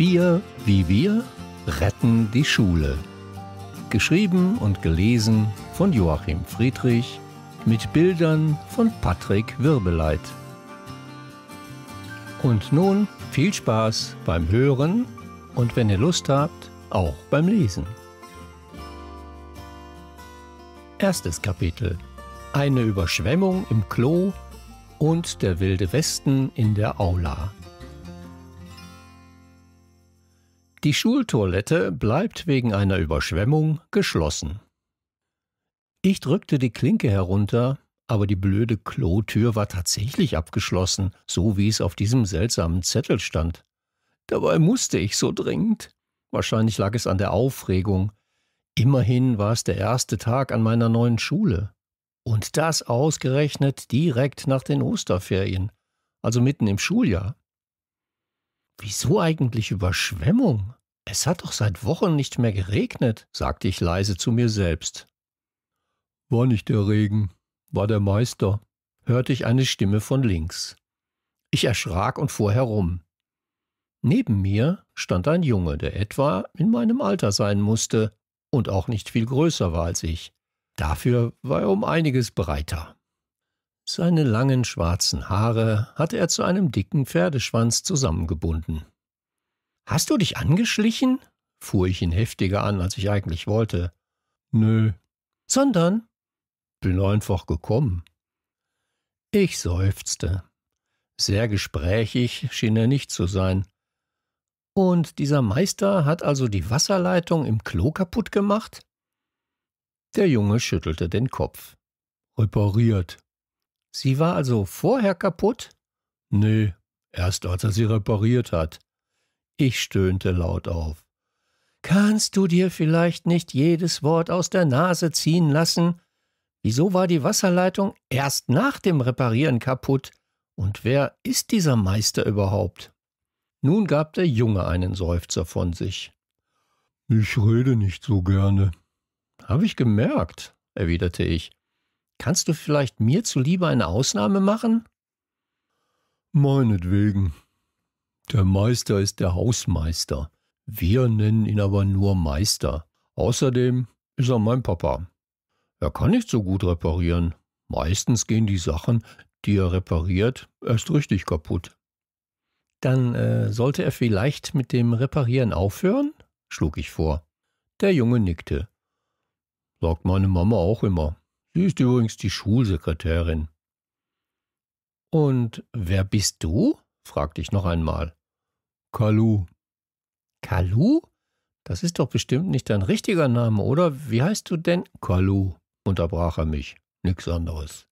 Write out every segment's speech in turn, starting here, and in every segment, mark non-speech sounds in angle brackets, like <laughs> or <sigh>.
Vier wie wir retten die Schule. Geschrieben und gelesen von Joachim Friedrich mit Bildern von Patrick Wirbeleit. Und nun viel Spaß beim Hören und wenn ihr Lust habt, auch beim Lesen. Erstes Kapitel. Eine Überschwemmung im Klo und der wilde Westen in der Aula. Die Schultoilette bleibt wegen einer Überschwemmung geschlossen. Ich drückte die Klinke herunter, aber die blöde Klotür war tatsächlich abgeschlossen, so wie es auf diesem seltsamen Zettel stand. Dabei musste ich so dringend. Wahrscheinlich lag es an der Aufregung. Immerhin war es der erste Tag an meiner neuen Schule. Und das ausgerechnet direkt nach den Osterferien, also mitten im Schuljahr. Wieso eigentlich Überschwemmung? Es hat doch seit Wochen nicht mehr geregnet, sagte ich leise zu mir selbst. War nicht der Regen, war der Meister, hörte ich eine Stimme von links. Ich erschrak und fuhr herum. Neben mir stand ein Junge, der etwa in meinem Alter sein musste und auch nicht viel größer war als ich. Dafür war er um einiges breiter. Seine langen schwarzen Haare hatte er zu einem dicken Pferdeschwanz zusammengebunden. Hast du dich angeschlichen? fuhr ich ihn heftiger an, als ich eigentlich wollte. Nö. Sondern? Bin einfach gekommen. Ich seufzte. Sehr gesprächig schien er nicht zu sein. Und dieser Meister hat also die Wasserleitung im Klo kaputt gemacht? Der Junge schüttelte den Kopf. Repariert, Sie war also vorher kaputt? Nö, erst als er sie repariert hat. Ich stöhnte laut auf. Kannst du dir vielleicht nicht jedes Wort aus der Nase ziehen lassen? Wieso war die Wasserleitung erst nach dem Reparieren kaputt? Und wer ist dieser Meister überhaupt? Nun gab der Junge einen Seufzer von sich. Ich rede nicht so gerne. Habe ich gemerkt, erwiderte ich. Kannst du vielleicht mir zuliebe eine Ausnahme machen? Meinetwegen. Der Meister ist der Hausmeister. Wir nennen ihn aber nur Meister. Außerdem ist er mein Papa. Er kann nicht so gut reparieren. Meistens gehen die Sachen, die er repariert, erst richtig kaputt. Dann äh, sollte er vielleicht mit dem Reparieren aufhören? schlug ich vor. Der Junge nickte. Sagt meine Mama auch immer. Sie ist übrigens die Schulsekretärin. Und wer bist du? fragte ich noch einmal. Kalu. Kalu? Das ist doch bestimmt nicht dein richtiger Name, oder? Wie heißt du denn? Kalu, unterbrach er mich. Nix anderes.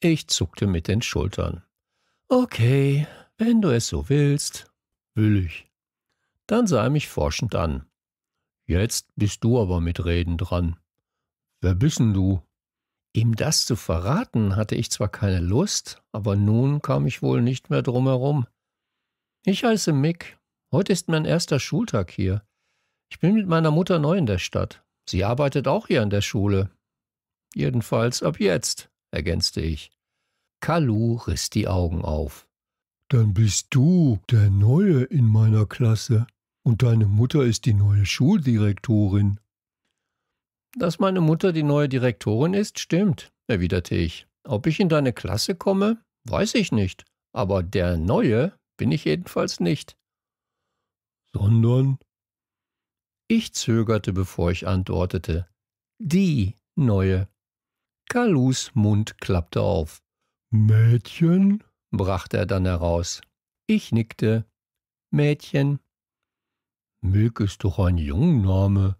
Ich zuckte mit den Schultern. Okay, wenn du es so willst, will ich. Dann sah er mich forschend an. Jetzt bist du aber mit Reden dran. Wer bissen du? Ihm das zu verraten hatte ich zwar keine Lust, aber nun kam ich wohl nicht mehr drum herum. Ich heiße Mick. Heute ist mein erster Schultag hier. Ich bin mit meiner Mutter neu in der Stadt. Sie arbeitet auch hier an der Schule. Jedenfalls ab jetzt, ergänzte ich. Kalu riss die Augen auf. Dann bist du der Neue in meiner Klasse und deine Mutter ist die neue Schuldirektorin. Dass meine Mutter die neue Direktorin ist, stimmt, erwiderte ich. Ob ich in deine Klasse komme, weiß ich nicht, aber der Neue bin ich jedenfalls nicht. Sondern? Ich zögerte, bevor ich antwortete. Die Neue. Kalus Mund klappte auf. Mädchen? brachte er dann heraus. Ich nickte. Mädchen. Milk ist doch ein Jungname,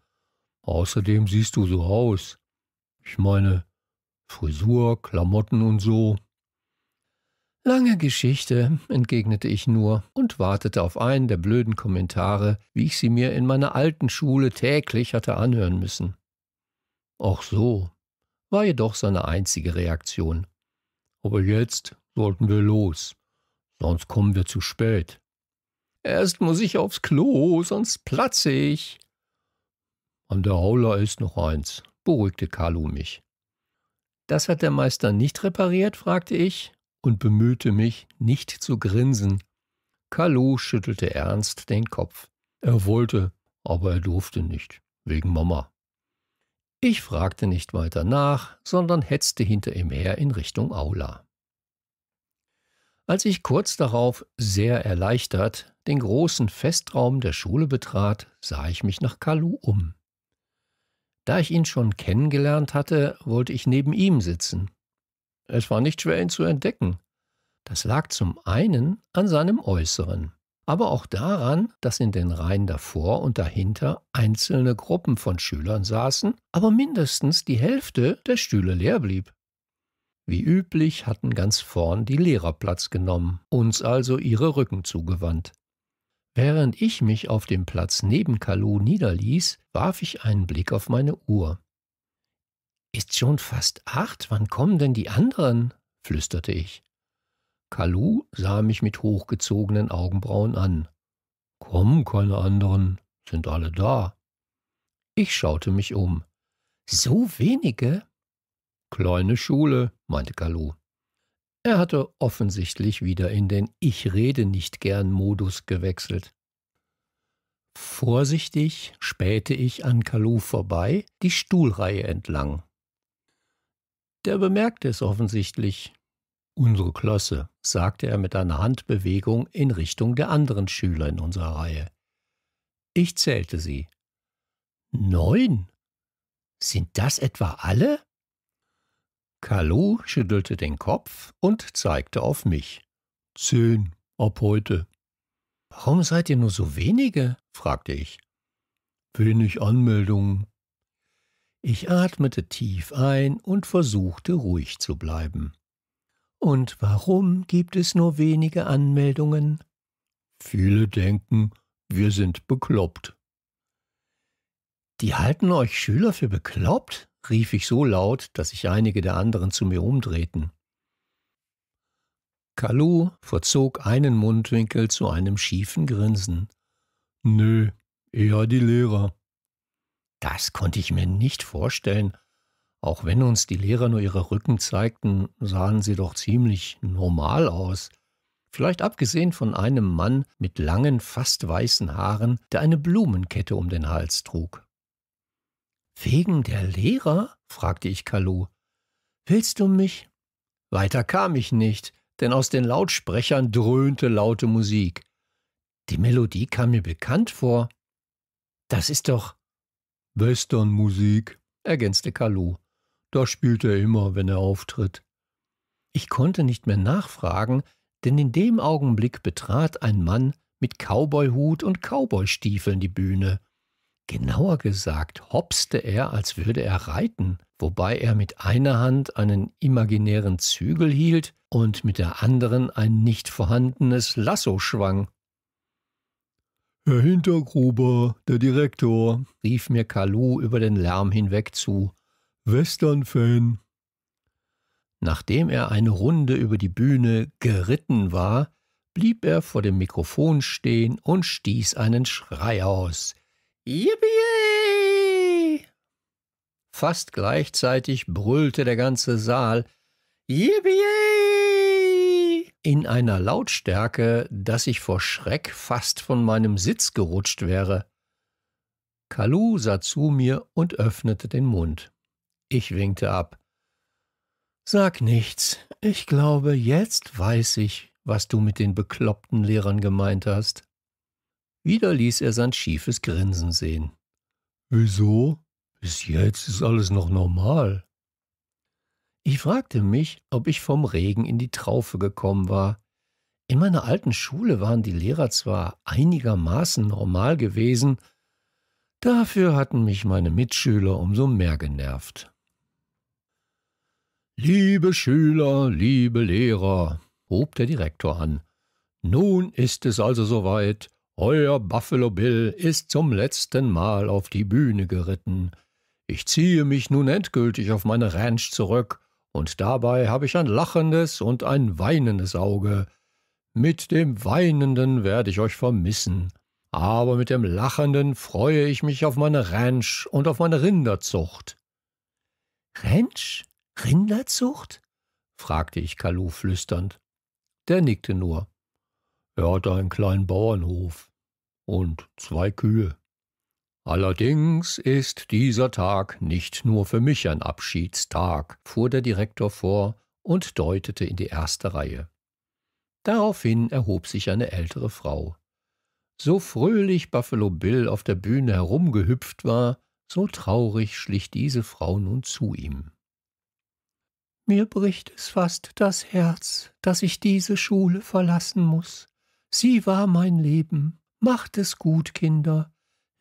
Außerdem siehst du so aus. Ich meine, Frisur, Klamotten und so. Lange Geschichte, entgegnete ich nur und wartete auf einen der blöden Kommentare, wie ich sie mir in meiner alten Schule täglich hatte anhören müssen. Auch so, war jedoch seine einzige Reaktion. Aber jetzt sollten wir los, sonst kommen wir zu spät. Erst muss ich aufs Klo, sonst platze ich. An der Aula ist noch eins, beruhigte Kalu mich. Das hat der Meister nicht repariert? fragte ich und bemühte mich, nicht zu grinsen. Kalu schüttelte ernst den Kopf. Er wollte, aber er durfte nicht, wegen Mama. Ich fragte nicht weiter nach, sondern hetzte hinter ihm her in Richtung Aula. Als ich kurz darauf, sehr erleichtert, den großen Festraum der Schule betrat, sah ich mich nach Kalu um. Da ich ihn schon kennengelernt hatte, wollte ich neben ihm sitzen. Es war nicht schwer, ihn zu entdecken. Das lag zum einen an seinem Äußeren, aber auch daran, dass in den Reihen davor und dahinter einzelne Gruppen von Schülern saßen, aber mindestens die Hälfte der Stühle leer blieb. Wie üblich hatten ganz vorn die Lehrer Platz genommen, uns also ihre Rücken zugewandt. Während ich mich auf dem Platz neben Kalu niederließ, warf ich einen Blick auf meine Uhr. Ist schon fast acht, wann kommen denn die anderen? flüsterte ich. Kalu sah mich mit hochgezogenen Augenbrauen an. Kommen keine anderen, sind alle da. Ich schaute mich um. So wenige? Kleine Schule, meinte Kalu. Er hatte offensichtlich wieder in den Ich rede nicht gern Modus gewechselt. Vorsichtig spähte ich an Kalu vorbei, die Stuhlreihe entlang. Der bemerkte es offensichtlich. Unsere Klasse, sagte er mit einer Handbewegung in Richtung der anderen Schüler in unserer Reihe. Ich zählte sie. Neun? Sind das etwa alle? Kalu schüttelte den Kopf und zeigte auf mich. Zehn, ab heute. Warum seid ihr nur so wenige? fragte ich. Wenig Anmeldungen. Ich atmete tief ein und versuchte ruhig zu bleiben. Und warum gibt es nur wenige Anmeldungen? Viele denken, wir sind bekloppt. Die halten euch Schüler für bekloppt? rief ich so laut, dass sich einige der anderen zu mir umdrehten. Kalu verzog einen Mundwinkel zu einem schiefen Grinsen. Nö, eher die Lehrer. Das konnte ich mir nicht vorstellen. Auch wenn uns die Lehrer nur ihre Rücken zeigten, sahen sie doch ziemlich normal aus. Vielleicht abgesehen von einem Mann mit langen, fast weißen Haaren, der eine Blumenkette um den Hals trug. Wegen der Lehrer? fragte ich Kalu. Willst du mich? Weiter kam ich nicht, denn aus den Lautsprechern dröhnte laute Musik. Die Melodie kam mir bekannt vor. Das ist doch Westernmusik, ergänzte Kalu. Das spielt er immer, wenn er auftritt. Ich konnte nicht mehr nachfragen, denn in dem Augenblick betrat ein Mann mit Cowboyhut und Cowboystiefeln die Bühne. Genauer gesagt hopste er, als würde er reiten, wobei er mit einer Hand einen imaginären Zügel hielt und mit der anderen ein nicht vorhandenes Lasso schwang. Herr Hintergruber, der Direktor, rief mir Kalu über den Lärm hinweg zu. Western-Fan. Nachdem er eine Runde über die Bühne geritten war, blieb er vor dem Mikrofon stehen und stieß einen Schrei aus. Yippie! Fast gleichzeitig brüllte der ganze Saal Yippie! in einer Lautstärke, dass ich vor Schreck fast von meinem Sitz gerutscht wäre. Kalu sah zu mir und öffnete den Mund. Ich winkte ab. Sag nichts. Ich glaube, jetzt weiß ich, was du mit den bekloppten Lehrern gemeint hast. Wieder ließ er sein schiefes Grinsen sehen. Wieso? Bis jetzt ist alles noch normal. Ich fragte mich, ob ich vom Regen in die Traufe gekommen war. In meiner alten Schule waren die Lehrer zwar einigermaßen normal gewesen, dafür hatten mich meine Mitschüler umso mehr genervt. Liebe Schüler, liebe Lehrer, hob der Direktor an, nun ist es also soweit, euer Buffalo Bill ist zum letzten Mal auf die Bühne geritten. Ich ziehe mich nun endgültig auf meine Ranch zurück, und dabei habe ich ein lachendes und ein weinendes Auge. Mit dem Weinenden werde ich euch vermissen, aber mit dem Lachenden freue ich mich auf meine Ranch und auf meine Rinderzucht. Ranch? Rinderzucht? fragte ich Kalu flüsternd. Der nickte nur. Er hat einen kleinen Bauernhof und zwei Kühe. Allerdings ist dieser Tag nicht nur für mich ein Abschiedstag, fuhr der Direktor vor und deutete in die erste Reihe. Daraufhin erhob sich eine ältere Frau. So fröhlich Buffalo Bill auf der Bühne herumgehüpft war, so traurig schlich diese Frau nun zu ihm. Mir bricht es fast das Herz, dass ich diese Schule verlassen muß. Sie war mein Leben. Macht es gut, Kinder.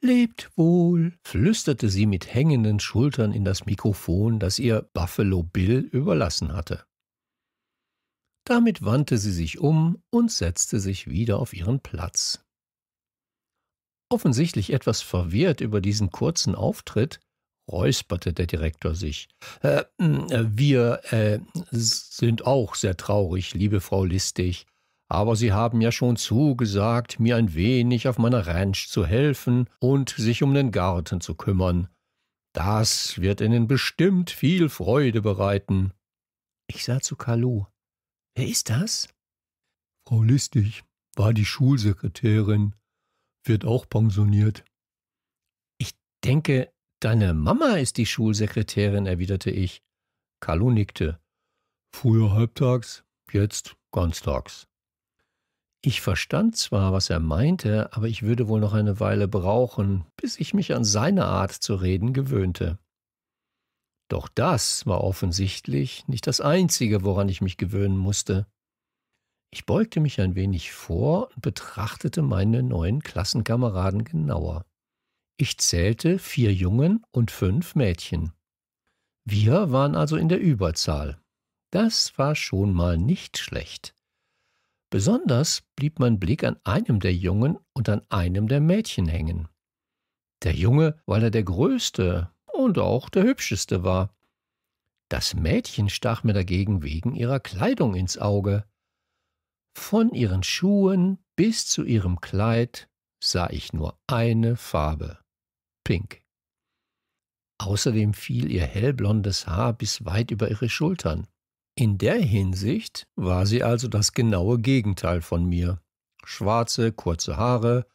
Lebt wohl, flüsterte sie mit hängenden Schultern in das Mikrofon, das ihr Buffalo Bill überlassen hatte. Damit wandte sie sich um und setzte sich wieder auf ihren Platz. Offensichtlich etwas verwirrt über diesen kurzen Auftritt, räusperte der Direktor sich. Äh, äh wir äh, sind auch sehr traurig, liebe Frau Listig, aber sie haben ja schon zugesagt, mir ein wenig auf meiner Ranch zu helfen und sich um den Garten zu kümmern. Das wird Ihnen bestimmt viel Freude bereiten. Ich sah zu Kalu. Wer ist das? Frau Listig war die Schulsekretärin, wird auch pensioniert. Ich denke, deine Mama ist die Schulsekretärin, erwiderte ich. Kalu nickte. Früher halbtags, jetzt ganztags. Ich verstand zwar, was er meinte, aber ich würde wohl noch eine Weile brauchen, bis ich mich an seine Art zu reden gewöhnte. Doch das war offensichtlich nicht das Einzige, woran ich mich gewöhnen musste. Ich beugte mich ein wenig vor und betrachtete meine neuen Klassenkameraden genauer. Ich zählte vier Jungen und fünf Mädchen. Wir waren also in der Überzahl. Das war schon mal nicht schlecht. Besonders blieb mein Blick an einem der Jungen und an einem der Mädchen hängen. Der Junge, weil er der Größte und auch der Hübscheste war. Das Mädchen stach mir dagegen wegen ihrer Kleidung ins Auge. Von ihren Schuhen bis zu ihrem Kleid sah ich nur eine Farbe Pink. Außerdem fiel ihr hellblondes Haar bis weit über ihre Schultern. In der Hinsicht war sie also das genaue Gegenteil von mir. Schwarze, kurze Haare,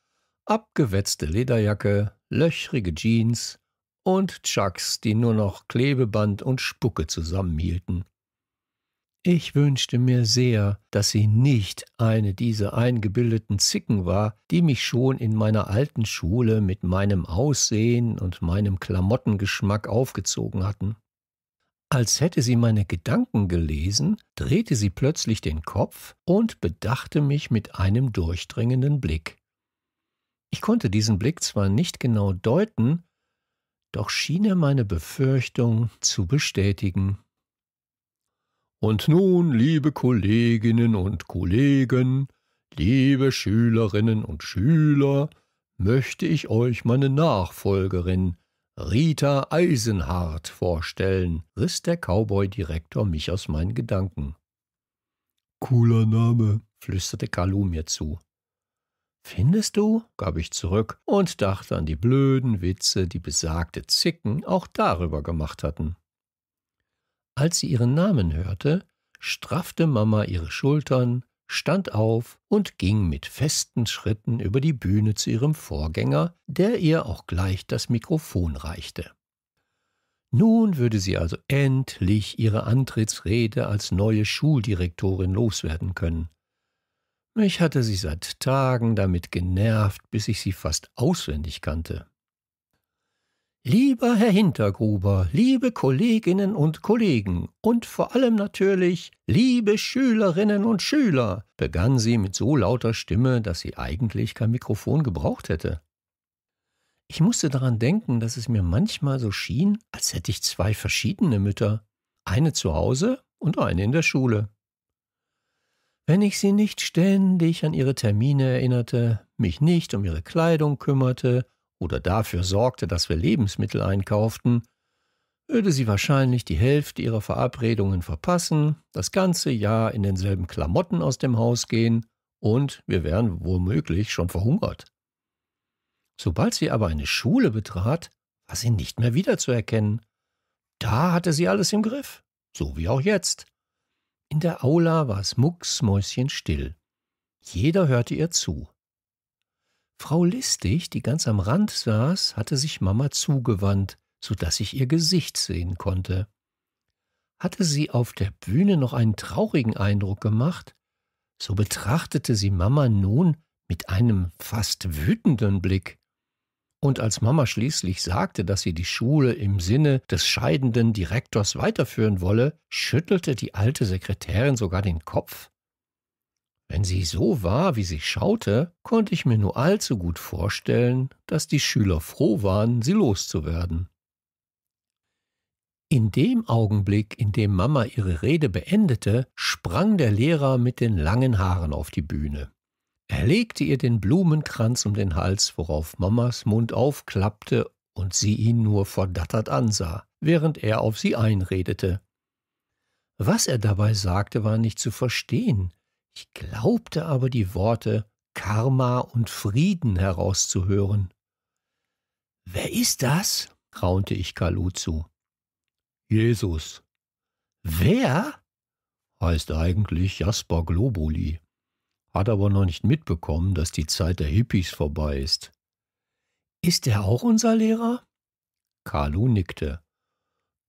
abgewetzte Lederjacke, löchrige Jeans und Chucks, die nur noch Klebeband und Spucke zusammenhielten. Ich wünschte mir sehr, dass sie nicht eine dieser eingebildeten Zicken war, die mich schon in meiner alten Schule mit meinem Aussehen und meinem Klamottengeschmack aufgezogen hatten. Als hätte sie meine Gedanken gelesen, drehte sie plötzlich den Kopf und bedachte mich mit einem durchdringenden Blick. Ich konnte diesen Blick zwar nicht genau deuten, doch schien er meine Befürchtung zu bestätigen. Und nun, liebe Kolleginnen und Kollegen, liebe Schülerinnen und Schüler, möchte ich euch meine Nachfolgerin, Rita Eisenhardt vorstellen, riss der Cowboy-Direktor mich aus meinen Gedanken. Cooler Name, flüsterte Kalu mir zu. Findest du? gab ich zurück und dachte an die blöden Witze, die besagte Zicken auch darüber gemacht hatten. Als sie ihren Namen hörte, straffte Mama ihre Schultern, stand auf und ging mit festen Schritten über die Bühne zu ihrem Vorgänger, der ihr auch gleich das Mikrofon reichte. Nun würde sie also endlich ihre Antrittsrede als neue Schuldirektorin loswerden können. Ich hatte sie seit Tagen damit genervt, bis ich sie fast auswendig kannte. Lieber Herr Hintergruber, liebe Kolleginnen und Kollegen und vor allem natürlich liebe Schülerinnen und Schüler, begann sie mit so lauter Stimme, dass sie eigentlich kein Mikrofon gebraucht hätte. Ich musste daran denken, dass es mir manchmal so schien, als hätte ich zwei verschiedene Mütter, eine zu Hause und eine in der Schule. Wenn ich sie nicht ständig an ihre Termine erinnerte, mich nicht um ihre Kleidung kümmerte oder dafür sorgte, dass wir Lebensmittel einkauften, würde sie wahrscheinlich die Hälfte ihrer Verabredungen verpassen, das ganze Jahr in denselben Klamotten aus dem Haus gehen und wir wären womöglich schon verhungert. Sobald sie aber eine Schule betrat, war sie nicht mehr wiederzuerkennen. Da hatte sie alles im Griff, so wie auch jetzt. In der Aula war es mucksmäuschenstill. Jeder hörte ihr zu. Frau Listig, die ganz am Rand saß, hatte sich Mama zugewandt, so daß ich ihr Gesicht sehen konnte. Hatte sie auf der Bühne noch einen traurigen Eindruck gemacht, so betrachtete sie Mama nun mit einem fast wütenden Blick. Und als Mama schließlich sagte, dass sie die Schule im Sinne des scheidenden Direktors weiterführen wolle, schüttelte die alte Sekretärin sogar den Kopf wenn sie so war, wie sie schaute, konnte ich mir nur allzu gut vorstellen, dass die Schüler froh waren, sie loszuwerden. In dem Augenblick, in dem Mama ihre Rede beendete, sprang der Lehrer mit den langen Haaren auf die Bühne. Er legte ihr den Blumenkranz um den Hals, worauf Mamas Mund aufklappte und sie ihn nur verdattert ansah, während er auf sie einredete. Was er dabei sagte, war nicht zu verstehen, ich glaubte aber die Worte Karma und Frieden herauszuhören. Wer ist das? raunte ich Kalu zu. Jesus. Wer? heißt eigentlich Jasper Globuli, hat aber noch nicht mitbekommen, dass die Zeit der Hippies vorbei ist. Ist er auch unser Lehrer? Kalu nickte.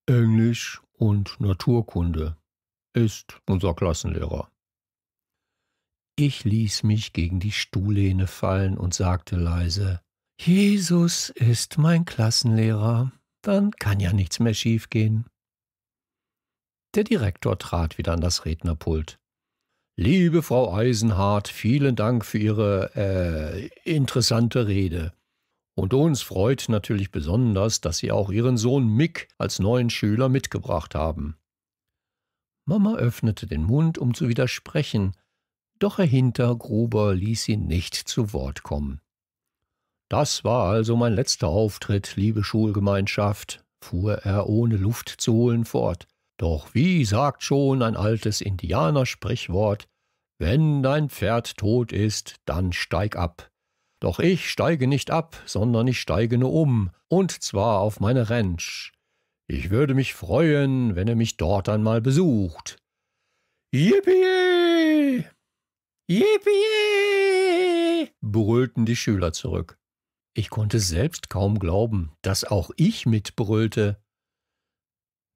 Englisch und Naturkunde ist unser Klassenlehrer. Ich ließ mich gegen die Stuhllehne fallen und sagte leise, Jesus ist mein Klassenlehrer, dann kann ja nichts mehr schiefgehen. Der Direktor trat wieder an das Rednerpult. Liebe Frau Eisenhardt, vielen Dank für Ihre äh, interessante Rede. Und uns freut natürlich besonders, dass Sie auch Ihren Sohn Mick als neuen Schüler mitgebracht haben. Mama öffnete den Mund, um zu widersprechen, doch hinter Gruber ließ ihn nicht zu Wort kommen. Das war also mein letzter Auftritt, liebe Schulgemeinschaft, fuhr er ohne Luft zu holen fort. Doch wie sagt schon ein altes Indianersprichwort, wenn dein Pferd tot ist, dann steig ab. Doch ich steige nicht ab, sondern ich steige nur um, und zwar auf meine Ranch. Ich würde mich freuen, wenn er mich dort einmal besucht. Yippie! Yippie! brüllten die Schüler zurück. Ich konnte selbst kaum glauben, dass auch ich mitbrüllte.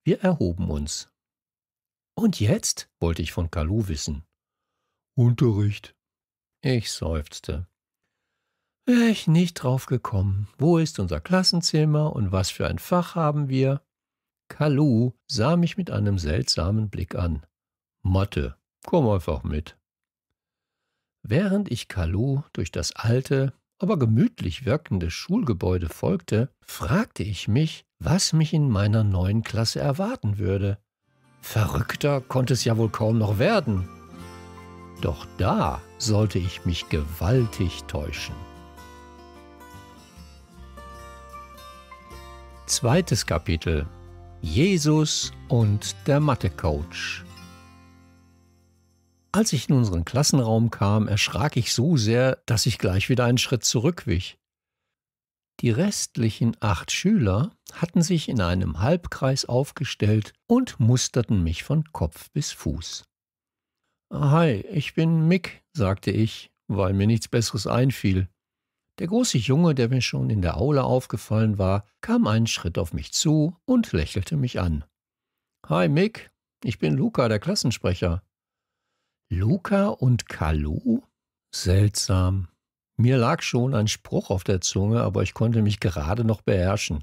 Wir erhoben uns. Und jetzt? wollte ich von Kalu wissen. Unterricht. Ich seufzte. Wäre ich nicht drauf gekommen. Wo ist unser Klassenzimmer und was für ein Fach haben wir? Kalu sah mich mit einem seltsamen Blick an. Mathe, komm einfach mit. Während ich Kalu durch das alte, aber gemütlich wirkende Schulgebäude folgte, fragte ich mich, was mich in meiner neuen Klasse erwarten würde. Verrückter konnte es ja wohl kaum noch werden. Doch da sollte ich mich gewaltig täuschen. Zweites Kapitel Jesus und der Mathe-Coach. Als ich in unseren Klassenraum kam, erschrak ich so sehr, dass ich gleich wieder einen Schritt zurückwich. Die restlichen acht Schüler hatten sich in einem Halbkreis aufgestellt und musterten mich von Kopf bis Fuß. Hi, ich bin Mick, sagte ich, weil mir nichts Besseres einfiel. Der große Junge, der mir schon in der Aula aufgefallen war, kam einen Schritt auf mich zu und lächelte mich an. Hi Mick, ich bin Luca, der Klassensprecher. Luca und Kalu? Seltsam. Mir lag schon ein Spruch auf der Zunge, aber ich konnte mich gerade noch beherrschen.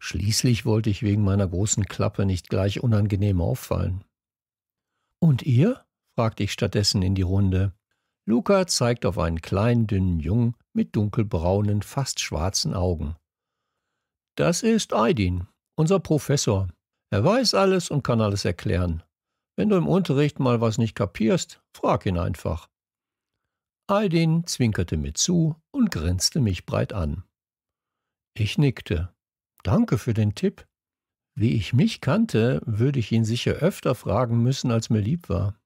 Schließlich wollte ich wegen meiner großen Klappe nicht gleich unangenehm auffallen. Und ihr? fragte ich stattdessen in die Runde. Luca zeigt auf einen kleinen, dünnen Jungen mit dunkelbraunen, fast schwarzen Augen. Das ist Aidin, unser Professor. Er weiß alles und kann alles erklären. Wenn du im Unterricht mal was nicht kapierst, frag ihn einfach. Aydin zwinkerte mir zu und grinste mich breit an. Ich nickte. Danke für den Tipp. Wie ich mich kannte, würde ich ihn sicher öfter fragen müssen, als mir lieb war.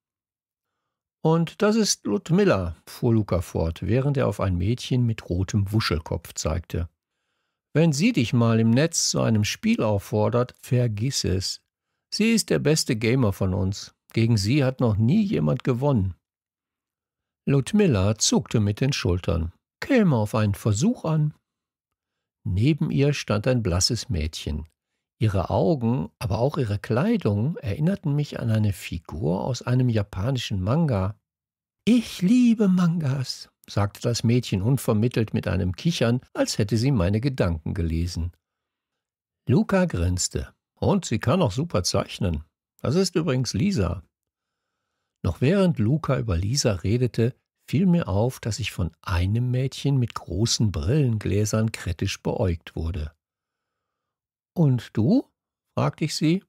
Und das ist Ludmilla, fuhr Luca fort, während er auf ein Mädchen mit rotem Wuschelkopf zeigte. Wenn sie dich mal im Netz zu einem Spiel auffordert, vergiss es. Sie ist der beste Gamer von uns. Gegen sie hat noch nie jemand gewonnen. Ludmilla zuckte mit den Schultern. Käme auf einen Versuch an. Neben ihr stand ein blasses Mädchen. Ihre Augen, aber auch ihre Kleidung erinnerten mich an eine Figur aus einem japanischen Manga. Ich liebe Mangas, sagte das Mädchen unvermittelt mit einem Kichern, als hätte sie meine Gedanken gelesen. Luca grinste. Und sie kann auch super zeichnen. Das ist übrigens Lisa. Noch während Luca über Lisa redete, fiel mir auf, dass ich von einem Mädchen mit großen Brillengläsern kritisch beäugt wurde. Und du? fragte ich sie.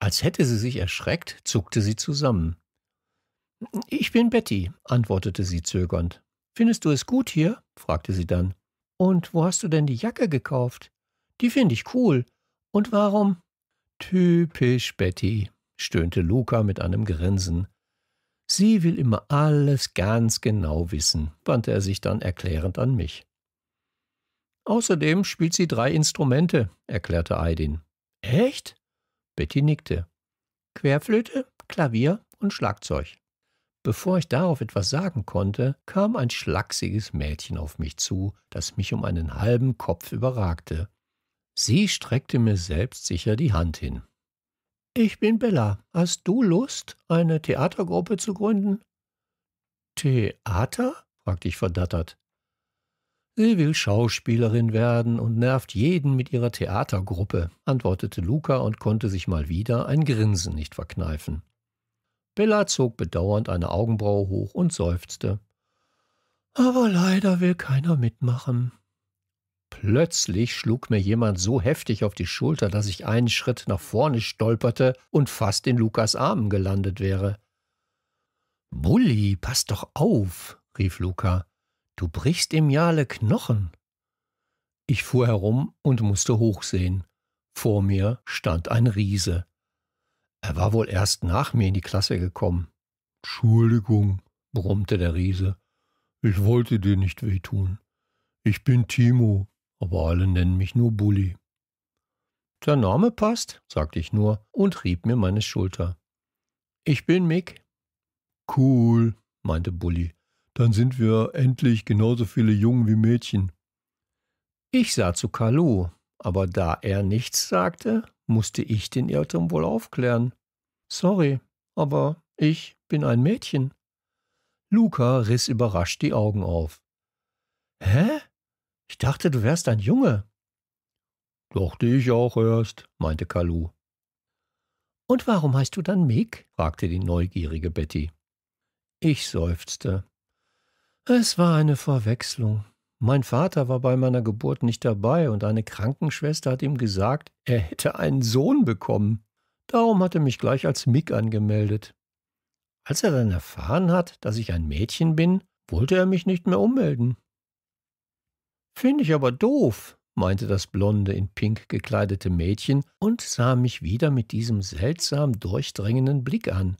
Als hätte sie sich erschreckt, zuckte sie zusammen. Ich bin Betty, antwortete sie zögernd. Findest du es gut hier? fragte sie dann. Und wo hast du denn die Jacke gekauft? Die finde ich cool. Und warum? Typisch Betty, stöhnte Luca mit einem Grinsen. Sie will immer alles ganz genau wissen, wandte er sich dann erklärend an mich. Außerdem spielt sie drei Instrumente, erklärte Aidin. Echt? Betty nickte. Querflöte, Klavier und Schlagzeug. Bevor ich darauf etwas sagen konnte, kam ein schlachsiges Mädchen auf mich zu, das mich um einen halben Kopf überragte. Sie streckte mir selbstsicher die Hand hin. Ich bin Bella. Hast du Lust, eine Theatergruppe zu gründen? Theater? fragte ich verdattert. Sie will Schauspielerin werden und nervt jeden mit ihrer Theatergruppe, antwortete Luca und konnte sich mal wieder ein Grinsen nicht verkneifen. Bella zog bedauernd eine Augenbraue hoch und seufzte. Aber leider will keiner mitmachen. Plötzlich schlug mir jemand so heftig auf die Schulter, dass ich einen Schritt nach vorne stolperte und fast in Lukas Armen gelandet wäre. Bulli, pass doch auf, rief Luca. Du brichst ihm ja alle Knochen. Ich fuhr herum und musste hochsehen. Vor mir stand ein Riese. Er war wohl erst nach mir in die Klasse gekommen. Entschuldigung, brummte der Riese. Ich wollte dir nicht wehtun. Ich bin Timo, aber alle nennen mich nur Bulli. Der Name passt, sagte ich nur und rieb mir meine Schulter. Ich bin Mick. Cool, meinte Bulli. Dann sind wir endlich genauso viele Jungen wie Mädchen. Ich sah zu Kalu, aber da er nichts sagte, musste ich den Irrtum wohl aufklären. Sorry, aber ich bin ein Mädchen. Luca riss überrascht die Augen auf. Hä? Ich dachte, du wärst ein Junge. Dachte ich auch erst, meinte Kalu. Und warum heißt du dann Mick? fragte die neugierige Betty. Ich seufzte. Es war eine Verwechslung. Mein Vater war bei meiner Geburt nicht dabei und eine Krankenschwester hat ihm gesagt, er hätte einen Sohn bekommen. Darum hat er mich gleich als Mick angemeldet. Als er dann erfahren hat, dass ich ein Mädchen bin, wollte er mich nicht mehr ummelden. Finde ich aber doof, meinte das blonde, in Pink gekleidete Mädchen und sah mich wieder mit diesem seltsam durchdringenden Blick an.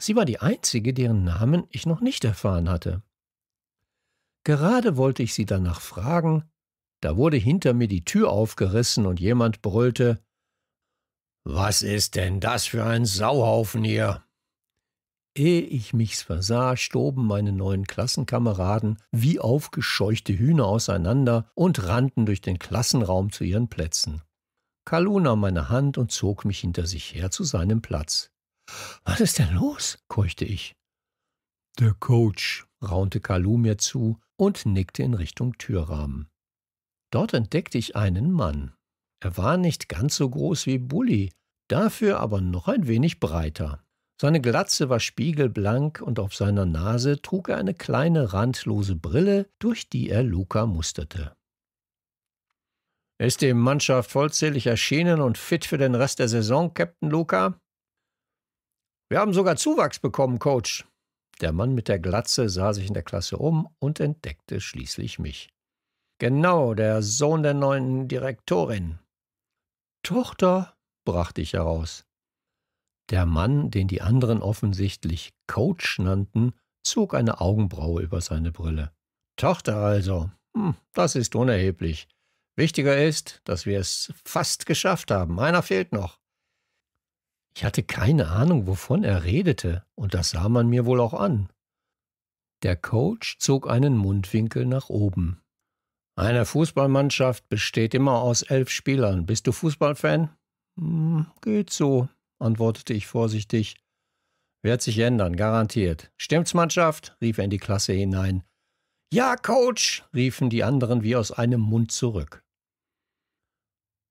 Sie war die einzige, deren Namen ich noch nicht erfahren hatte. Gerade wollte ich sie danach fragen, da wurde hinter mir die Tür aufgerissen und jemand brüllte Was ist denn das für ein Sauhaufen hier? ehe ich mich's versah, stoben meine neuen Klassenkameraden wie aufgescheuchte Hühner auseinander und rannten durch den Klassenraum zu ihren Plätzen. Kalu nahm meine Hand und zog mich hinter sich her zu seinem Platz. Was ist denn los? keuchte ich. Der Coach, raunte Kalu mir zu und nickte in Richtung Türrahmen. Dort entdeckte ich einen Mann. Er war nicht ganz so groß wie Bulli, dafür aber noch ein wenig breiter. Seine Glatze war spiegelblank und auf seiner Nase trug er eine kleine randlose Brille, durch die er Luca musterte. ist die Mannschaft vollzählig erschienen und fit für den Rest der Saison, Captain Luca? Wir haben sogar Zuwachs bekommen, Coach. Der Mann mit der Glatze sah sich in der Klasse um und entdeckte schließlich mich. Genau, der Sohn der neuen Direktorin. Tochter, brachte ich heraus. Der Mann, den die anderen offensichtlich Coach nannten, zog eine Augenbraue über seine Brille. Tochter also, hm, das ist unerheblich. Wichtiger ist, dass wir es fast geschafft haben. Einer fehlt noch. Ich hatte keine Ahnung, wovon er redete, und das sah man mir wohl auch an. Der Coach zog einen Mundwinkel nach oben. Eine Fußballmannschaft besteht immer aus elf Spielern. Bist du Fußballfan? Hm, geht so antwortete ich vorsichtig. Wird sich ändern, garantiert. Stimmt's, Mannschaft? rief er in die Klasse hinein. Ja, Coach! riefen die anderen wie aus einem Mund zurück.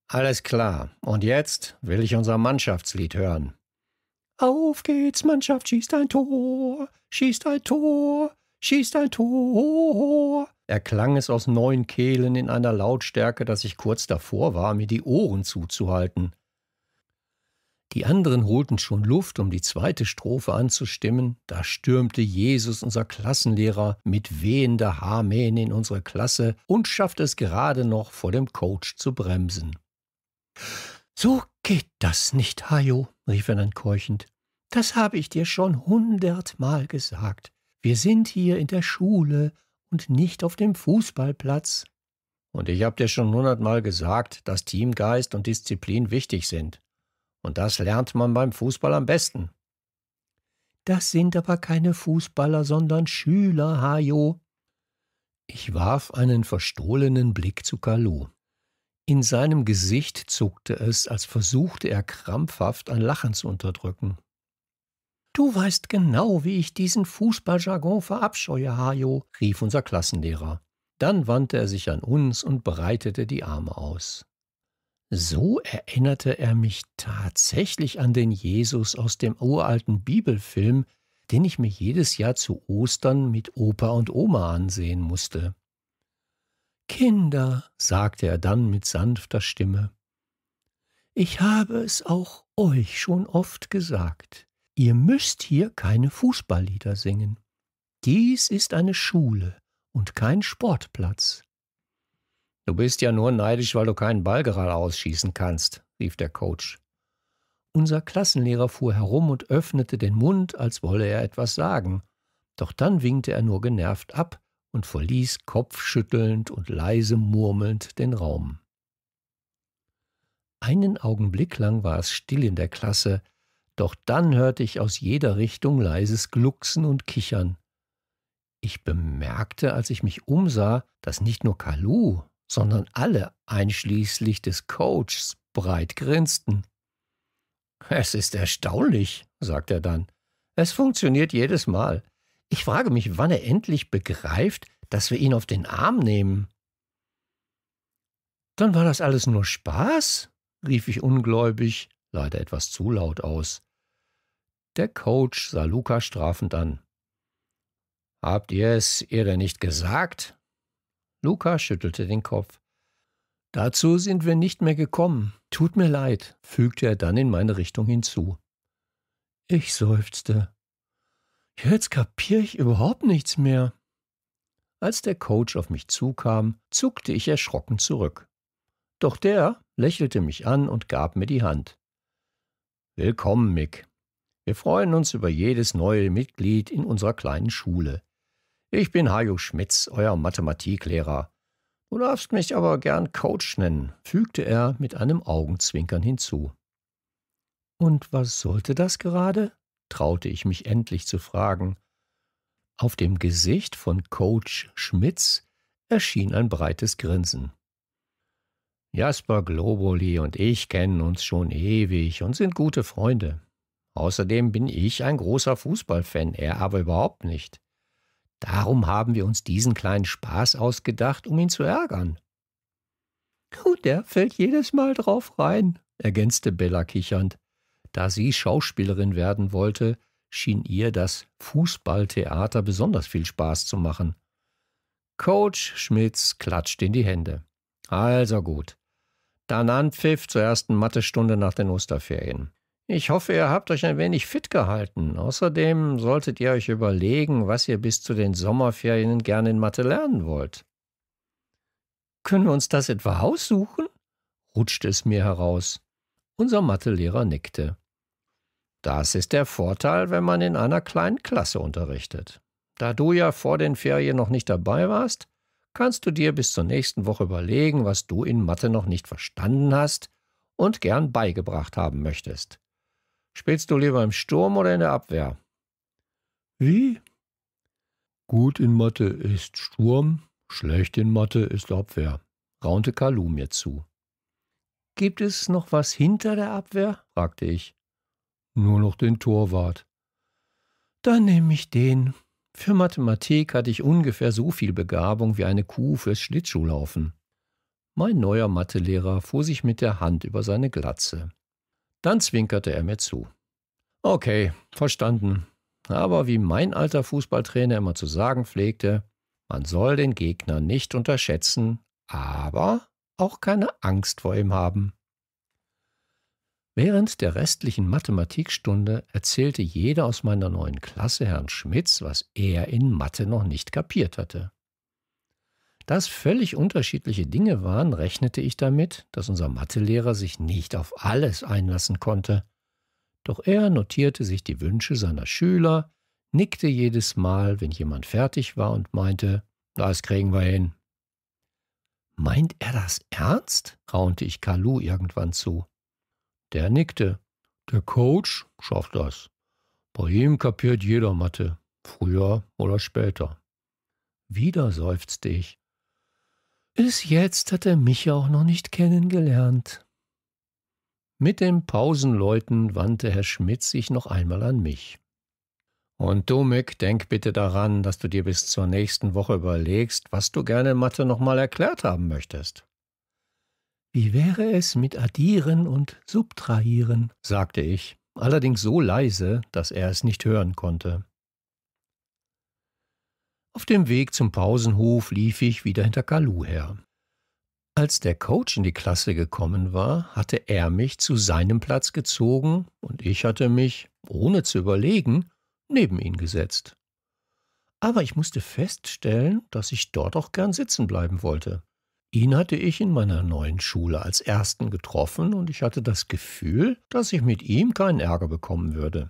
Alles klar. Und jetzt will ich unser Mannschaftslied hören. Auf geht's, Mannschaft, schießt ein Tor, schießt ein Tor, schießt ein Tor. Erklang es aus neun Kehlen in einer Lautstärke, dass ich kurz davor war, mir die Ohren zuzuhalten. Die anderen holten schon Luft, um die zweite Strophe anzustimmen. Da stürmte Jesus, unser Klassenlehrer, mit wehender Haarmähne in unsere Klasse und schaffte es gerade noch, vor dem Coach zu bremsen. So geht das nicht, Hajo, rief er dann keuchend. Das habe ich dir schon hundertmal gesagt. Wir sind hier in der Schule und nicht auf dem Fußballplatz. Und ich habe dir schon hundertmal gesagt, dass Teamgeist und Disziplin wichtig sind. Und das lernt man beim Fußball am besten. Das sind aber keine Fußballer, sondern Schüler, Hajo. Ich warf einen verstohlenen Blick zu Kalu. In seinem Gesicht zuckte es, als versuchte er krampfhaft ein Lachen zu unterdrücken. Du weißt genau, wie ich diesen Fußballjargon verabscheue, Hajo, rief unser Klassenlehrer. Dann wandte er sich an uns und breitete die Arme aus. So erinnerte er mich tatsächlich an den Jesus aus dem uralten Bibelfilm, den ich mir jedes Jahr zu Ostern mit Opa und Oma ansehen musste. Kinder, sagte er dann mit sanfter Stimme, ich habe es auch euch schon oft gesagt, ihr müsst hier keine Fußballlieder singen. Dies ist eine Schule und kein Sportplatz. Du bist ja nur neidisch, weil du keinen Ball gerade ausschießen kannst, rief der Coach. Unser Klassenlehrer fuhr herum und öffnete den Mund, als wolle er etwas sagen. Doch dann winkte er nur genervt ab und verließ kopfschüttelnd und leise murmelnd den Raum. Einen Augenblick lang war es still in der Klasse, doch dann hörte ich aus jeder Richtung leises Glucksen und Kichern. Ich bemerkte, als ich mich umsah, dass nicht nur Kalu, sondern alle einschließlich des Coaches breit grinsten. Es ist erstaunlich, sagt er dann. Es funktioniert jedes Mal. Ich frage mich, wann er endlich begreift, dass wir ihn auf den Arm nehmen. Dann war das alles nur Spaß? rief ich ungläubig, leider etwas zu laut aus. Der Coach sah Luca strafend an. Habt ihr es ihr denn nicht gesagt? Luca schüttelte den Kopf. Dazu sind wir nicht mehr gekommen. Tut mir leid, fügte er dann in meine Richtung hinzu. Ich seufzte. Jetzt kapier ich überhaupt nichts mehr. Als der Coach auf mich zukam, zuckte ich erschrocken zurück. Doch der lächelte mich an und gab mir die Hand. Willkommen, Mick. Wir freuen uns über jedes neue Mitglied in unserer kleinen Schule. Ich bin Hajo Schmitz, euer Mathematiklehrer. Du darfst mich aber gern Coach nennen, fügte er mit einem Augenzwinkern hinzu. Und was sollte das gerade? traute ich mich endlich zu fragen. Auf dem Gesicht von Coach Schmitz erschien ein breites Grinsen. Jasper Globoli und ich kennen uns schon ewig und sind gute Freunde. Außerdem bin ich ein großer Fußballfan, er aber überhaupt nicht. Darum haben wir uns diesen kleinen Spaß ausgedacht, um ihn zu ärgern. Und er fällt jedes Mal drauf rein, ergänzte Bella kichernd. Da sie Schauspielerin werden wollte, schien ihr das Fußballtheater besonders viel Spaß zu machen. Coach Schmitz klatscht in die Hände. Also gut. Dann Anpfiff zur ersten Mathestunde nach den Osterferien. Ich hoffe, ihr habt euch ein wenig fit gehalten. Außerdem solltet ihr euch überlegen, was ihr bis zu den Sommerferien gerne in Mathe lernen wollt. Können wir uns das etwa aussuchen? rutschte es mir heraus. Unser Mathelehrer nickte. Das ist der Vorteil, wenn man in einer kleinen Klasse unterrichtet. Da du ja vor den Ferien noch nicht dabei warst, kannst du dir bis zur nächsten Woche überlegen, was du in Mathe noch nicht verstanden hast und gern beigebracht haben möchtest. Spielst du lieber im Sturm oder in der Abwehr? Wie? Gut in Mathe ist Sturm, schlecht in Mathe ist Abwehr, raunte Kalu mir zu. Gibt es noch was hinter der Abwehr? fragte ich. Nur noch den Torwart. Dann nehme ich den. Für Mathematik hatte ich ungefähr so viel Begabung wie eine Kuh fürs Schlittschuhlaufen. Mein neuer Mathelehrer fuhr sich mit der Hand über seine Glatze. Dann zwinkerte er mir zu. Okay, verstanden. Aber wie mein alter Fußballtrainer immer zu sagen pflegte, man soll den Gegner nicht unterschätzen, aber auch keine Angst vor ihm haben. Während der restlichen Mathematikstunde erzählte jeder aus meiner neuen Klasse Herrn Schmitz, was er in Mathe noch nicht kapiert hatte. Da es völlig unterschiedliche Dinge waren, rechnete ich damit, dass unser Mathelehrer sich nicht auf alles einlassen konnte. Doch er notierte sich die Wünsche seiner Schüler, nickte jedes Mal, wenn jemand fertig war und meinte, das kriegen wir hin. Meint er das ernst? raunte ich Kalu irgendwann zu. Der nickte. Der Coach schafft das. Bei ihm kapiert jeder Mathe, früher oder später. Wieder seufzte ich. Bis jetzt hat er mich auch noch nicht kennengelernt. Mit dem Pausenläuten wandte Herr Schmidt sich noch einmal an mich. Und du, Mick, denk bitte daran, dass du dir bis zur nächsten Woche überlegst, was du gerne in Mathe nochmal erklärt haben möchtest. Wie wäre es mit Addieren und Subtrahieren? sagte ich, allerdings so leise, dass er es nicht hören konnte. Auf dem Weg zum Pausenhof lief ich wieder hinter Kalu her. Als der Coach in die Klasse gekommen war, hatte er mich zu seinem Platz gezogen und ich hatte mich, ohne zu überlegen, neben ihn gesetzt. Aber ich musste feststellen, dass ich dort auch gern sitzen bleiben wollte. Ihn hatte ich in meiner neuen Schule als ersten getroffen und ich hatte das Gefühl, dass ich mit ihm keinen Ärger bekommen würde.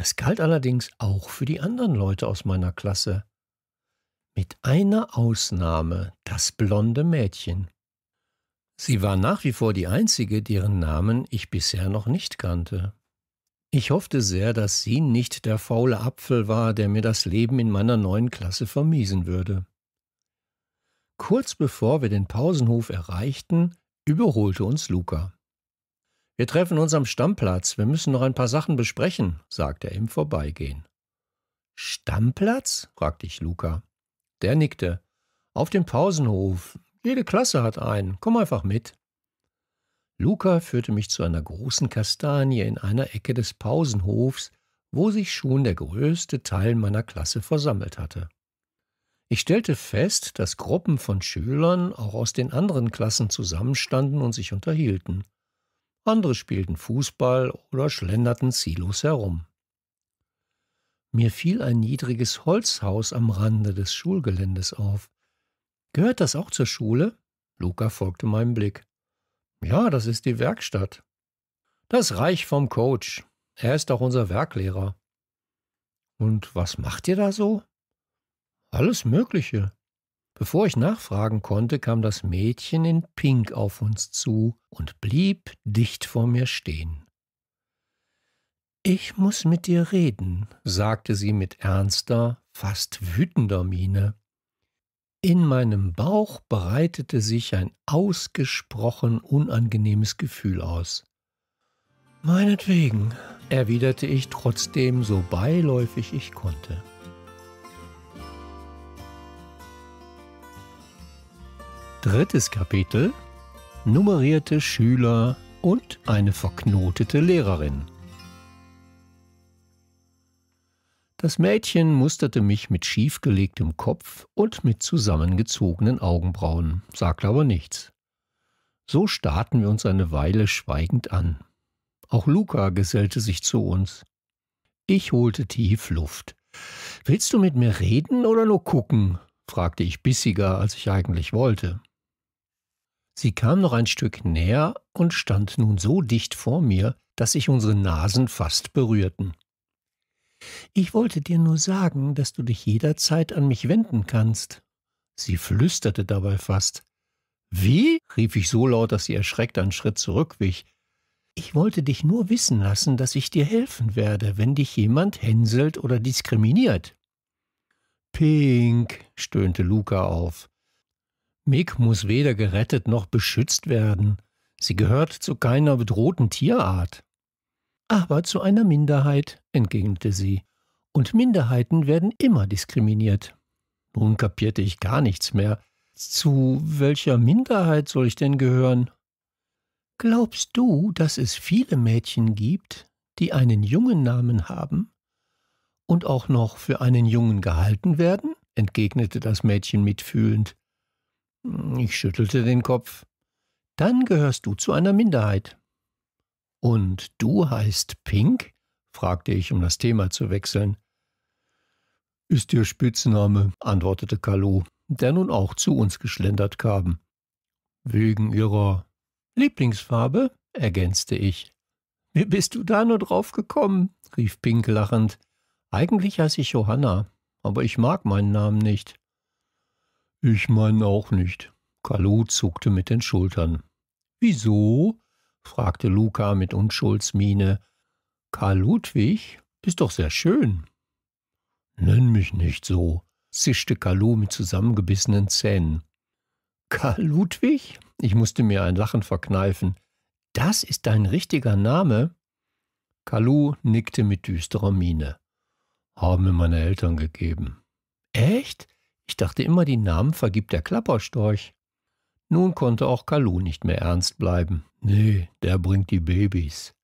Das galt allerdings auch für die anderen Leute aus meiner Klasse. Mit einer Ausnahme, das blonde Mädchen. Sie war nach wie vor die einzige, deren Namen ich bisher noch nicht kannte. Ich hoffte sehr, dass sie nicht der faule Apfel war, der mir das Leben in meiner neuen Klasse vermiesen würde. Kurz bevor wir den Pausenhof erreichten, überholte uns Luca. Wir treffen uns am Stammplatz, wir müssen noch ein paar Sachen besprechen, sagte er im Vorbeigehen. Stammplatz? fragte ich Luca. Der nickte. Auf dem Pausenhof. Jede Klasse hat einen. Komm einfach mit. Luca führte mich zu einer großen Kastanie in einer Ecke des Pausenhofs, wo sich schon der größte Teil meiner Klasse versammelt hatte. Ich stellte fest, dass Gruppen von Schülern auch aus den anderen Klassen zusammenstanden und sich unterhielten andere spielten Fußball oder schlenderten ziellos herum. Mir fiel ein niedriges Holzhaus am Rande des Schulgeländes auf. Gehört das auch zur Schule? Luca folgte meinem Blick. Ja, das ist die Werkstatt. Das Reich vom Coach. Er ist auch unser Werklehrer. Und was macht ihr da so? Alles Mögliche. Bevor ich nachfragen konnte, kam das Mädchen in Pink auf uns zu und blieb dicht vor mir stehen. Ich muss mit dir reden, sagte sie mit ernster, fast wütender Miene. In meinem Bauch breitete sich ein ausgesprochen unangenehmes Gefühl aus. Meinetwegen, erwiderte ich trotzdem so beiläufig ich konnte. Drittes Kapitel Nummerierte Schüler und eine verknotete Lehrerin. Das Mädchen musterte mich mit schiefgelegtem Kopf und mit zusammengezogenen Augenbrauen, sagte aber nichts. So starrten wir uns eine Weile schweigend an. Auch Luca gesellte sich zu uns. Ich holte tief Luft. Willst du mit mir reden oder nur gucken? fragte ich bissiger, als ich eigentlich wollte. Sie kam noch ein Stück näher und stand nun so dicht vor mir, dass sich unsere Nasen fast berührten. Ich wollte dir nur sagen, dass du dich jederzeit an mich wenden kannst. Sie flüsterte dabei fast. Wie? rief ich so laut, dass sie erschreckt einen Schritt zurückwich. Ich wollte dich nur wissen lassen, dass ich dir helfen werde, wenn dich jemand hänselt oder diskriminiert. Pink, stöhnte Luca auf. Meg muss weder gerettet noch beschützt werden. Sie gehört zu keiner bedrohten Tierart. Aber zu einer Minderheit, entgegnete sie. Und Minderheiten werden immer diskriminiert. Nun kapierte ich gar nichts mehr. Zu welcher Minderheit soll ich denn gehören? Glaubst du, dass es viele Mädchen gibt, die einen jungen Namen haben und auch noch für einen Jungen gehalten werden? entgegnete das Mädchen mitfühlend. Ich schüttelte den Kopf. Dann gehörst du zu einer Minderheit. Und du heißt Pink? fragte ich, um das Thema zu wechseln. Ist ihr Spitzname, antwortete Kalu, der nun auch zu uns geschlendert kam. Wegen ihrer Lieblingsfarbe? ergänzte ich. Wie bist du da nur drauf gekommen? rief Pink lachend. Eigentlich heiße ich Johanna, aber ich mag meinen Namen nicht. Ich meine auch nicht. Kalu zuckte mit den Schultern. Wieso? fragte Luca mit Unschuldsmiene. Karl Ludwig ist doch sehr schön. Nenn mich nicht so, zischte Kalu mit zusammengebissenen Zähnen. Karl Ludwig? Ich musste mir ein Lachen verkneifen. Das ist dein richtiger Name? Kalu nickte mit düsterer Miene. Haben mir meine Eltern gegeben. Echt? Ich dachte immer, die Namen vergibt der Klapperstorch. Nun konnte auch Kalu nicht mehr ernst bleiben. Nee, der bringt die Babys.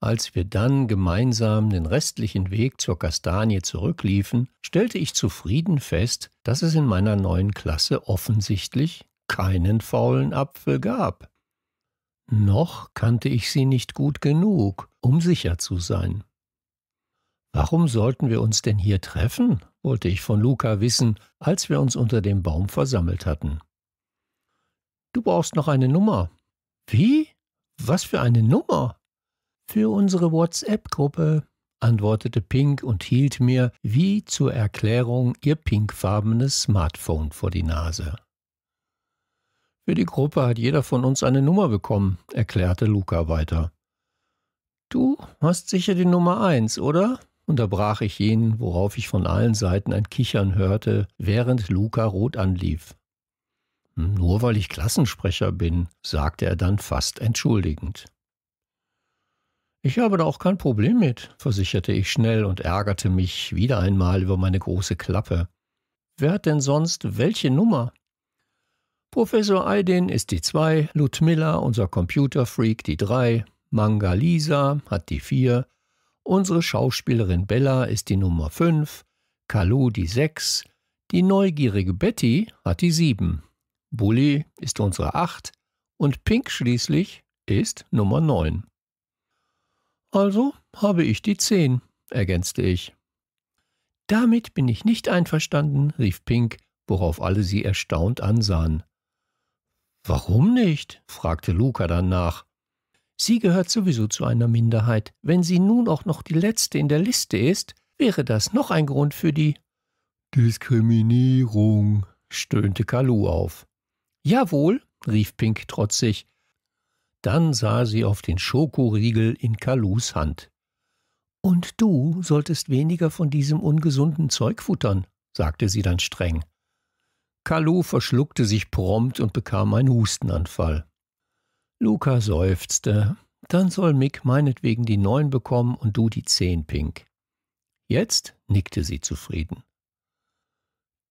Als wir dann gemeinsam den restlichen Weg zur Kastanie zurückliefen, stellte ich zufrieden fest, dass es in meiner neuen Klasse offensichtlich keinen faulen Apfel gab. Noch kannte ich sie nicht gut genug, um sicher zu sein. Warum sollten wir uns denn hier treffen? wollte ich von Luca wissen, als wir uns unter dem Baum versammelt hatten. Du brauchst noch eine Nummer. Wie? Was für eine Nummer? Für unsere WhatsApp-Gruppe, antwortete Pink und hielt mir, wie zur Erklärung, ihr pinkfarbenes Smartphone vor die Nase. Für die Gruppe hat jeder von uns eine Nummer bekommen, erklärte Luca weiter. Du hast sicher die Nummer eins, oder? unterbrach ich ihn, worauf ich von allen Seiten ein Kichern hörte, während Luca rot anlief. Hm, nur weil ich Klassensprecher bin, sagte er dann fast entschuldigend. Ich habe da auch kein Problem mit, versicherte ich schnell und ärgerte mich wieder einmal über meine große Klappe. Wer hat denn sonst welche Nummer? Professor Aydin ist die 2, Ludmilla, unser Computerfreak, die 3, Lisa hat die 4, Unsere Schauspielerin Bella ist die Nummer 5, Kalu die 6, die neugierige Betty hat die 7, Bully ist unsere 8 und Pink schließlich ist Nummer 9. Also habe ich die 10, ergänzte ich. Damit bin ich nicht einverstanden, rief Pink, worauf alle sie erstaunt ansahen. Warum nicht? fragte Luca dann nach. Sie gehört sowieso zu einer Minderheit. Wenn sie nun auch noch die letzte in der Liste ist, wäre das noch ein Grund für die Diskriminierung, stöhnte Kalu auf. Jawohl, rief Pink trotzig. Dann sah sie auf den Schokoriegel in Kalus Hand. Und du solltest weniger von diesem ungesunden Zeug futtern, sagte sie dann streng. Kalu verschluckte sich prompt und bekam einen Hustenanfall. Luca seufzte. Dann soll Mick meinetwegen die neun bekommen und du die zehn, Pink. Jetzt nickte sie zufrieden.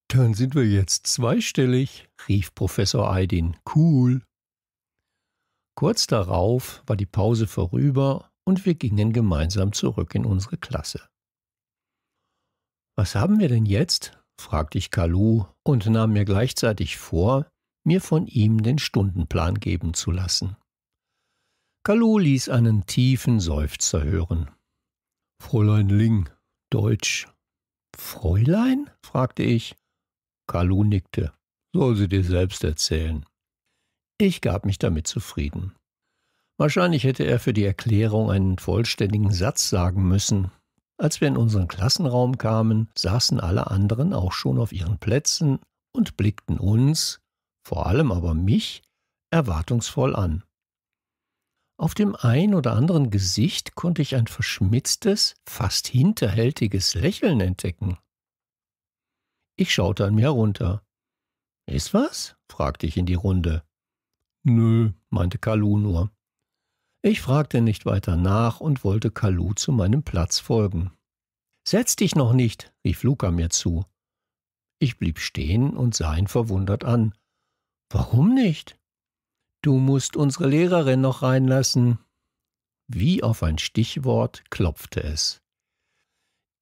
Dann sind wir jetzt zweistellig, rief Professor Aydin. Cool. Kurz darauf war die Pause vorüber und wir gingen gemeinsam zurück in unsere Klasse. Was haben wir denn jetzt? fragte ich Kalu und nahm mir gleichzeitig vor, mir von ihm den Stundenplan geben zu lassen. Kalu ließ einen tiefen Seufzer hören. Fräulein Ling, Deutsch. Fräulein? fragte ich. Kalu nickte. Soll sie dir selbst erzählen. Ich gab mich damit zufrieden. Wahrscheinlich hätte er für die Erklärung einen vollständigen Satz sagen müssen. Als wir in unseren Klassenraum kamen, saßen alle anderen auch schon auf ihren Plätzen und blickten uns, vor allem aber mich, erwartungsvoll an. Auf dem ein oder anderen Gesicht konnte ich ein verschmitztes, fast hinterhältiges Lächeln entdecken. Ich schaute an mir herunter. Ist was? fragte ich in die Runde. Nö, meinte Kalu nur. Ich fragte nicht weiter nach und wollte Kalu zu meinem Platz folgen. Setz dich noch nicht, rief Luca mir zu. Ich blieb stehen und sah ihn verwundert an, Warum nicht? Du musst unsere Lehrerin noch reinlassen. Wie auf ein Stichwort klopfte es.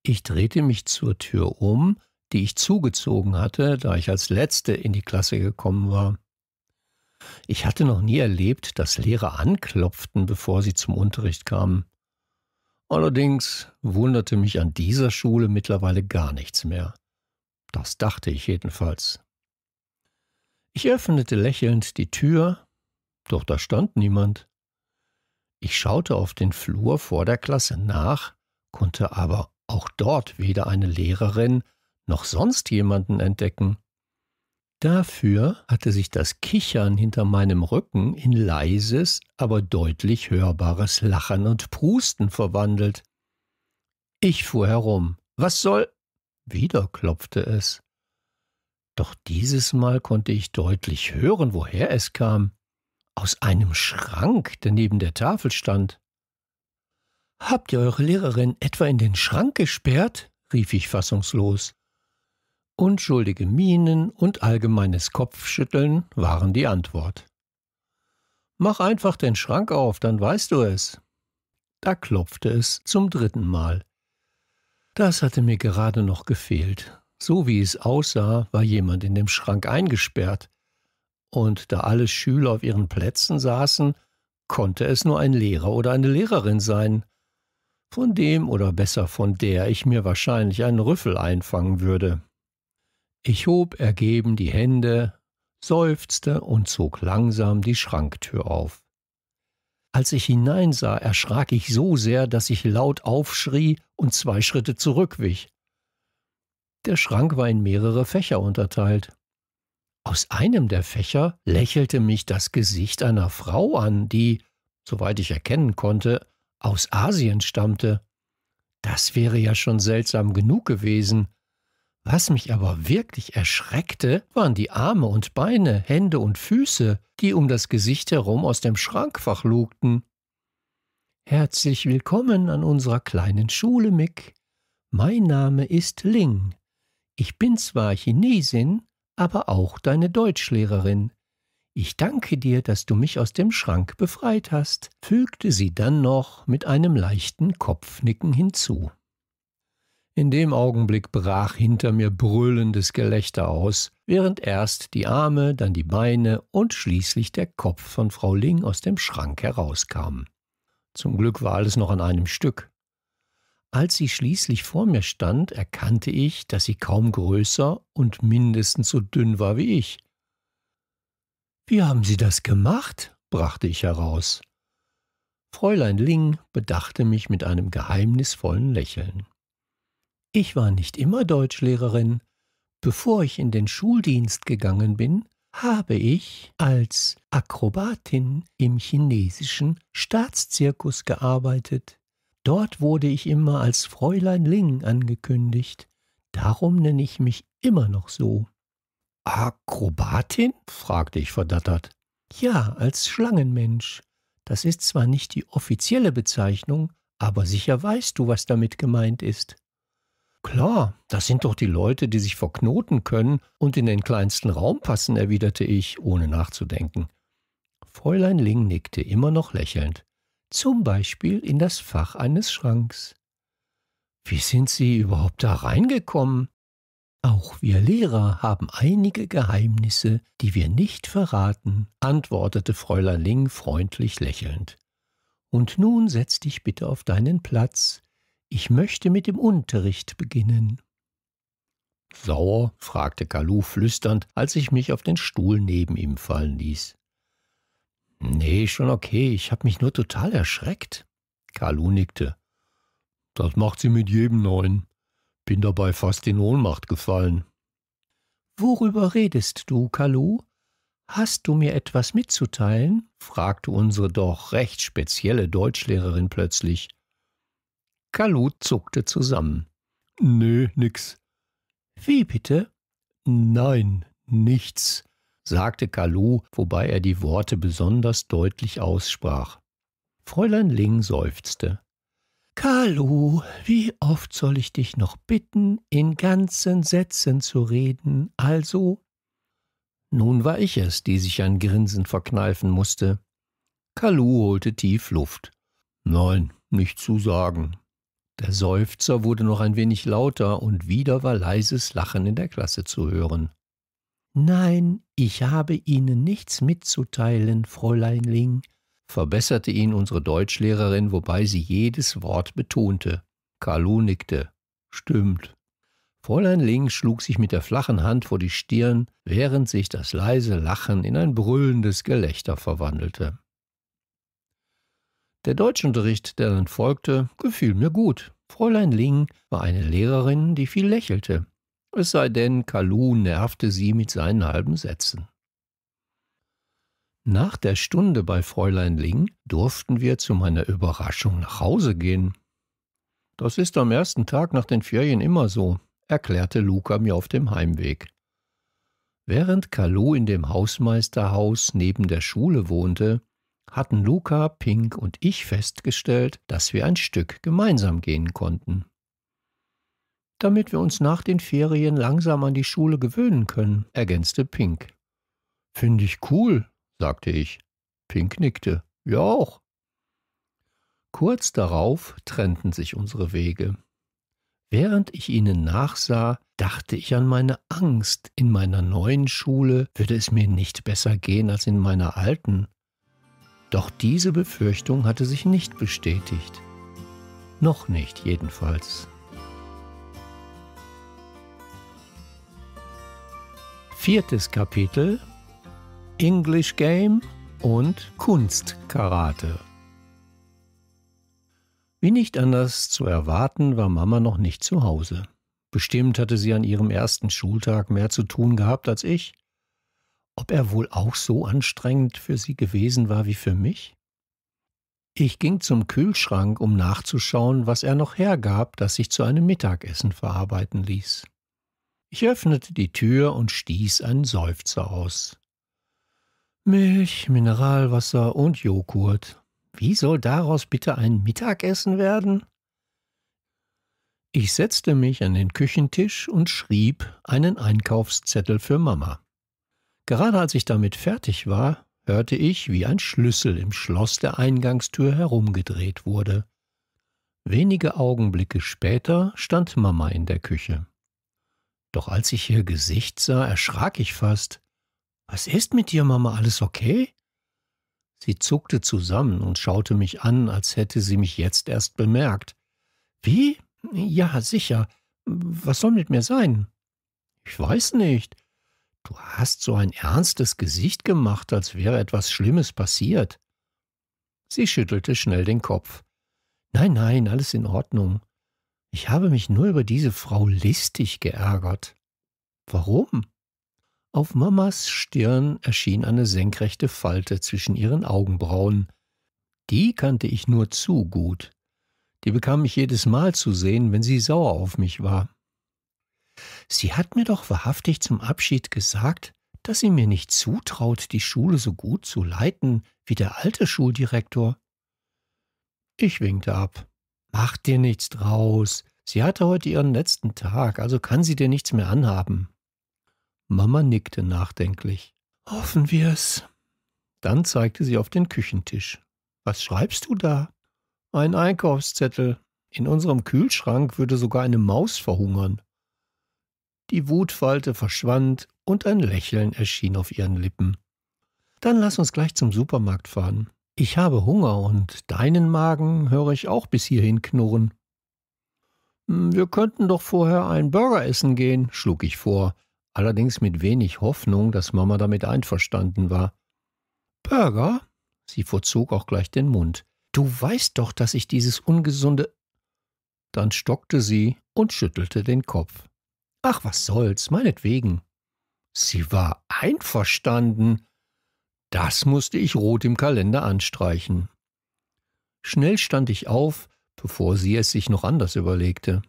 Ich drehte mich zur Tür um, die ich zugezogen hatte, da ich als Letzte in die Klasse gekommen war. Ich hatte noch nie erlebt, dass Lehrer anklopften, bevor sie zum Unterricht kamen. Allerdings wunderte mich an dieser Schule mittlerweile gar nichts mehr. Das dachte ich jedenfalls. Ich öffnete lächelnd die Tür, doch da stand niemand. Ich schaute auf den Flur vor der Klasse nach, konnte aber auch dort weder eine Lehrerin noch sonst jemanden entdecken. Dafür hatte sich das Kichern hinter meinem Rücken in leises, aber deutlich hörbares Lachen und Prusten verwandelt. Ich fuhr herum. Was soll? Wieder klopfte es. Doch dieses Mal konnte ich deutlich hören, woher es kam. Aus einem Schrank, der neben der Tafel stand. Habt ihr eure Lehrerin etwa in den Schrank gesperrt? rief ich fassungslos. Unschuldige Mienen und allgemeines Kopfschütteln waren die Antwort. Mach einfach den Schrank auf, dann weißt du es. Da klopfte es zum dritten Mal. Das hatte mir gerade noch gefehlt. So wie es aussah, war jemand in dem Schrank eingesperrt. Und da alle Schüler auf ihren Plätzen saßen, konnte es nur ein Lehrer oder eine Lehrerin sein, von dem oder besser von der ich mir wahrscheinlich einen Rüffel einfangen würde. Ich hob ergeben die Hände, seufzte und zog langsam die Schranktür auf. Als ich hineinsah, erschrak ich so sehr, dass ich laut aufschrie und zwei Schritte zurückwich. Der Schrank war in mehrere Fächer unterteilt. Aus einem der Fächer lächelte mich das Gesicht einer Frau an, die, soweit ich erkennen konnte, aus Asien stammte. Das wäre ja schon seltsam genug gewesen. Was mich aber wirklich erschreckte, waren die Arme und Beine, Hände und Füße, die um das Gesicht herum aus dem Schrankfach lugten. Herzlich willkommen an unserer kleinen Schule, Mick. Mein Name ist Ling. Ich bin zwar Chinesin, aber auch deine Deutschlehrerin. Ich danke dir, dass du mich aus dem Schrank befreit hast, fügte sie dann noch mit einem leichten Kopfnicken hinzu. In dem Augenblick brach hinter mir brüllendes Gelächter aus, während erst die Arme, dann die Beine und schließlich der Kopf von Frau Ling aus dem Schrank herauskamen. Zum Glück war alles noch an einem Stück. Als sie schließlich vor mir stand, erkannte ich, dass sie kaum größer und mindestens so dünn war wie ich. Wie haben Sie das gemacht? brachte ich heraus. Fräulein Ling bedachte mich mit einem geheimnisvollen Lächeln. Ich war nicht immer Deutschlehrerin. Bevor ich in den Schuldienst gegangen bin, habe ich als Akrobatin im chinesischen Staatszirkus gearbeitet. Dort wurde ich immer als Fräulein Ling angekündigt. Darum nenne ich mich immer noch so. Akrobatin? fragte ich verdattert. Ja, als Schlangenmensch. Das ist zwar nicht die offizielle Bezeichnung, aber sicher weißt du, was damit gemeint ist. Klar, das sind doch die Leute, die sich verknoten können und in den kleinsten Raum passen, erwiderte ich, ohne nachzudenken. Fräulein Ling nickte immer noch lächelnd zum Beispiel in das Fach eines Schranks. Wie sind sie überhaupt da reingekommen? Auch wir Lehrer haben einige Geheimnisse, die wir nicht verraten, antwortete Fräulein Ling freundlich lächelnd. Und nun setz dich bitte auf deinen Platz. Ich möchte mit dem Unterricht beginnen. Sauer? fragte Kalu flüsternd, als ich mich auf den Stuhl neben ihm fallen ließ. Nee, schon okay. Ich habe mich nur total erschreckt. Kalu nickte. Das macht sie mit jedem Neuen. Bin dabei fast in Ohnmacht gefallen. Worüber redest du, Kalu? Hast du mir etwas mitzuteilen? fragte unsere doch recht spezielle Deutschlehrerin plötzlich. Kalu zuckte zusammen. Nö, nix. Wie bitte? Nein, nichts sagte Kalu, wobei er die Worte besonders deutlich aussprach. Fräulein Ling seufzte. Kalu, wie oft soll ich dich noch bitten, in ganzen Sätzen zu reden, also? Nun war ich es, die sich ein Grinsen verkneifen musste. Kalu holte tief Luft. Nein, nicht zu sagen. Der Seufzer wurde noch ein wenig lauter, und wieder war leises Lachen in der Klasse zu hören. Nein, ich habe Ihnen nichts mitzuteilen, Fräulein Ling, verbesserte ihn unsere Deutschlehrerin, wobei sie jedes Wort betonte. Kalu nickte. Stimmt. Fräulein Ling schlug sich mit der flachen Hand vor die Stirn, während sich das leise Lachen in ein brüllendes Gelächter verwandelte. Der Deutschunterricht, der dann folgte, gefiel mir gut. Fräulein Ling war eine Lehrerin, die viel lächelte es sei denn, Kalu nervte sie mit seinen halben Sätzen. Nach der Stunde bei Fräulein Ling durften wir zu meiner Überraschung nach Hause gehen. Das ist am ersten Tag nach den Ferien immer so, erklärte Luca mir auf dem Heimweg. Während Kalu in dem Hausmeisterhaus neben der Schule wohnte, hatten Luca, Pink und ich festgestellt, dass wir ein Stück gemeinsam gehen konnten damit wir uns nach den Ferien langsam an die Schule gewöhnen können, ergänzte Pink. Finde ich cool, sagte ich. Pink nickte. Ja auch. Kurz darauf trennten sich unsere Wege. Während ich ihnen nachsah, dachte ich an meine Angst, in meiner neuen Schule würde es mir nicht besser gehen als in meiner alten. Doch diese Befürchtung hatte sich nicht bestätigt. Noch nicht jedenfalls. Viertes Kapitel English Game und Kunstkarate. Wie nicht anders zu erwarten, war Mama noch nicht zu Hause. Bestimmt hatte sie an ihrem ersten Schultag mehr zu tun gehabt als ich. Ob er wohl auch so anstrengend für sie gewesen war wie für mich? Ich ging zum Kühlschrank, um nachzuschauen, was er noch hergab, das sich zu einem Mittagessen verarbeiten ließ. Ich öffnete die Tür und stieß einen Seufzer aus. Milch, Mineralwasser und Joghurt. Wie soll daraus bitte ein Mittagessen werden? Ich setzte mich an den Küchentisch und schrieb einen Einkaufszettel für Mama. Gerade als ich damit fertig war, hörte ich, wie ein Schlüssel im Schloss der Eingangstür herumgedreht wurde. Wenige Augenblicke später stand Mama in der Küche. Doch als ich ihr Gesicht sah, erschrak ich fast. Was ist mit dir, Mama? Alles okay? Sie zuckte zusammen und schaute mich an, als hätte sie mich jetzt erst bemerkt. Wie? Ja, sicher. Was soll mit mir sein? Ich weiß nicht. Du hast so ein ernstes Gesicht gemacht, als wäre etwas Schlimmes passiert. Sie schüttelte schnell den Kopf. Nein, nein, alles in Ordnung. Ich habe mich nur über diese Frau listig geärgert. Warum? Auf Mamas Stirn erschien eine senkrechte Falte zwischen ihren Augenbrauen. Die kannte ich nur zu gut. Die bekam ich jedes Mal zu sehen, wenn sie sauer auf mich war. Sie hat mir doch wahrhaftig zum Abschied gesagt, dass sie mir nicht zutraut, die Schule so gut zu leiten wie der alte Schuldirektor. Ich winkte ab. Mach dir nichts draus. Sie hatte heute ihren letzten Tag, also kann sie dir nichts mehr anhaben. Mama nickte nachdenklich. Hoffen wir's. Dann zeigte sie auf den Küchentisch. Was schreibst du da? Ein Einkaufszettel. In unserem Kühlschrank würde sogar eine Maus verhungern. Die Wutfalte verschwand und ein Lächeln erschien auf ihren Lippen. Dann lass uns gleich zum Supermarkt fahren. Ich habe Hunger und deinen Magen höre ich auch bis hierhin knurren. Hm, wir könnten doch vorher einen Burger essen gehen, schlug ich vor, allerdings mit wenig Hoffnung, dass Mama damit einverstanden war. Burger? Sie verzog auch gleich den Mund. Du weißt doch, dass ich dieses ungesunde. Dann stockte sie und schüttelte den Kopf. Ach, was soll's, meinetwegen. Sie war einverstanden. Das musste ich rot im Kalender anstreichen. Schnell stand ich auf, bevor sie es sich noch anders überlegte.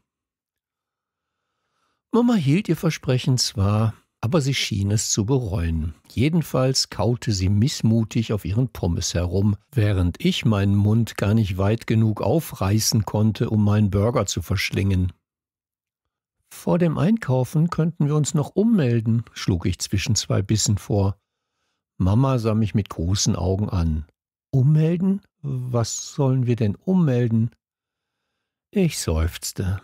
Mama hielt ihr Versprechen zwar, aber sie schien es zu bereuen. Jedenfalls kaute sie missmutig auf ihren Pommes herum, während ich meinen Mund gar nicht weit genug aufreißen konnte, um meinen Burger zu verschlingen. Vor dem Einkaufen könnten wir uns noch ummelden, schlug ich zwischen zwei Bissen vor. Mama sah mich mit großen Augen an. Ummelden? Was sollen wir denn ummelden? Ich seufzte.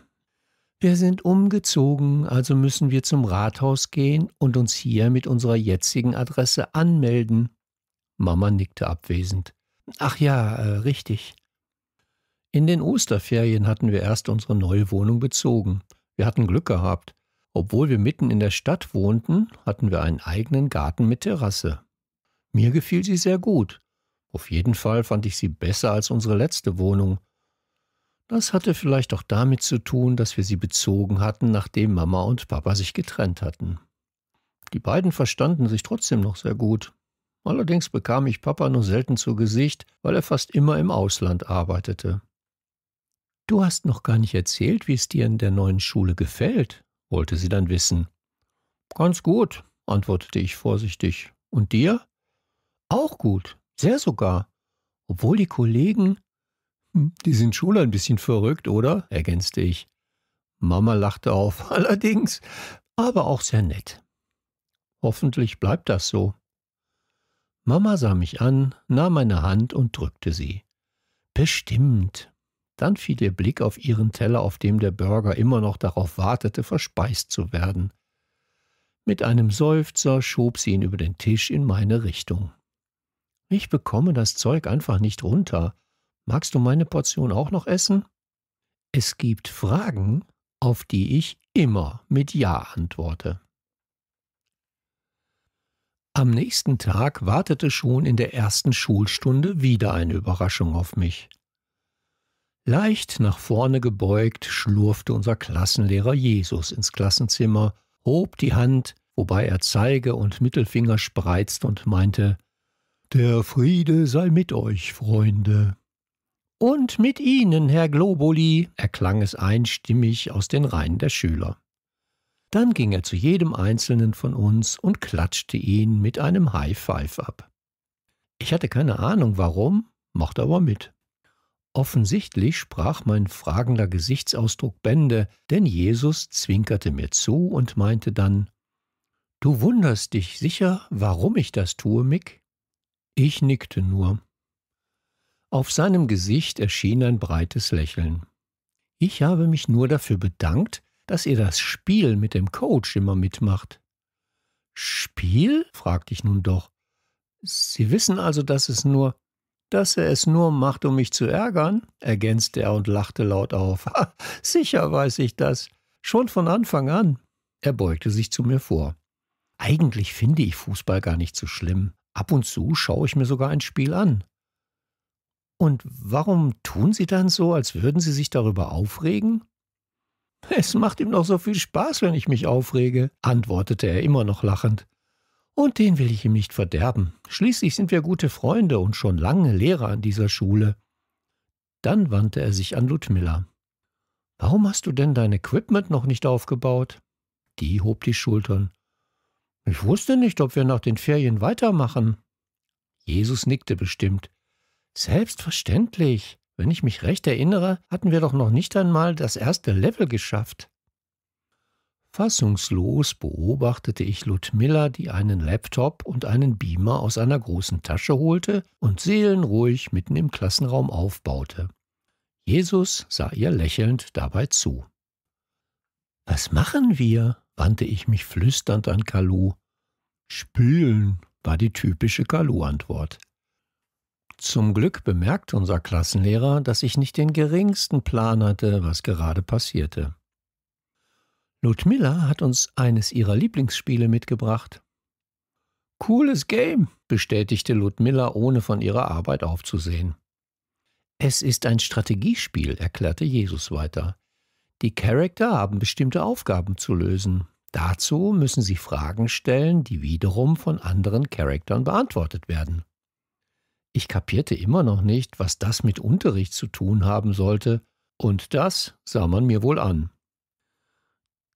Wir sind umgezogen, also müssen wir zum Rathaus gehen und uns hier mit unserer jetzigen Adresse anmelden. Mama nickte abwesend. Ach ja, äh, richtig. In den Osterferien hatten wir erst unsere neue Wohnung bezogen. Wir hatten Glück gehabt. Obwohl wir mitten in der Stadt wohnten, hatten wir einen eigenen Garten mit Terrasse. Mir gefiel sie sehr gut. Auf jeden Fall fand ich sie besser als unsere letzte Wohnung. Das hatte vielleicht auch damit zu tun, dass wir sie bezogen hatten, nachdem Mama und Papa sich getrennt hatten. Die beiden verstanden sich trotzdem noch sehr gut. Allerdings bekam ich Papa nur selten zu Gesicht, weil er fast immer im Ausland arbeitete. Du hast noch gar nicht erzählt, wie es dir in der neuen Schule gefällt, wollte sie dann wissen. Ganz gut, antwortete ich vorsichtig. Und dir? Auch gut, sehr sogar. Obwohl die Kollegen. Hm, die sind schon ein bisschen verrückt, oder? ergänzte ich. Mama lachte auf, <laughs> allerdings, aber auch sehr nett. Hoffentlich bleibt das so. Mama sah mich an, nahm meine Hand und drückte sie. Bestimmt. Dann fiel ihr Blick auf ihren Teller, auf dem der Burger immer noch darauf wartete, verspeist zu werden. Mit einem Seufzer schob sie ihn über den Tisch in meine Richtung. Ich bekomme das Zeug einfach nicht runter. Magst du meine Portion auch noch essen? Es gibt Fragen, auf die ich immer mit Ja antworte. Am nächsten Tag wartete schon in der ersten Schulstunde wieder eine Überraschung auf mich. Leicht nach vorne gebeugt schlurfte unser Klassenlehrer Jesus ins Klassenzimmer, hob die Hand, wobei er Zeige und Mittelfinger spreizte und meinte der Friede sei mit euch, Freunde. Und mit Ihnen, Herr Globoli, erklang es einstimmig aus den Reihen der Schüler. Dann ging er zu jedem Einzelnen von uns und klatschte ihn mit einem High Five ab. Ich hatte keine Ahnung warum, machte aber mit. Offensichtlich sprach mein fragender Gesichtsausdruck Bände, denn Jesus zwinkerte mir zu und meinte dann Du wunderst dich sicher, warum ich das tue, Mick? Ich nickte nur. Auf seinem Gesicht erschien ein breites Lächeln. Ich habe mich nur dafür bedankt, dass ihr das Spiel mit dem Coach immer mitmacht. Spiel? fragte ich nun doch. Sie wissen also, dass es nur, dass er es nur macht, um mich zu ärgern? ergänzte er und lachte laut auf. <laughs> Sicher weiß ich das. Schon von Anfang an. Er beugte sich zu mir vor. Eigentlich finde ich Fußball gar nicht so schlimm, Ab und zu schaue ich mir sogar ein Spiel an. Und warum tun Sie dann so, als würden Sie sich darüber aufregen? Es macht ihm noch so viel Spaß, wenn ich mich aufrege, antwortete er immer noch lachend. Und den will ich ihm nicht verderben. Schließlich sind wir gute Freunde und schon lange Lehrer an dieser Schule. Dann wandte er sich an Ludmilla. Warum hast du denn dein Equipment noch nicht aufgebaut? Die hob die Schultern. Ich wusste nicht, ob wir nach den Ferien weitermachen. Jesus nickte bestimmt. Selbstverständlich. Wenn ich mich recht erinnere, hatten wir doch noch nicht einmal das erste Level geschafft. Fassungslos beobachtete ich Ludmilla, die einen Laptop und einen Beamer aus einer großen Tasche holte und seelenruhig mitten im Klassenraum aufbaute. Jesus sah ihr lächelnd dabei zu. Was machen wir? wandte ich mich flüsternd an Kalu. Spülen, war die typische Kalu-Antwort. Zum Glück bemerkte unser Klassenlehrer, dass ich nicht den geringsten Plan hatte, was gerade passierte. Ludmilla hat uns eines ihrer Lieblingsspiele mitgebracht. Cooles Game, bestätigte Ludmilla, ohne von ihrer Arbeit aufzusehen. Es ist ein Strategiespiel, erklärte Jesus weiter. Die Charakter haben bestimmte Aufgaben zu lösen. Dazu müssen sie Fragen stellen, die wiederum von anderen Charaktern beantwortet werden. Ich kapierte immer noch nicht, was das mit Unterricht zu tun haben sollte, und das sah man mir wohl an.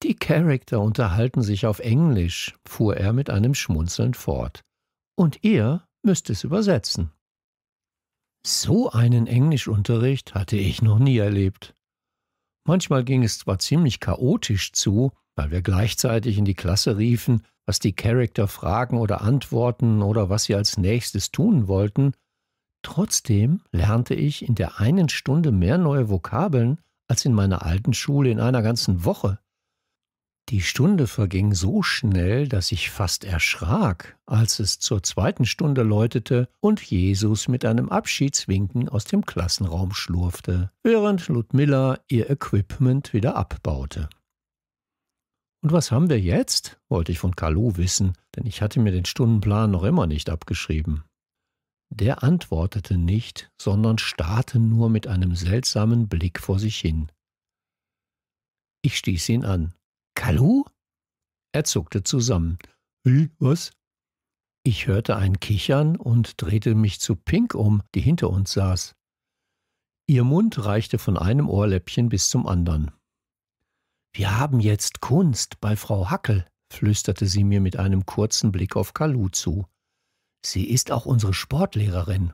Die Charakter unterhalten sich auf Englisch, fuhr er mit einem Schmunzeln fort. Und ihr müsst es übersetzen. So einen Englischunterricht hatte ich noch nie erlebt. Manchmal ging es zwar ziemlich chaotisch zu, weil wir gleichzeitig in die Klasse riefen, was die Charakter fragen oder antworten oder was sie als nächstes tun wollten, trotzdem lernte ich in der einen Stunde mehr neue Vokabeln als in meiner alten Schule in einer ganzen Woche. Die Stunde verging so schnell, dass ich fast erschrak, als es zur zweiten Stunde läutete und Jesus mit einem Abschiedswinken aus dem Klassenraum schlurfte, während Ludmilla ihr Equipment wieder abbaute. Und was haben wir jetzt? wollte ich von Kalu wissen, denn ich hatte mir den Stundenplan noch immer nicht abgeschrieben. Der antwortete nicht, sondern starrte nur mit einem seltsamen Blick vor sich hin. Ich stieß ihn an. Kalu? Er zuckte zusammen. Wie, was? Ich hörte ein Kichern und drehte mich zu Pink um, die hinter uns saß. Ihr Mund reichte von einem Ohrläppchen bis zum anderen. Wir haben jetzt Kunst bei Frau Hackel, flüsterte sie mir mit einem kurzen Blick auf Kalu zu. Sie ist auch unsere Sportlehrerin.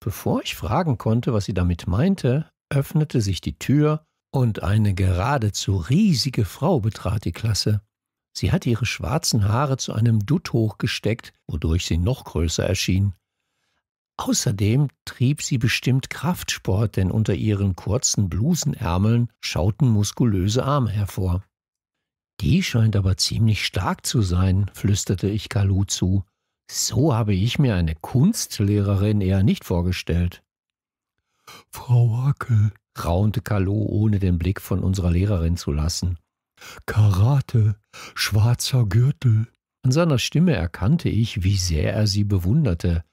Bevor ich fragen konnte, was sie damit meinte, öffnete sich die Tür und eine geradezu riesige Frau betrat die Klasse. Sie hatte ihre schwarzen Haare zu einem Dutt hochgesteckt, wodurch sie noch größer erschien. Außerdem trieb sie bestimmt Kraftsport, denn unter ihren kurzen Blusenärmeln schauten muskulöse Arme hervor. Die scheint aber ziemlich stark zu sein, flüsterte ich Kalu zu. So habe ich mir eine Kunstlehrerin eher nicht vorgestellt. Frau Hackel, raunte Calot, ohne den Blick von unserer Lehrerin zu lassen. Karate, schwarzer Gürtel. An seiner Stimme erkannte ich, wie sehr er sie bewunderte.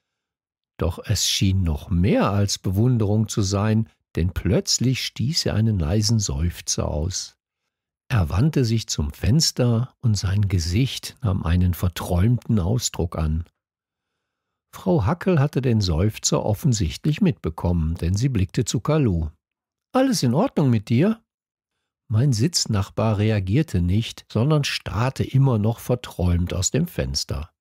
Doch es schien noch mehr als Bewunderung zu sein, denn plötzlich stieß er einen leisen Seufzer aus. Er wandte sich zum Fenster und sein Gesicht nahm einen verträumten Ausdruck an. Frau Hackel hatte den Seufzer offensichtlich mitbekommen, denn sie blickte zu Kalu. Alles in Ordnung mit dir? Mein Sitznachbar reagierte nicht, sondern starrte immer noch verträumt aus dem Fenster.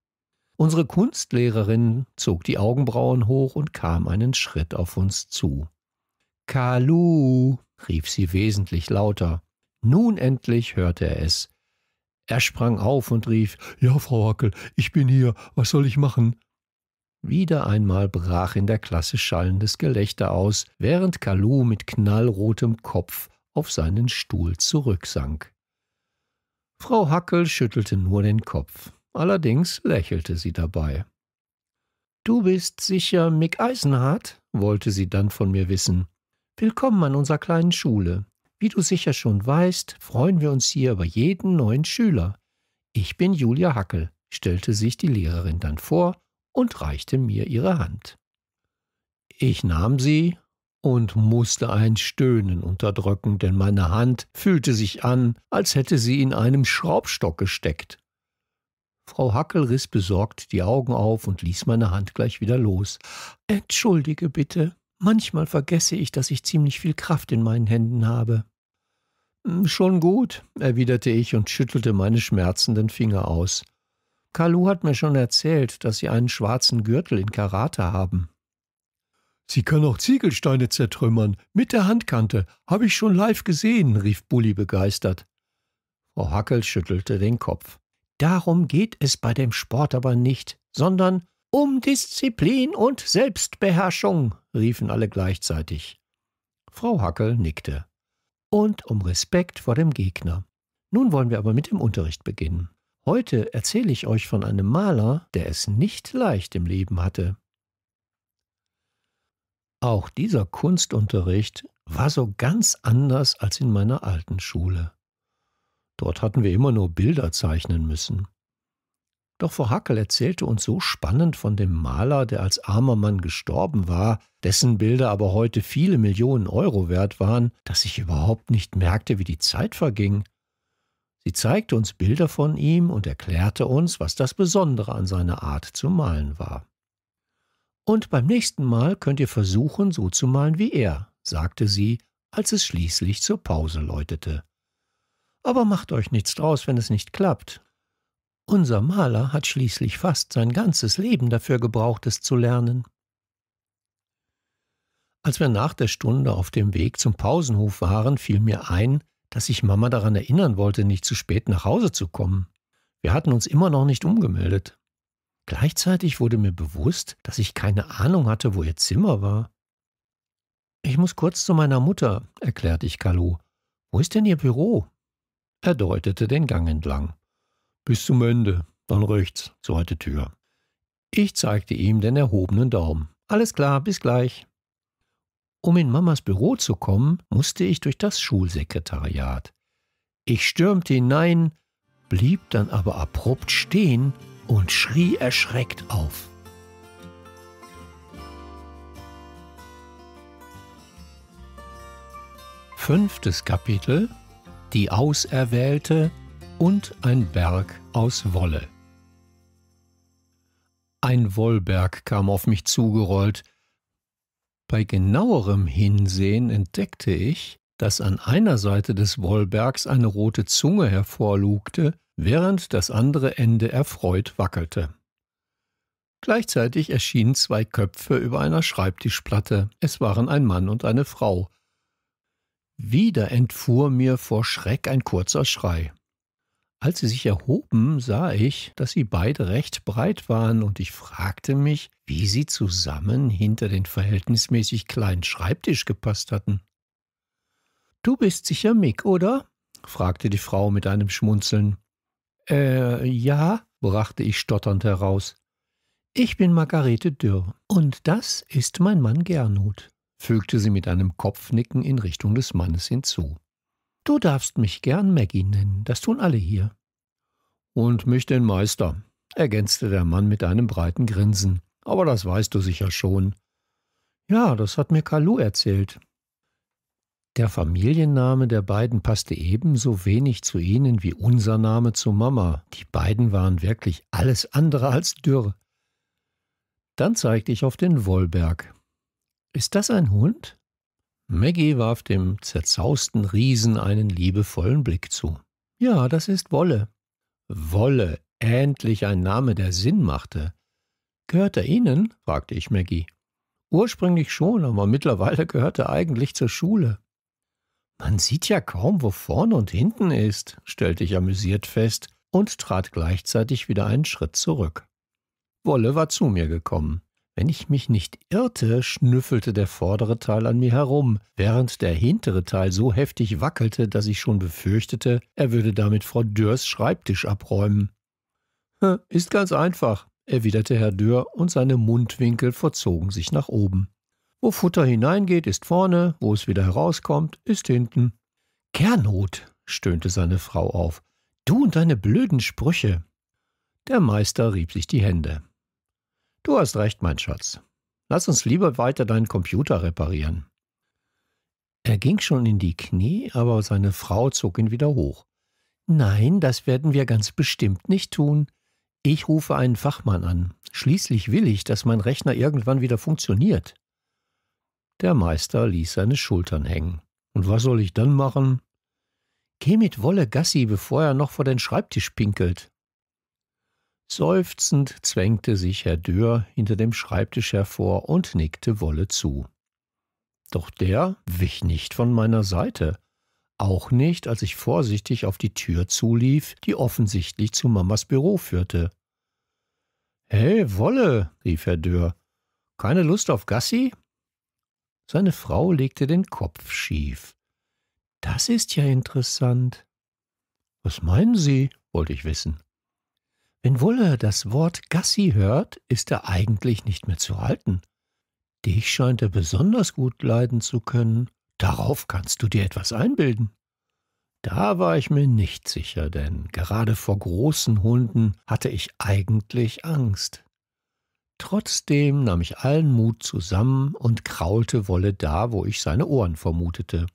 Unsere Kunstlehrerin zog die Augenbrauen hoch und kam einen Schritt auf uns zu. Kalu, rief sie wesentlich lauter. Nun endlich hörte er es. Er sprang auf und rief Ja, Frau Hackel, ich bin hier, was soll ich machen? Wieder einmal brach in der Klasse schallendes Gelächter aus, während Kalu mit knallrotem Kopf auf seinen Stuhl zurücksank. Frau Hackel schüttelte nur den Kopf, allerdings lächelte sie dabei. Du bist sicher Mick Eisenhardt? wollte sie dann von mir wissen. Willkommen an unserer kleinen Schule. Wie du sicher schon weißt, freuen wir uns hier über jeden neuen Schüler. Ich bin Julia Hackel, stellte sich die Lehrerin dann vor und reichte mir ihre Hand. Ich nahm sie und musste ein Stöhnen unterdrücken, denn meine Hand fühlte sich an, als hätte sie in einem Schraubstock gesteckt. Frau Hackel riss besorgt die Augen auf und ließ meine Hand gleich wieder los. Entschuldige bitte, manchmal vergesse ich, dass ich ziemlich viel Kraft in meinen Händen habe. Hm, schon gut, erwiderte ich und schüttelte meine schmerzenden Finger aus. Kalu hat mir schon erzählt, dass Sie einen schwarzen Gürtel in Karate haben. Sie können auch Ziegelsteine zertrümmern, mit der Handkante. Habe ich schon live gesehen, rief Bulli begeistert. Frau Hackel schüttelte den Kopf. Darum geht es bei dem Sport aber nicht, sondern um Disziplin und Selbstbeherrschung, riefen alle gleichzeitig. Frau Hackel nickte. Und um Respekt vor dem Gegner. Nun wollen wir aber mit dem Unterricht beginnen. Heute erzähle ich euch von einem Maler, der es nicht leicht im Leben hatte. Auch dieser Kunstunterricht war so ganz anders als in meiner alten Schule. Dort hatten wir immer nur Bilder zeichnen müssen. Doch Frau Hackel erzählte uns so spannend von dem Maler, der als armer Mann gestorben war, dessen Bilder aber heute viele Millionen Euro wert waren, dass ich überhaupt nicht merkte, wie die Zeit verging Sie zeigte uns Bilder von ihm und erklärte uns, was das Besondere an seiner Art zu malen war. Und beim nächsten Mal könnt ihr versuchen, so zu malen wie er, sagte sie, als es schließlich zur Pause läutete. Aber macht euch nichts draus, wenn es nicht klappt. Unser Maler hat schließlich fast sein ganzes Leben dafür gebraucht, es zu lernen. Als wir nach der Stunde auf dem Weg zum Pausenhof waren, fiel mir ein, dass ich Mama daran erinnern wollte, nicht zu spät nach Hause zu kommen. Wir hatten uns immer noch nicht umgemeldet. Gleichzeitig wurde mir bewusst, dass ich keine Ahnung hatte, wo ihr Zimmer war. Ich muss kurz zu meiner Mutter, erklärte ich Kalu. Wo ist denn ihr Büro? Er deutete den Gang entlang. Bis zum Ende, dann rechts, zweite Tür. Ich zeigte ihm den erhobenen Daumen. Alles klar, bis gleich. Um in Mamas Büro zu kommen, musste ich durch das Schulsekretariat. Ich stürmte hinein, blieb dann aber abrupt stehen und schrie erschreckt auf. Fünftes Kapitel Die Auserwählte und ein Berg aus Wolle. Ein Wollberg kam auf mich zugerollt, bei genauerem Hinsehen entdeckte ich, dass an einer Seite des Wollbergs eine rote Zunge hervorlugte, während das andere Ende erfreut wackelte. Gleichzeitig erschienen zwei Köpfe über einer Schreibtischplatte. Es waren ein Mann und eine Frau. Wieder entfuhr mir vor Schreck ein kurzer Schrei. Als sie sich erhoben, sah ich, dass sie beide recht breit waren, und ich fragte mich, wie sie zusammen hinter den verhältnismäßig kleinen Schreibtisch gepasst hatten. Du bist sicher Mick, oder? fragte die Frau mit einem Schmunzeln. Äh, ja, brachte ich stotternd heraus. Ich bin Margarete Dürr, und das ist mein Mann Gernot, fügte sie mit einem Kopfnicken in Richtung des Mannes hinzu. Du darfst mich gern Maggie nennen, das tun alle hier. Und mich den Meister, ergänzte der Mann mit einem breiten Grinsen. Aber das weißt du sicher schon. Ja, das hat mir Kalu erzählt. Der Familienname der beiden passte ebenso wenig zu ihnen wie unser Name zu Mama. Die beiden waren wirklich alles andere als dürr. Dann zeigte ich auf den Wollberg. Ist das ein Hund? Maggie warf dem zerzausten Riesen einen liebevollen Blick zu. Ja, das ist Wolle. Wolle, endlich ein Name, der Sinn machte. Gehört er Ihnen? fragte ich Maggie. Ursprünglich schon, aber mittlerweile gehört er eigentlich zur Schule. Man sieht ja kaum, wo vorn und hinten ist, stellte ich amüsiert fest und trat gleichzeitig wieder einen Schritt zurück. Wolle war zu mir gekommen. Wenn ich mich nicht irrte, schnüffelte der vordere Teil an mir herum, während der hintere Teil so heftig wackelte, dass ich schon befürchtete, er würde damit Frau Dürrs Schreibtisch abräumen. Ist ganz einfach, erwiderte Herr Dürr, und seine Mundwinkel verzogen sich nach oben. Wo Futter hineingeht, ist vorne, wo es wieder herauskommt, ist hinten. Kernot, stöhnte seine Frau auf. Du und deine blöden Sprüche. Der Meister rieb sich die Hände. Du hast recht, mein Schatz. Lass uns lieber weiter deinen Computer reparieren. Er ging schon in die Knie, aber seine Frau zog ihn wieder hoch. Nein, das werden wir ganz bestimmt nicht tun. Ich rufe einen Fachmann an. Schließlich will ich, dass mein Rechner irgendwann wieder funktioniert. Der Meister ließ seine Schultern hängen. Und was soll ich dann machen? Geh mit Wolle Gassi, bevor er noch vor den Schreibtisch pinkelt. Seufzend zwängte sich Herr Dürr hinter dem Schreibtisch hervor und nickte Wolle zu. Doch der wich nicht von meiner Seite. Auch nicht, als ich vorsichtig auf die Tür zulief, die offensichtlich zu Mamas Büro führte. Hey, Wolle, rief Herr Dürr, keine Lust auf Gassi? Seine Frau legte den Kopf schief. Das ist ja interessant. Was meinen Sie? wollte ich wissen. Wenn Wulle das Wort Gassi hört, ist er eigentlich nicht mehr zu halten. Dich scheint er besonders gut leiden zu können. Darauf kannst du dir etwas einbilden. Da war ich mir nicht sicher, denn gerade vor großen Hunden hatte ich eigentlich Angst. Trotzdem nahm ich allen Mut zusammen und kraulte Wolle da, wo ich seine Ohren vermutete.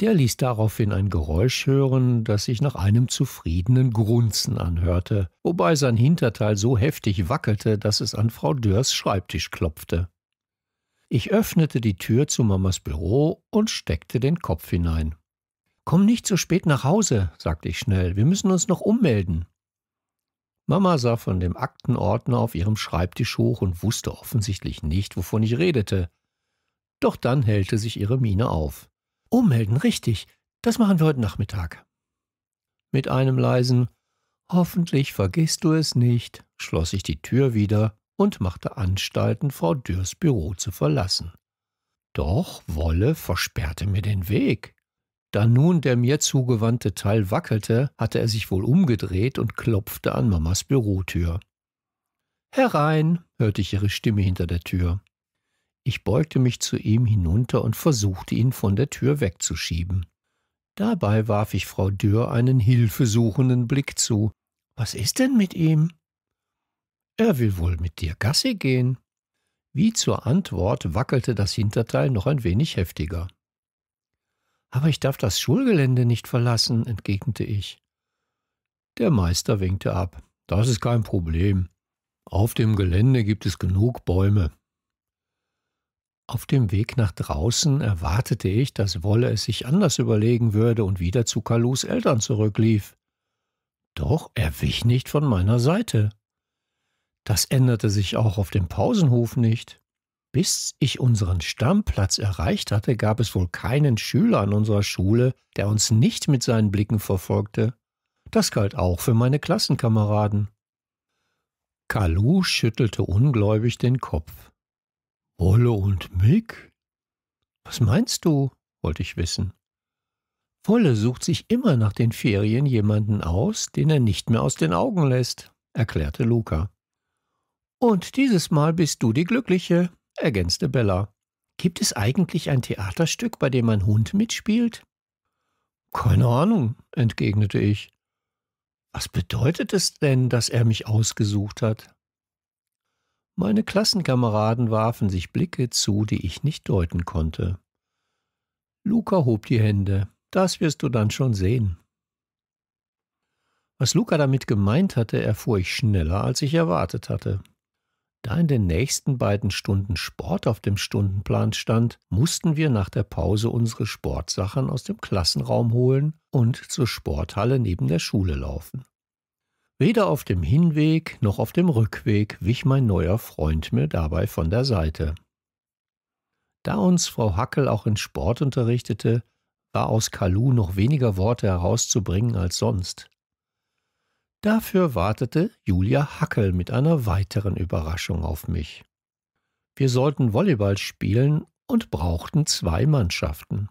Der ließ daraufhin ein Geräusch hören, das sich nach einem zufriedenen Grunzen anhörte, wobei sein Hinterteil so heftig wackelte, dass es an Frau Dörrs Schreibtisch klopfte. Ich öffnete die Tür zu Mamas Büro und steckte den Kopf hinein. Komm nicht so spät nach Hause, sagte ich schnell, wir müssen uns noch ummelden. Mama sah von dem Aktenordner auf ihrem Schreibtisch hoch und wusste offensichtlich nicht, wovon ich redete. Doch dann hellte sich ihre Miene auf. Ummelden, richtig. Das machen wir heute Nachmittag. Mit einem leisen Hoffentlich vergisst du es nicht, schloss ich die Tür wieder und machte Anstalten, Frau Dürrs Büro zu verlassen. Doch Wolle versperrte mir den Weg. Da nun der mir zugewandte Teil wackelte, hatte er sich wohl umgedreht und klopfte an Mamas Bürotür. Herein, hörte ich ihre Stimme hinter der Tür. Ich beugte mich zu ihm hinunter und versuchte ihn von der Tür wegzuschieben. Dabei warf ich Frau Dürr einen hilfesuchenden Blick zu. Was ist denn mit ihm? Er will wohl mit dir Gassi gehen. Wie zur Antwort wackelte das Hinterteil noch ein wenig heftiger. Aber ich darf das Schulgelände nicht verlassen, entgegnete ich. Der Meister winkte ab. Das ist kein Problem. Auf dem Gelände gibt es genug Bäume. Auf dem Weg nach draußen erwartete ich, dass Wolle es sich anders überlegen würde und wieder zu Kalus Eltern zurücklief. Doch er wich nicht von meiner Seite. Das änderte sich auch auf dem Pausenhof nicht. Bis ich unseren Stammplatz erreicht hatte, gab es wohl keinen Schüler an unserer Schule, der uns nicht mit seinen Blicken verfolgte. Das galt auch für meine Klassenkameraden. Kalu schüttelte ungläubig den Kopf. Wolle und Mick? Was meinst du? wollte ich wissen. Wolle sucht sich immer nach den Ferien jemanden aus, den er nicht mehr aus den Augen lässt, erklärte Luca. Und dieses Mal bist du die Glückliche, ergänzte Bella. Gibt es eigentlich ein Theaterstück, bei dem ein Hund mitspielt? Keine Ahnung, entgegnete ich. Was bedeutet es denn, dass er mich ausgesucht hat? Meine Klassenkameraden warfen sich Blicke zu, die ich nicht deuten konnte. Luca hob die Hände. Das wirst du dann schon sehen. Was Luca damit gemeint hatte, erfuhr ich schneller, als ich erwartet hatte. Da in den nächsten beiden Stunden Sport auf dem Stundenplan stand, mussten wir nach der Pause unsere Sportsachen aus dem Klassenraum holen und zur Sporthalle neben der Schule laufen. Weder auf dem Hinweg noch auf dem Rückweg wich mein neuer Freund mir dabei von der Seite. Da uns Frau Hackel auch in Sport unterrichtete, war aus Kalu noch weniger Worte herauszubringen als sonst. Dafür wartete Julia Hackel mit einer weiteren Überraschung auf mich. Wir sollten Volleyball spielen und brauchten zwei Mannschaften.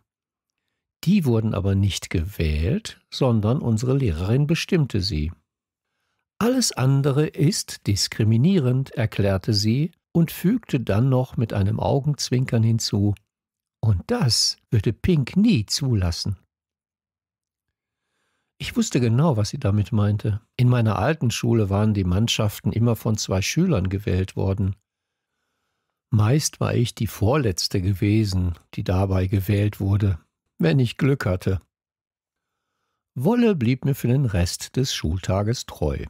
Die wurden aber nicht gewählt, sondern unsere Lehrerin bestimmte sie. Alles andere ist diskriminierend, erklärte sie und fügte dann noch mit einem Augenzwinkern hinzu, und das würde Pink nie zulassen. Ich wusste genau, was sie damit meinte. In meiner alten Schule waren die Mannschaften immer von zwei Schülern gewählt worden. Meist war ich die vorletzte gewesen, die dabei gewählt wurde, wenn ich Glück hatte. Wolle blieb mir für den Rest des Schultages treu.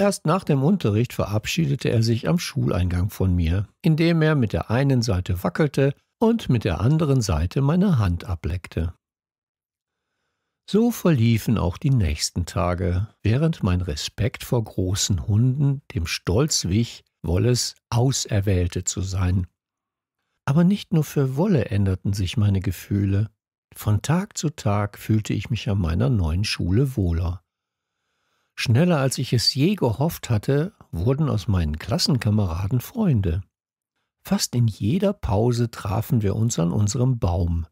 Erst nach dem Unterricht verabschiedete er sich am Schuleingang von mir, indem er mit der einen Seite wackelte und mit der anderen Seite meine Hand ableckte. So verliefen auch die nächsten Tage, während mein Respekt vor großen Hunden dem Stolz wich, Wolles Auserwählte zu sein. Aber nicht nur für Wolle änderten sich meine Gefühle. Von Tag zu Tag fühlte ich mich an meiner neuen Schule wohler. Schneller als ich es je gehofft hatte, wurden aus meinen Klassenkameraden Freunde. Fast in jeder Pause trafen wir uns an unserem Baum.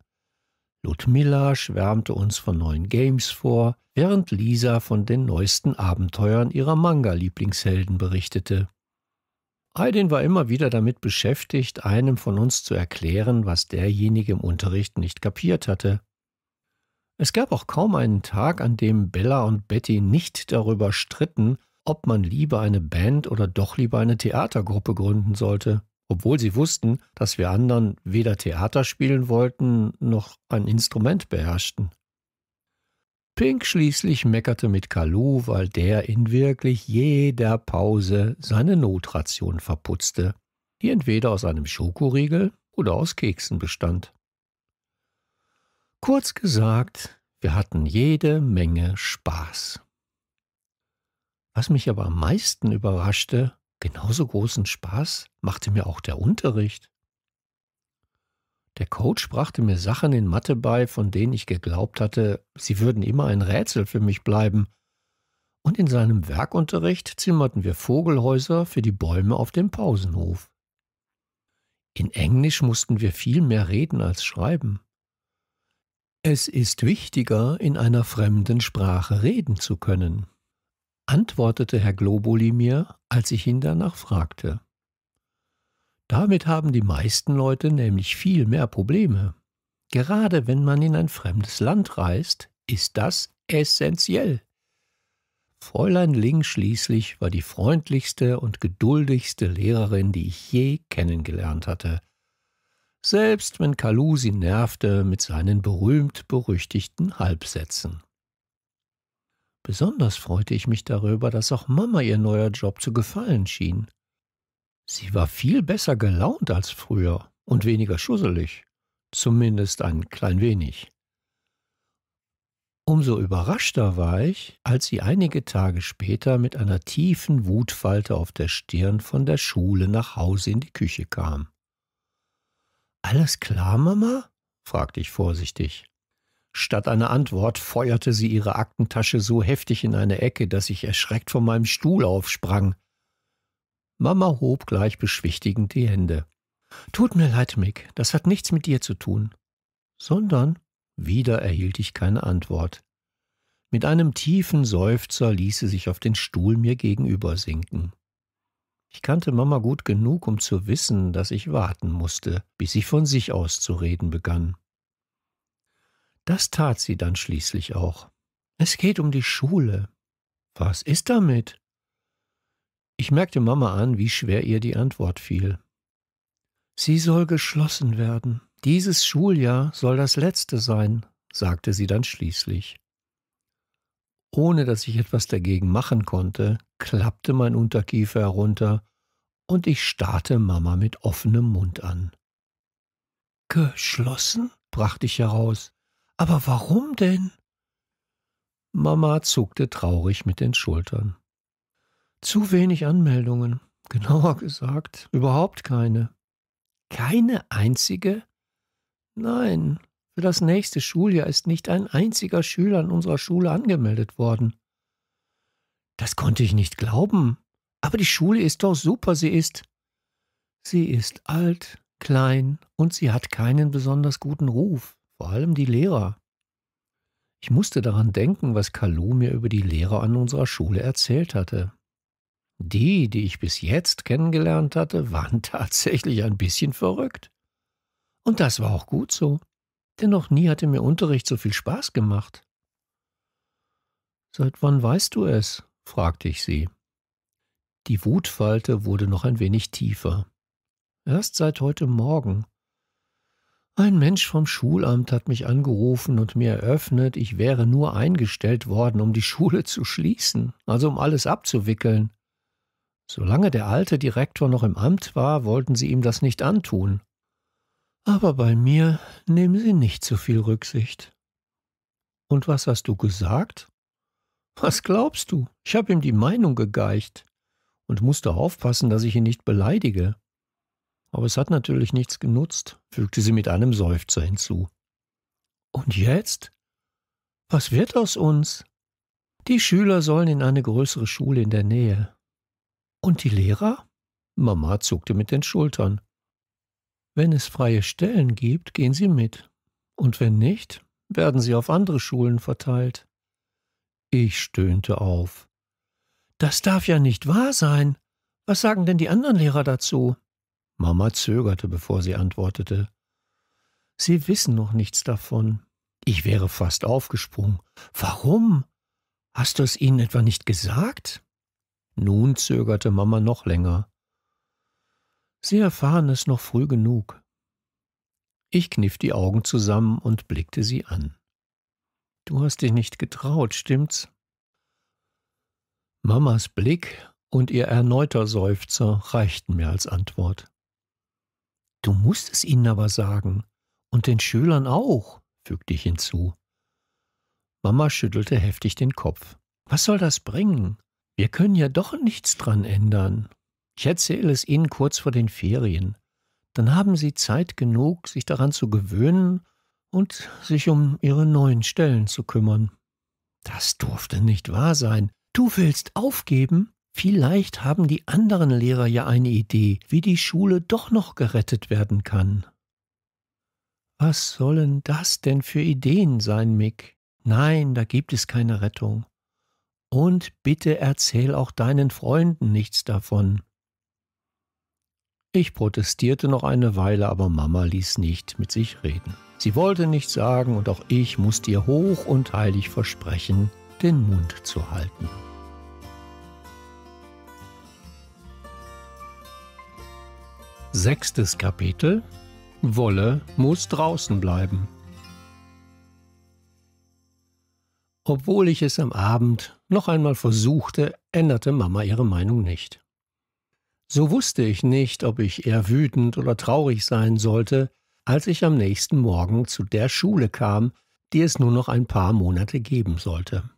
Ludmilla schwärmte uns von neuen Games vor, während Lisa von den neuesten Abenteuern ihrer Manga-Lieblingshelden berichtete. Aydin war immer wieder damit beschäftigt, einem von uns zu erklären, was derjenige im Unterricht nicht kapiert hatte. Es gab auch kaum einen Tag, an dem Bella und Betty nicht darüber stritten, ob man lieber eine Band oder doch lieber eine Theatergruppe gründen sollte, obwohl sie wussten, dass wir anderen weder Theater spielen wollten noch ein Instrument beherrschten. Pink schließlich meckerte mit Kalu, weil der in wirklich jeder Pause seine Notration verputzte, die entweder aus einem Schokoriegel oder aus Keksen bestand. Kurz gesagt, wir hatten jede Menge Spaß. Was mich aber am meisten überraschte, genauso großen Spaß machte mir auch der Unterricht. Der Coach brachte mir Sachen in Mathe bei, von denen ich geglaubt hatte, sie würden immer ein Rätsel für mich bleiben. Und in seinem Werkunterricht zimmerten wir Vogelhäuser für die Bäume auf dem Pausenhof. In Englisch mussten wir viel mehr reden als schreiben. Es ist wichtiger, in einer fremden Sprache reden zu können, antwortete Herr Globoli mir, als ich ihn danach fragte. Damit haben die meisten Leute nämlich viel mehr Probleme. Gerade wenn man in ein fremdes Land reist, ist das essentiell. Fräulein Ling schließlich war die freundlichste und geduldigste Lehrerin, die ich je kennengelernt hatte selbst wenn Kalu sie nervte mit seinen berühmt-berüchtigten Halbsätzen. Besonders freute ich mich darüber, dass auch Mama ihr neuer Job zu gefallen schien. Sie war viel besser gelaunt als früher und weniger schusselig, zumindest ein klein wenig. Umso überraschter war ich, als sie einige Tage später mit einer tiefen Wutfalte auf der Stirn von der Schule nach Hause in die Küche kam. Alles klar, Mama? fragte ich vorsichtig. Statt einer Antwort feuerte sie ihre Aktentasche so heftig in eine Ecke, dass ich erschreckt von meinem Stuhl aufsprang. Mama hob gleich beschwichtigend die Hände. Tut mir leid, Mick, das hat nichts mit dir zu tun. Sondern? Wieder erhielt ich keine Antwort. Mit einem tiefen Seufzer ließ sie sich auf den Stuhl mir gegenüber sinken. Ich kannte Mama gut genug, um zu wissen, dass ich warten musste, bis sie von sich aus zu reden begann. Das tat sie dann schließlich auch. Es geht um die Schule. Was ist damit? Ich merkte Mama an, wie schwer ihr die Antwort fiel. Sie soll geschlossen werden. Dieses Schuljahr soll das letzte sein, sagte sie dann schließlich. Ohne dass ich etwas dagegen machen konnte, klappte mein Unterkiefer herunter und ich starrte Mama mit offenem Mund an. Geschlossen? brachte ich heraus. Aber warum denn? Mama zuckte traurig mit den Schultern. Zu wenig Anmeldungen, <laughs> genauer gesagt, überhaupt keine. Keine einzige? Nein, für das nächste Schuljahr ist nicht ein einziger Schüler an unserer Schule angemeldet worden. Das konnte ich nicht glauben. Aber die Schule ist doch super, sie ist. Sie ist alt, klein und sie hat keinen besonders guten Ruf, vor allem die Lehrer. Ich musste daran denken, was Kalu mir über die Lehrer an unserer Schule erzählt hatte. Die, die ich bis jetzt kennengelernt hatte, waren <laughs> tatsächlich ein bisschen verrückt. Und das war auch gut so. Denn noch nie hatte mir Unterricht so viel Spaß gemacht. Seit wann weißt du es? fragte ich sie. Die Wutfalte wurde noch ein wenig tiefer. Erst seit heute Morgen. Ein Mensch vom Schulamt hat mich angerufen und mir eröffnet, ich wäre nur eingestellt worden, um die Schule zu schließen, also um alles abzuwickeln. Solange der alte Direktor noch im Amt war, wollten sie ihm das nicht antun. Aber bei mir nehmen Sie nicht so viel Rücksicht. Und was hast du gesagt? Was glaubst du? Ich habe ihm die Meinung gegeicht und musste aufpassen, dass ich ihn nicht beleidige. Aber es hat natürlich nichts genutzt, fügte sie mit einem Seufzer hinzu. Und jetzt? Was wird aus uns? Die Schüler sollen in eine größere Schule in der Nähe. Und die Lehrer? Mama zuckte mit den Schultern. Wenn es freie Stellen gibt, gehen Sie mit. Und wenn nicht, werden Sie auf andere Schulen verteilt. Ich stöhnte auf. Das darf ja nicht wahr sein. Was sagen denn die anderen Lehrer dazu? Mama zögerte, bevor sie antwortete. Sie wissen noch nichts davon. Ich wäre fast aufgesprungen. Warum? Hast du es ihnen etwa nicht gesagt? Nun zögerte Mama noch länger. Sie erfahren es noch früh genug. Ich kniff die Augen zusammen und blickte sie an. Du hast dich nicht getraut, stimmt's? Mamas Blick und ihr erneuter Seufzer reichten mir als Antwort. Du musst es ihnen aber sagen, und den Schülern auch, fügte ich hinzu. Mama schüttelte heftig den Kopf. Was soll das bringen? Wir können ja doch nichts dran ändern. Ich erzähle es Ihnen kurz vor den Ferien. Dann haben Sie Zeit genug, sich daran zu gewöhnen und sich um Ihre neuen Stellen zu kümmern. Das durfte nicht wahr sein. Du willst aufgeben? Vielleicht haben die anderen Lehrer ja eine Idee, wie die Schule doch noch gerettet werden kann. Was sollen das denn für Ideen sein, Mick? Nein, da gibt es keine Rettung. Und bitte erzähl auch deinen Freunden nichts davon. Ich protestierte noch eine Weile, aber Mama ließ nicht mit sich reden. Sie wollte nichts sagen und auch ich musste ihr hoch und heilig versprechen, den Mund zu halten. Sechstes Kapitel Wolle muss draußen bleiben. Obwohl ich es am Abend noch einmal versuchte, änderte Mama ihre Meinung nicht. So wusste ich nicht, ob ich eher wütend oder traurig sein sollte, als ich am nächsten Morgen zu der Schule kam, die es nur noch ein paar Monate geben sollte.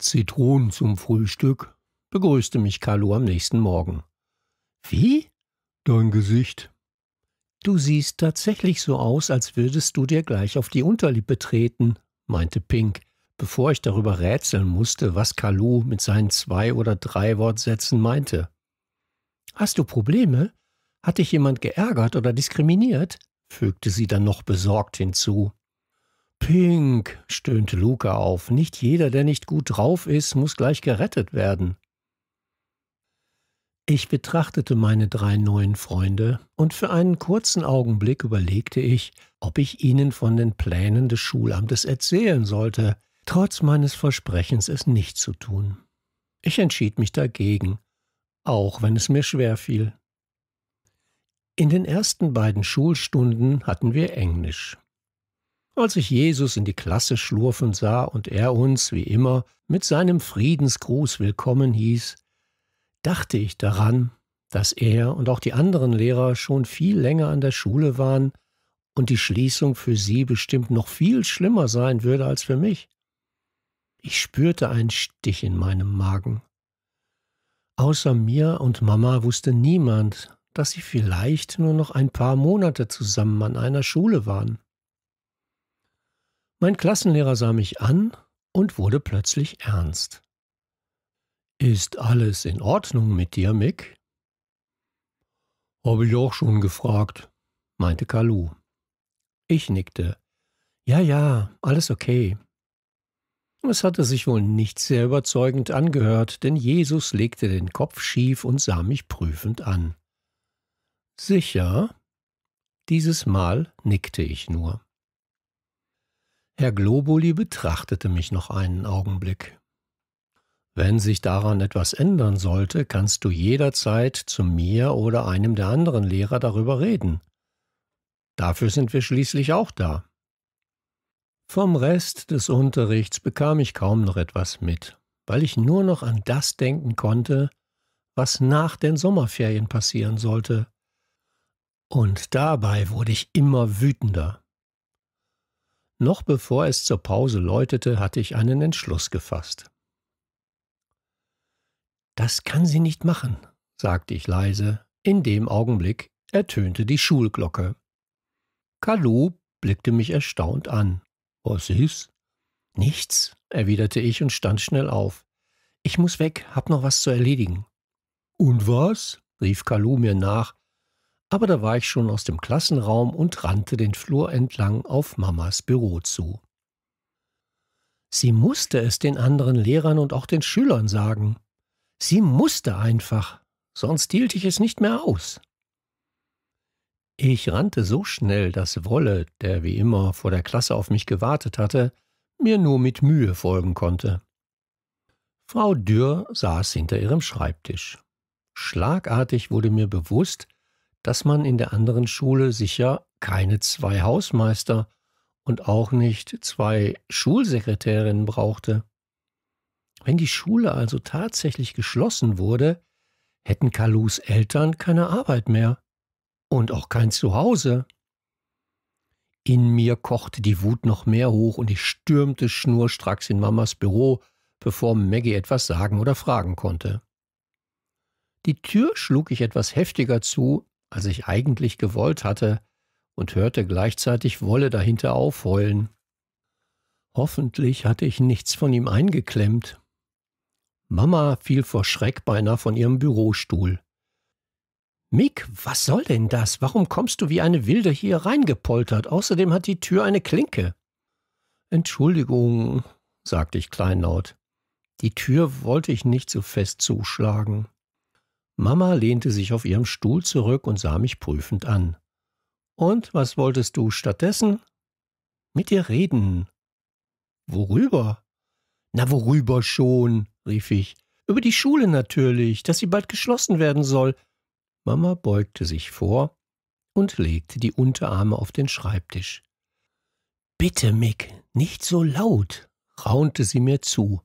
Zitronen zum Frühstück, begrüßte mich Carlo am nächsten Morgen. Wie? Dein Gesicht. Du siehst tatsächlich so aus, als würdest du dir gleich auf die Unterlippe treten, meinte Pink, bevor ich darüber rätseln musste, was Carlo mit seinen zwei oder drei Wortsätzen meinte. Hast du Probleme? Hat dich jemand geärgert oder diskriminiert? fügte sie dann noch besorgt hinzu. Pink, stöhnte Luca auf, nicht jeder, der nicht gut drauf ist, muss gleich gerettet werden. Ich betrachtete meine drei neuen Freunde und für einen kurzen Augenblick überlegte ich, ob ich ihnen von den Plänen des Schulamtes erzählen sollte, trotz meines Versprechens es nicht zu tun. Ich entschied mich dagegen, auch wenn es mir schwer fiel. In den ersten beiden Schulstunden hatten wir Englisch. Als ich Jesus in die Klasse schlurfen sah und er uns, wie immer, mit seinem Friedensgruß willkommen hieß, dachte ich daran, dass er und auch die anderen Lehrer schon viel länger an der Schule waren und die Schließung für sie bestimmt noch viel schlimmer sein würde als für mich. Ich spürte einen Stich in meinem Magen. Außer mir und Mama wusste niemand, dass sie vielleicht nur noch ein paar Monate zusammen an einer Schule waren. Mein Klassenlehrer sah mich an und wurde plötzlich ernst. Ist alles in Ordnung mit dir, Mick? Habe ich auch schon gefragt, meinte Kalu. Ich nickte. Ja, ja, alles okay. Es hatte sich wohl nicht sehr überzeugend angehört, denn Jesus legte den Kopf schief und sah mich prüfend an. Sicher? Dieses Mal nickte ich nur. Herr Globuli betrachtete mich noch einen Augenblick. Wenn sich daran etwas ändern sollte, kannst du jederzeit zu mir oder einem der anderen Lehrer darüber reden. Dafür sind wir schließlich auch da. Vom Rest des Unterrichts bekam ich kaum noch etwas mit, weil ich nur noch an das denken konnte, was nach den Sommerferien passieren sollte. Und dabei wurde ich immer wütender. Noch bevor es zur Pause läutete, hatte ich einen Entschluss gefasst. Das kann sie nicht machen, sagte ich leise. In dem Augenblick ertönte die Schulglocke. Kalu blickte mich erstaunt an. Was oh, ist? Nichts, erwiderte ich und stand schnell auf. Ich muss weg, hab noch was zu erledigen. Und was? rief Kalu mir nach, aber da war ich schon aus dem Klassenraum und rannte den Flur entlang auf Mamas Büro zu. Sie musste es den anderen Lehrern und auch den Schülern sagen. Sie musste einfach, sonst hielt ich es nicht mehr aus. Ich rannte so schnell, dass Wolle, der wie immer vor der Klasse auf mich gewartet hatte, mir nur mit Mühe folgen konnte. Frau Dürr saß hinter ihrem Schreibtisch. Schlagartig wurde mir bewusst, dass man in der anderen Schule sicher keine zwei Hausmeister und auch nicht zwei Schulsekretärinnen brauchte. Wenn die Schule also tatsächlich geschlossen wurde, hätten Kalus Eltern keine Arbeit mehr und auch kein Zuhause. In mir kochte die Wut noch mehr hoch und ich stürmte schnurstracks in Mamas Büro, bevor Maggie etwas sagen oder fragen konnte. Die Tür schlug ich etwas heftiger zu, als ich eigentlich gewollt hatte, und hörte gleichzeitig Wolle dahinter aufheulen. Hoffentlich hatte ich nichts von ihm eingeklemmt. Mama fiel vor Schreck beinahe von ihrem Bürostuhl. Mick, was soll denn das? Warum kommst du wie eine Wilde hier reingepoltert? Außerdem hat die Tür eine Klinke. Entschuldigung, sagte ich kleinlaut. Die Tür wollte ich nicht so fest zuschlagen. Mama lehnte sich auf ihrem Stuhl zurück und sah mich prüfend an. Und was wolltest du stattdessen? Mit dir reden. Worüber? Na, worüber schon? rief ich. Über die Schule natürlich, dass sie bald geschlossen werden soll. Mama beugte sich vor und legte die Unterarme auf den Schreibtisch. Bitte, Mick, nicht so laut, raunte sie mir zu.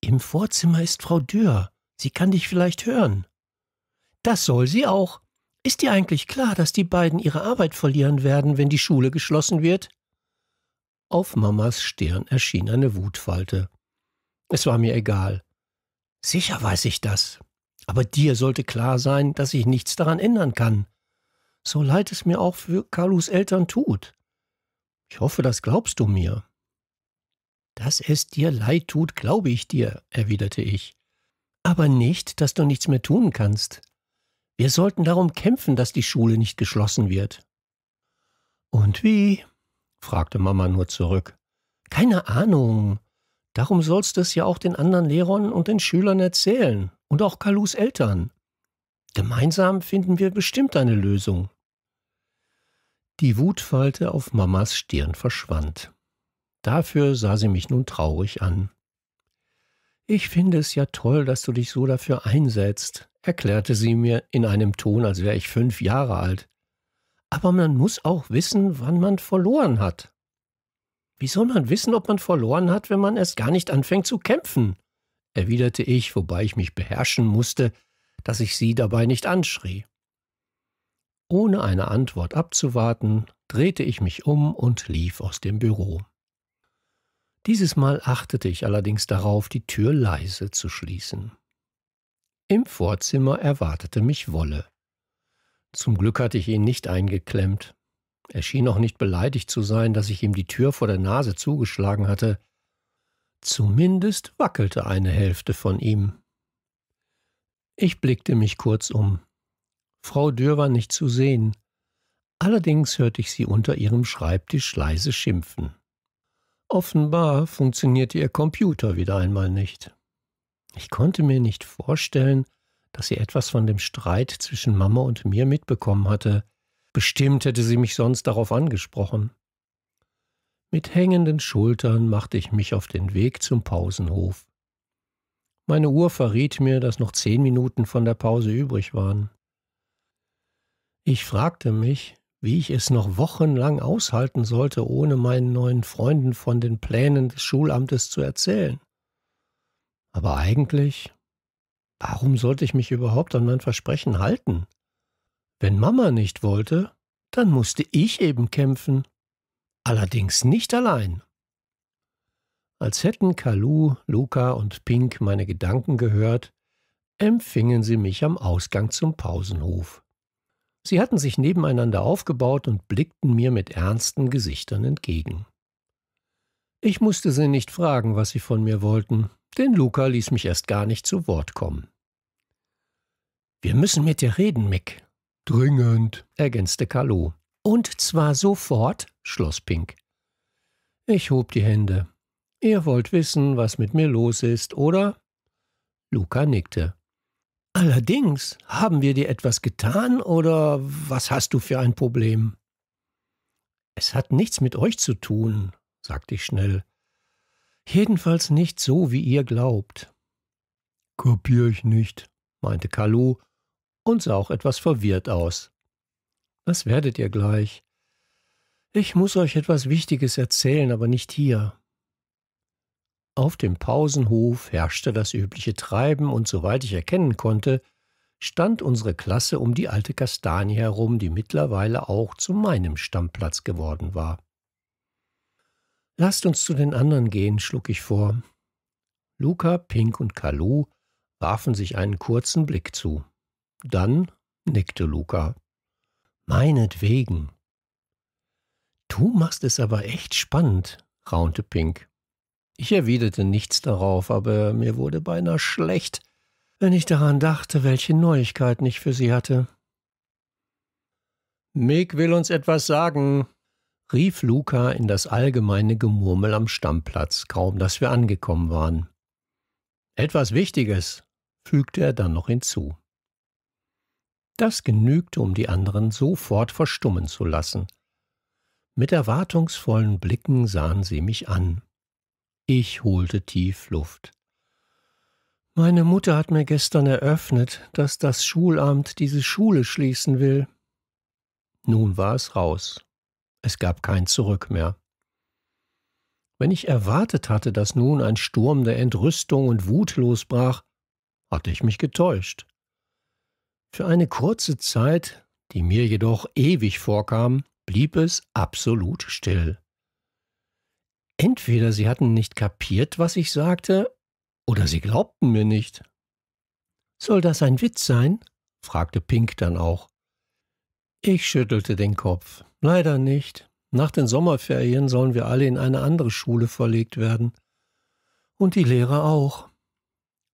Im Vorzimmer ist Frau Dürr. Sie kann dich vielleicht hören. Das soll sie auch. Ist dir eigentlich klar, dass die beiden ihre Arbeit verlieren werden, wenn die Schule geschlossen wird? Auf Mamas Stirn erschien eine Wutfalte. Es war mir egal. Sicher weiß ich das, aber dir sollte klar sein, dass ich nichts daran ändern kann. So leid es mir auch für Carlos Eltern tut. Ich hoffe, das glaubst du mir. Dass es dir leid tut, glaube ich dir, erwiderte ich. Aber nicht, dass du nichts mehr tun kannst. Wir sollten darum kämpfen, dass die Schule nicht geschlossen wird. Und wie? fragte Mama nur zurück. Keine Ahnung. Darum sollst du es ja auch den anderen Lehrern und den Schülern erzählen und auch Kalus Eltern. Gemeinsam finden wir bestimmt eine Lösung. Die Wutfalte auf Mamas Stirn verschwand. Dafür sah sie mich nun traurig an. Ich finde es ja toll, dass du dich so dafür einsetzt, erklärte sie mir in einem Ton, als wäre ich fünf Jahre alt. Aber man muss auch wissen, wann man verloren hat. Wie soll man wissen, ob man verloren hat, wenn man erst gar nicht anfängt zu kämpfen? erwiderte ich, wobei ich mich beherrschen musste, dass ich sie dabei nicht anschrie. Ohne eine Antwort abzuwarten, drehte ich mich um und lief aus dem Büro. Dieses Mal achtete ich allerdings darauf, die Tür leise zu schließen. Im Vorzimmer erwartete mich Wolle. Zum Glück hatte ich ihn nicht eingeklemmt. Er schien auch nicht beleidigt zu sein, dass ich ihm die Tür vor der Nase zugeschlagen hatte. Zumindest wackelte eine Hälfte von ihm. Ich blickte mich kurz um. Frau Dürr war nicht zu sehen. Allerdings hörte ich sie unter ihrem Schreibtisch leise schimpfen. Offenbar funktionierte ihr Computer wieder einmal nicht. Ich konnte mir nicht vorstellen, dass sie etwas von dem Streit zwischen Mama und mir mitbekommen hatte. Bestimmt hätte sie mich sonst darauf angesprochen. Mit hängenden Schultern machte ich mich auf den Weg zum Pausenhof. Meine Uhr verriet mir, dass noch zehn Minuten von der Pause übrig waren. Ich fragte mich, wie ich es noch wochenlang aushalten sollte, ohne meinen neuen Freunden von den Plänen des Schulamtes zu erzählen. Aber eigentlich, warum sollte ich mich überhaupt an mein Versprechen halten? Wenn Mama nicht wollte, dann musste ich eben kämpfen, allerdings nicht allein. Als hätten Kalu, Luca und Pink meine Gedanken gehört, empfingen sie mich am Ausgang zum Pausenhof. Sie hatten sich nebeneinander aufgebaut und blickten mir mit ernsten Gesichtern entgegen. Ich musste sie nicht fragen, was sie von mir wollten, denn Luca ließ mich erst gar nicht zu Wort kommen. Wir müssen mit dir reden, Mick, Dringend, ergänzte Kalu. Und zwar sofort, schloss Pink. Ich hob die Hände. Ihr wollt wissen, was mit mir los ist, oder? Luca nickte. Allerdings, haben wir dir etwas getan oder was hast du für ein Problem? Es hat nichts mit euch zu tun, sagte ich schnell. Jedenfalls nicht so, wie ihr glaubt. Kapier ich nicht, meinte Kalu und sah auch etwas verwirrt aus. Das werdet ihr gleich. Ich muss euch etwas Wichtiges erzählen, aber nicht hier. Auf dem Pausenhof herrschte das übliche Treiben, und soweit ich erkennen konnte, stand unsere Klasse um die alte Kastanie herum, die mittlerweile auch zu meinem Stammplatz geworden war. Lasst uns zu den anderen gehen, schlug ich vor. Luca, Pink und Kalu warfen sich einen kurzen Blick zu. Dann nickte Luca. Meinetwegen. Du machst es aber echt spannend, raunte Pink. Ich erwiderte nichts darauf, aber mir wurde beinahe schlecht, wenn ich daran dachte, welche Neuigkeiten ich für sie hatte. Mick will uns etwas sagen, rief Luca in das allgemeine Gemurmel am Stammplatz, kaum dass wir angekommen waren. Etwas Wichtiges, fügte er dann noch hinzu. Das genügte, um die anderen sofort verstummen zu lassen. Mit erwartungsvollen Blicken sahen sie mich an. Ich holte tief Luft. Meine Mutter hat mir gestern eröffnet, dass das Schulamt diese Schule schließen will. Nun war es raus. Es gab kein Zurück mehr. Wenn ich erwartet hatte, dass nun ein Sturm der Entrüstung und Wut losbrach, hatte ich mich getäuscht. Für eine kurze Zeit, die mir jedoch ewig vorkam, blieb es absolut still. Entweder sie hatten nicht kapiert, was ich sagte, oder sie glaubten mir nicht. Soll das ein Witz sein? fragte Pink dann auch. Ich schüttelte den Kopf. Leider nicht. Nach den Sommerferien sollen wir alle in eine andere Schule verlegt werden. Und die Lehrer auch.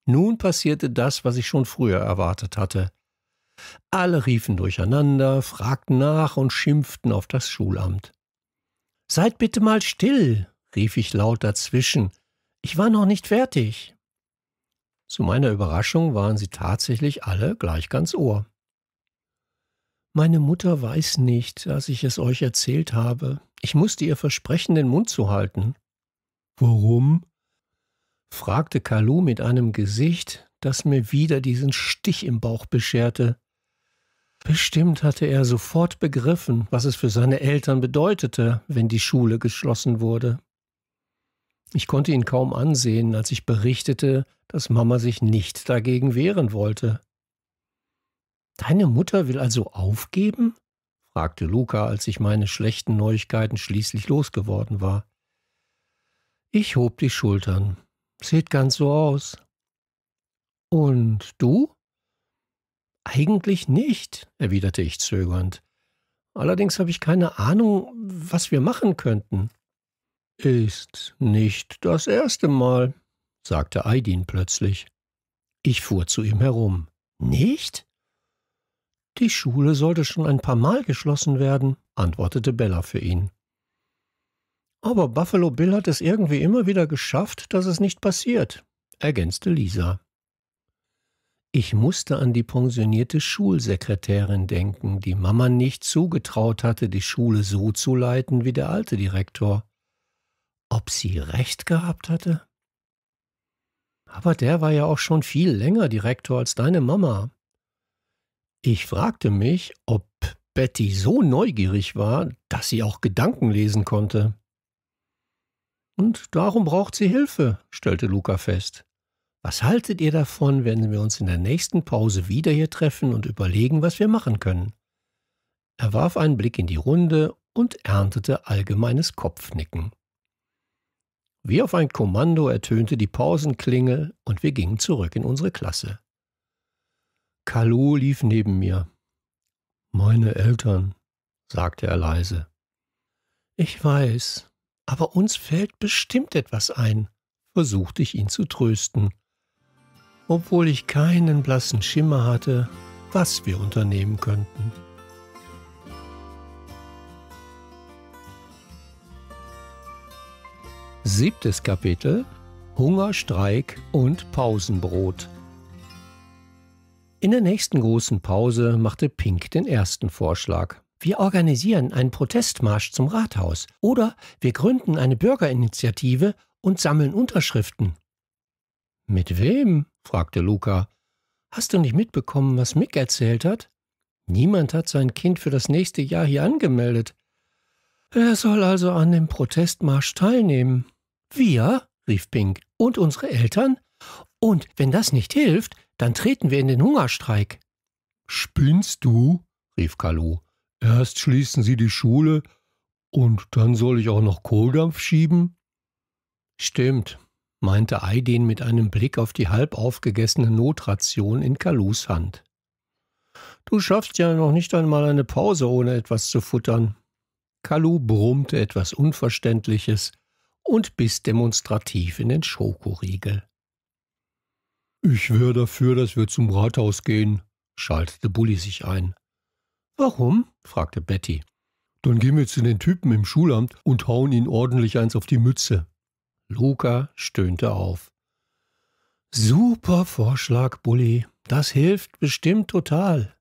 Nun passierte das, was ich schon früher erwartet hatte. Alle riefen durcheinander, fragten nach und schimpften auf das Schulamt. Seid bitte mal still, rief ich laut dazwischen. Ich war noch nicht fertig. Zu meiner Überraschung waren sie tatsächlich alle gleich ganz Ohr. Meine Mutter weiß nicht, dass ich es euch erzählt habe. Ich musste ihr versprechen, den Mund zu halten. Warum? fragte Kalu mit einem Gesicht, das mir wieder diesen Stich im Bauch bescherte. Bestimmt hatte er sofort begriffen, was es für seine Eltern bedeutete, wenn die Schule geschlossen wurde. Ich konnte ihn kaum ansehen, als ich berichtete, dass Mama sich nicht dagegen wehren wollte. Deine Mutter will also aufgeben? fragte Luca, als ich meine schlechten Neuigkeiten schließlich losgeworden war. Ich hob die Schultern. Sieht ganz so aus. Und du? Eigentlich nicht, erwiderte ich zögernd. Allerdings habe ich keine Ahnung, was wir machen könnten. Ist nicht das erste Mal, sagte Aidin plötzlich. Ich fuhr zu ihm herum. Nicht? Die Schule sollte schon ein paar Mal geschlossen werden, antwortete Bella für ihn. Aber Buffalo Bill hat es irgendwie immer wieder geschafft, dass es nicht passiert, ergänzte Lisa. Ich musste an die pensionierte Schulsekretärin denken, die Mama nicht zugetraut hatte, die Schule so zu leiten wie der alte Direktor. Ob sie recht gehabt hatte? Aber der war ja auch schon viel länger Direktor als deine Mama. Ich fragte mich, ob Betty so neugierig war, dass sie auch Gedanken lesen konnte. Und darum braucht sie Hilfe, stellte Luca fest. Was haltet ihr davon, wenn wir uns in der nächsten Pause wieder hier treffen und überlegen, was wir machen können? Er warf einen Blick in die Runde und erntete allgemeines Kopfnicken. Wie auf ein Kommando ertönte die Pausenklingel und wir gingen zurück in unsere Klasse. Kalu lief neben mir. Meine Eltern, sagte er leise. Ich weiß, aber uns fällt bestimmt etwas ein, versuchte ich ihn zu trösten obwohl ich keinen blassen Schimmer hatte, was wir unternehmen könnten. Siebtes Kapitel Hungerstreik und Pausenbrot In der nächsten großen Pause machte Pink den ersten Vorschlag. Wir organisieren einen Protestmarsch zum Rathaus oder wir gründen eine Bürgerinitiative und sammeln Unterschriften. Mit wem? fragte Luca. Hast du nicht mitbekommen, was Mick erzählt hat? Niemand hat sein Kind für das nächste Jahr hier angemeldet. Er soll also an dem Protestmarsch teilnehmen. Wir? rief Pink. Und unsere Eltern? Und wenn das nicht hilft, dann treten wir in den Hungerstreik. Spinnst du? rief Kalu. Erst schließen sie die Schule und dann soll ich auch noch Kohldampf schieben? Stimmt, meinte Aidin mit einem Blick auf die halb aufgegessene Notration in Kalus Hand. Du schaffst ja noch nicht einmal eine Pause, ohne etwas zu futtern. Kalu brummte etwas Unverständliches und biss demonstrativ in den Schokoriegel. Ich wäre dafür, dass wir zum Rathaus gehen, schaltete Bulli sich ein. Warum? fragte Betty. Dann gehen wir zu den Typen im Schulamt und hauen ihnen ordentlich eins auf die Mütze, Luca stöhnte auf. Super Vorschlag, Bulli. Das hilft bestimmt total.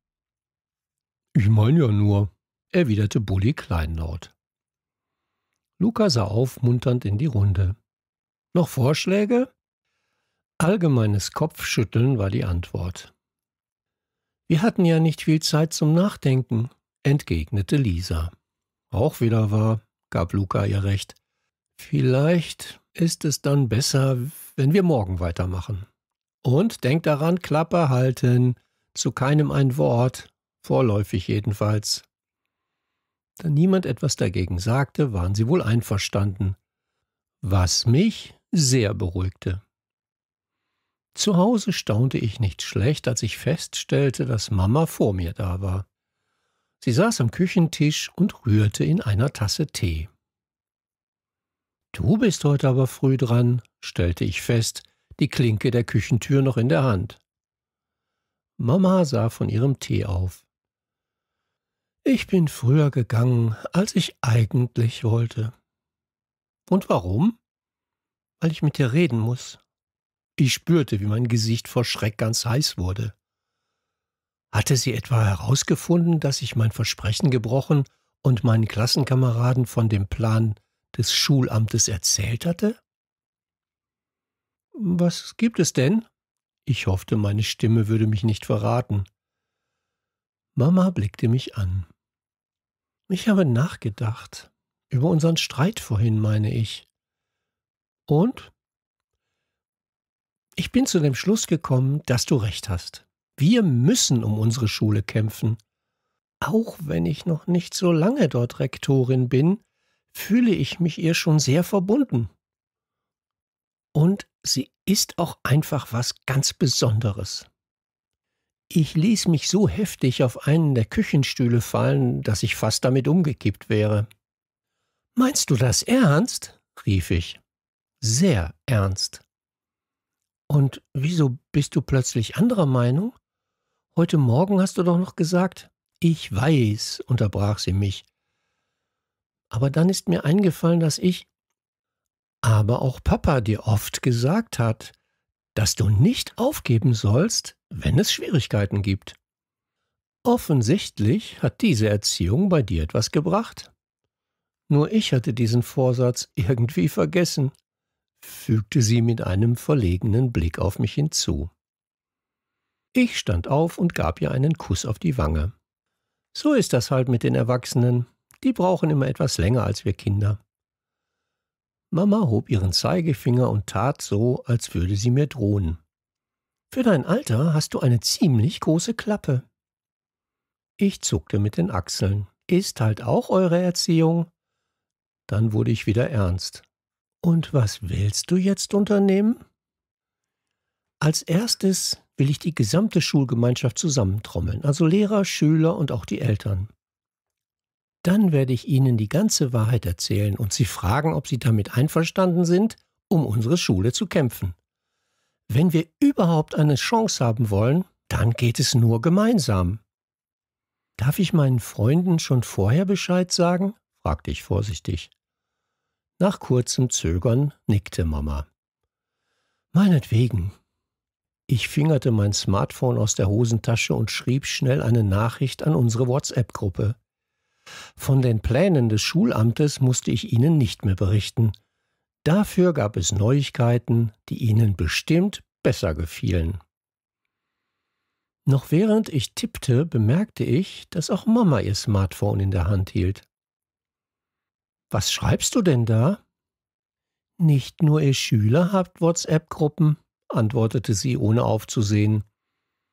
Ich meine ja nur, erwiderte Bulli kleinlaut. Luca sah aufmunternd in die Runde. Noch Vorschläge? Allgemeines Kopfschütteln war die Antwort. Wir hatten ja nicht viel Zeit zum Nachdenken, entgegnete Lisa. Auch wieder wahr, gab Luca ihr recht. Vielleicht ist es dann besser, wenn wir morgen weitermachen. Und denk daran, Klappe halten, zu keinem ein Wort, vorläufig jedenfalls. Da niemand etwas dagegen sagte, waren sie wohl einverstanden, was mich sehr beruhigte. Zu Hause staunte ich nicht schlecht, als ich feststellte, dass Mama vor mir da war. Sie saß am Küchentisch und rührte in einer Tasse Tee. Du bist heute aber früh dran, stellte ich fest, die Klinke der Küchentür noch in der Hand. Mama sah von ihrem Tee auf. Ich bin früher gegangen, als ich eigentlich wollte. Und warum? Weil ich mit dir reden muss. Ich spürte, wie mein Gesicht vor Schreck ganz heiß wurde. Hatte sie etwa herausgefunden, dass ich mein Versprechen gebrochen und meinen Klassenkameraden von dem Plan des Schulamtes erzählt hatte? Was gibt es denn? Ich hoffte, meine Stimme würde mich nicht verraten. Mama blickte mich an. Ich habe nachgedacht. Über unseren Streit vorhin, meine ich. Und? Ich bin zu dem Schluss gekommen, dass du recht hast. Wir müssen um unsere Schule kämpfen. Auch wenn ich noch nicht so lange dort Rektorin bin, fühle ich mich ihr schon sehr verbunden. Und sie ist auch einfach was ganz Besonderes. Ich ließ mich so heftig auf einen der Küchenstühle fallen, dass ich fast damit umgekippt wäre. Meinst du das ernst? rief ich. Sehr ernst. Und wieso bist du plötzlich anderer Meinung? Heute Morgen hast du doch noch gesagt. Ich weiß, unterbrach sie mich, aber dann ist mir eingefallen, dass ich, aber auch Papa dir oft gesagt hat, dass du nicht aufgeben sollst, wenn es Schwierigkeiten gibt. Offensichtlich hat diese Erziehung bei dir etwas gebracht. Nur ich hatte diesen Vorsatz irgendwie vergessen, fügte sie mit einem verlegenen Blick auf mich hinzu. Ich stand auf und gab ihr einen Kuss auf die Wange. So ist das halt mit den Erwachsenen. Die brauchen immer etwas länger als wir Kinder. Mama hob ihren Zeigefinger und tat so, als würde sie mir drohen. Für dein Alter hast du eine ziemlich große Klappe. Ich zuckte mit den Achseln. Ist halt auch eure Erziehung. Dann wurde ich wieder ernst. Und was willst du jetzt unternehmen? Als erstes will ich die gesamte Schulgemeinschaft zusammentrommeln, also Lehrer, Schüler und auch die Eltern. Dann werde ich Ihnen die ganze Wahrheit erzählen und Sie fragen, ob Sie damit einverstanden sind, um unsere Schule zu kämpfen. Wenn wir überhaupt eine Chance haben wollen, dann geht es nur gemeinsam. Darf ich meinen Freunden schon vorher Bescheid sagen? fragte ich vorsichtig. Nach kurzem Zögern nickte Mama. Meinetwegen. Ich fingerte mein Smartphone aus der Hosentasche und schrieb schnell eine Nachricht an unsere WhatsApp-Gruppe. Von den Plänen des Schulamtes musste ich Ihnen nicht mehr berichten. Dafür gab es Neuigkeiten, die Ihnen bestimmt besser gefielen. Noch während ich tippte, bemerkte ich, dass auch Mama ihr Smartphone in der Hand hielt. Was schreibst du denn da? Nicht nur ihr Schüler habt WhatsApp-Gruppen, antwortete sie, ohne aufzusehen.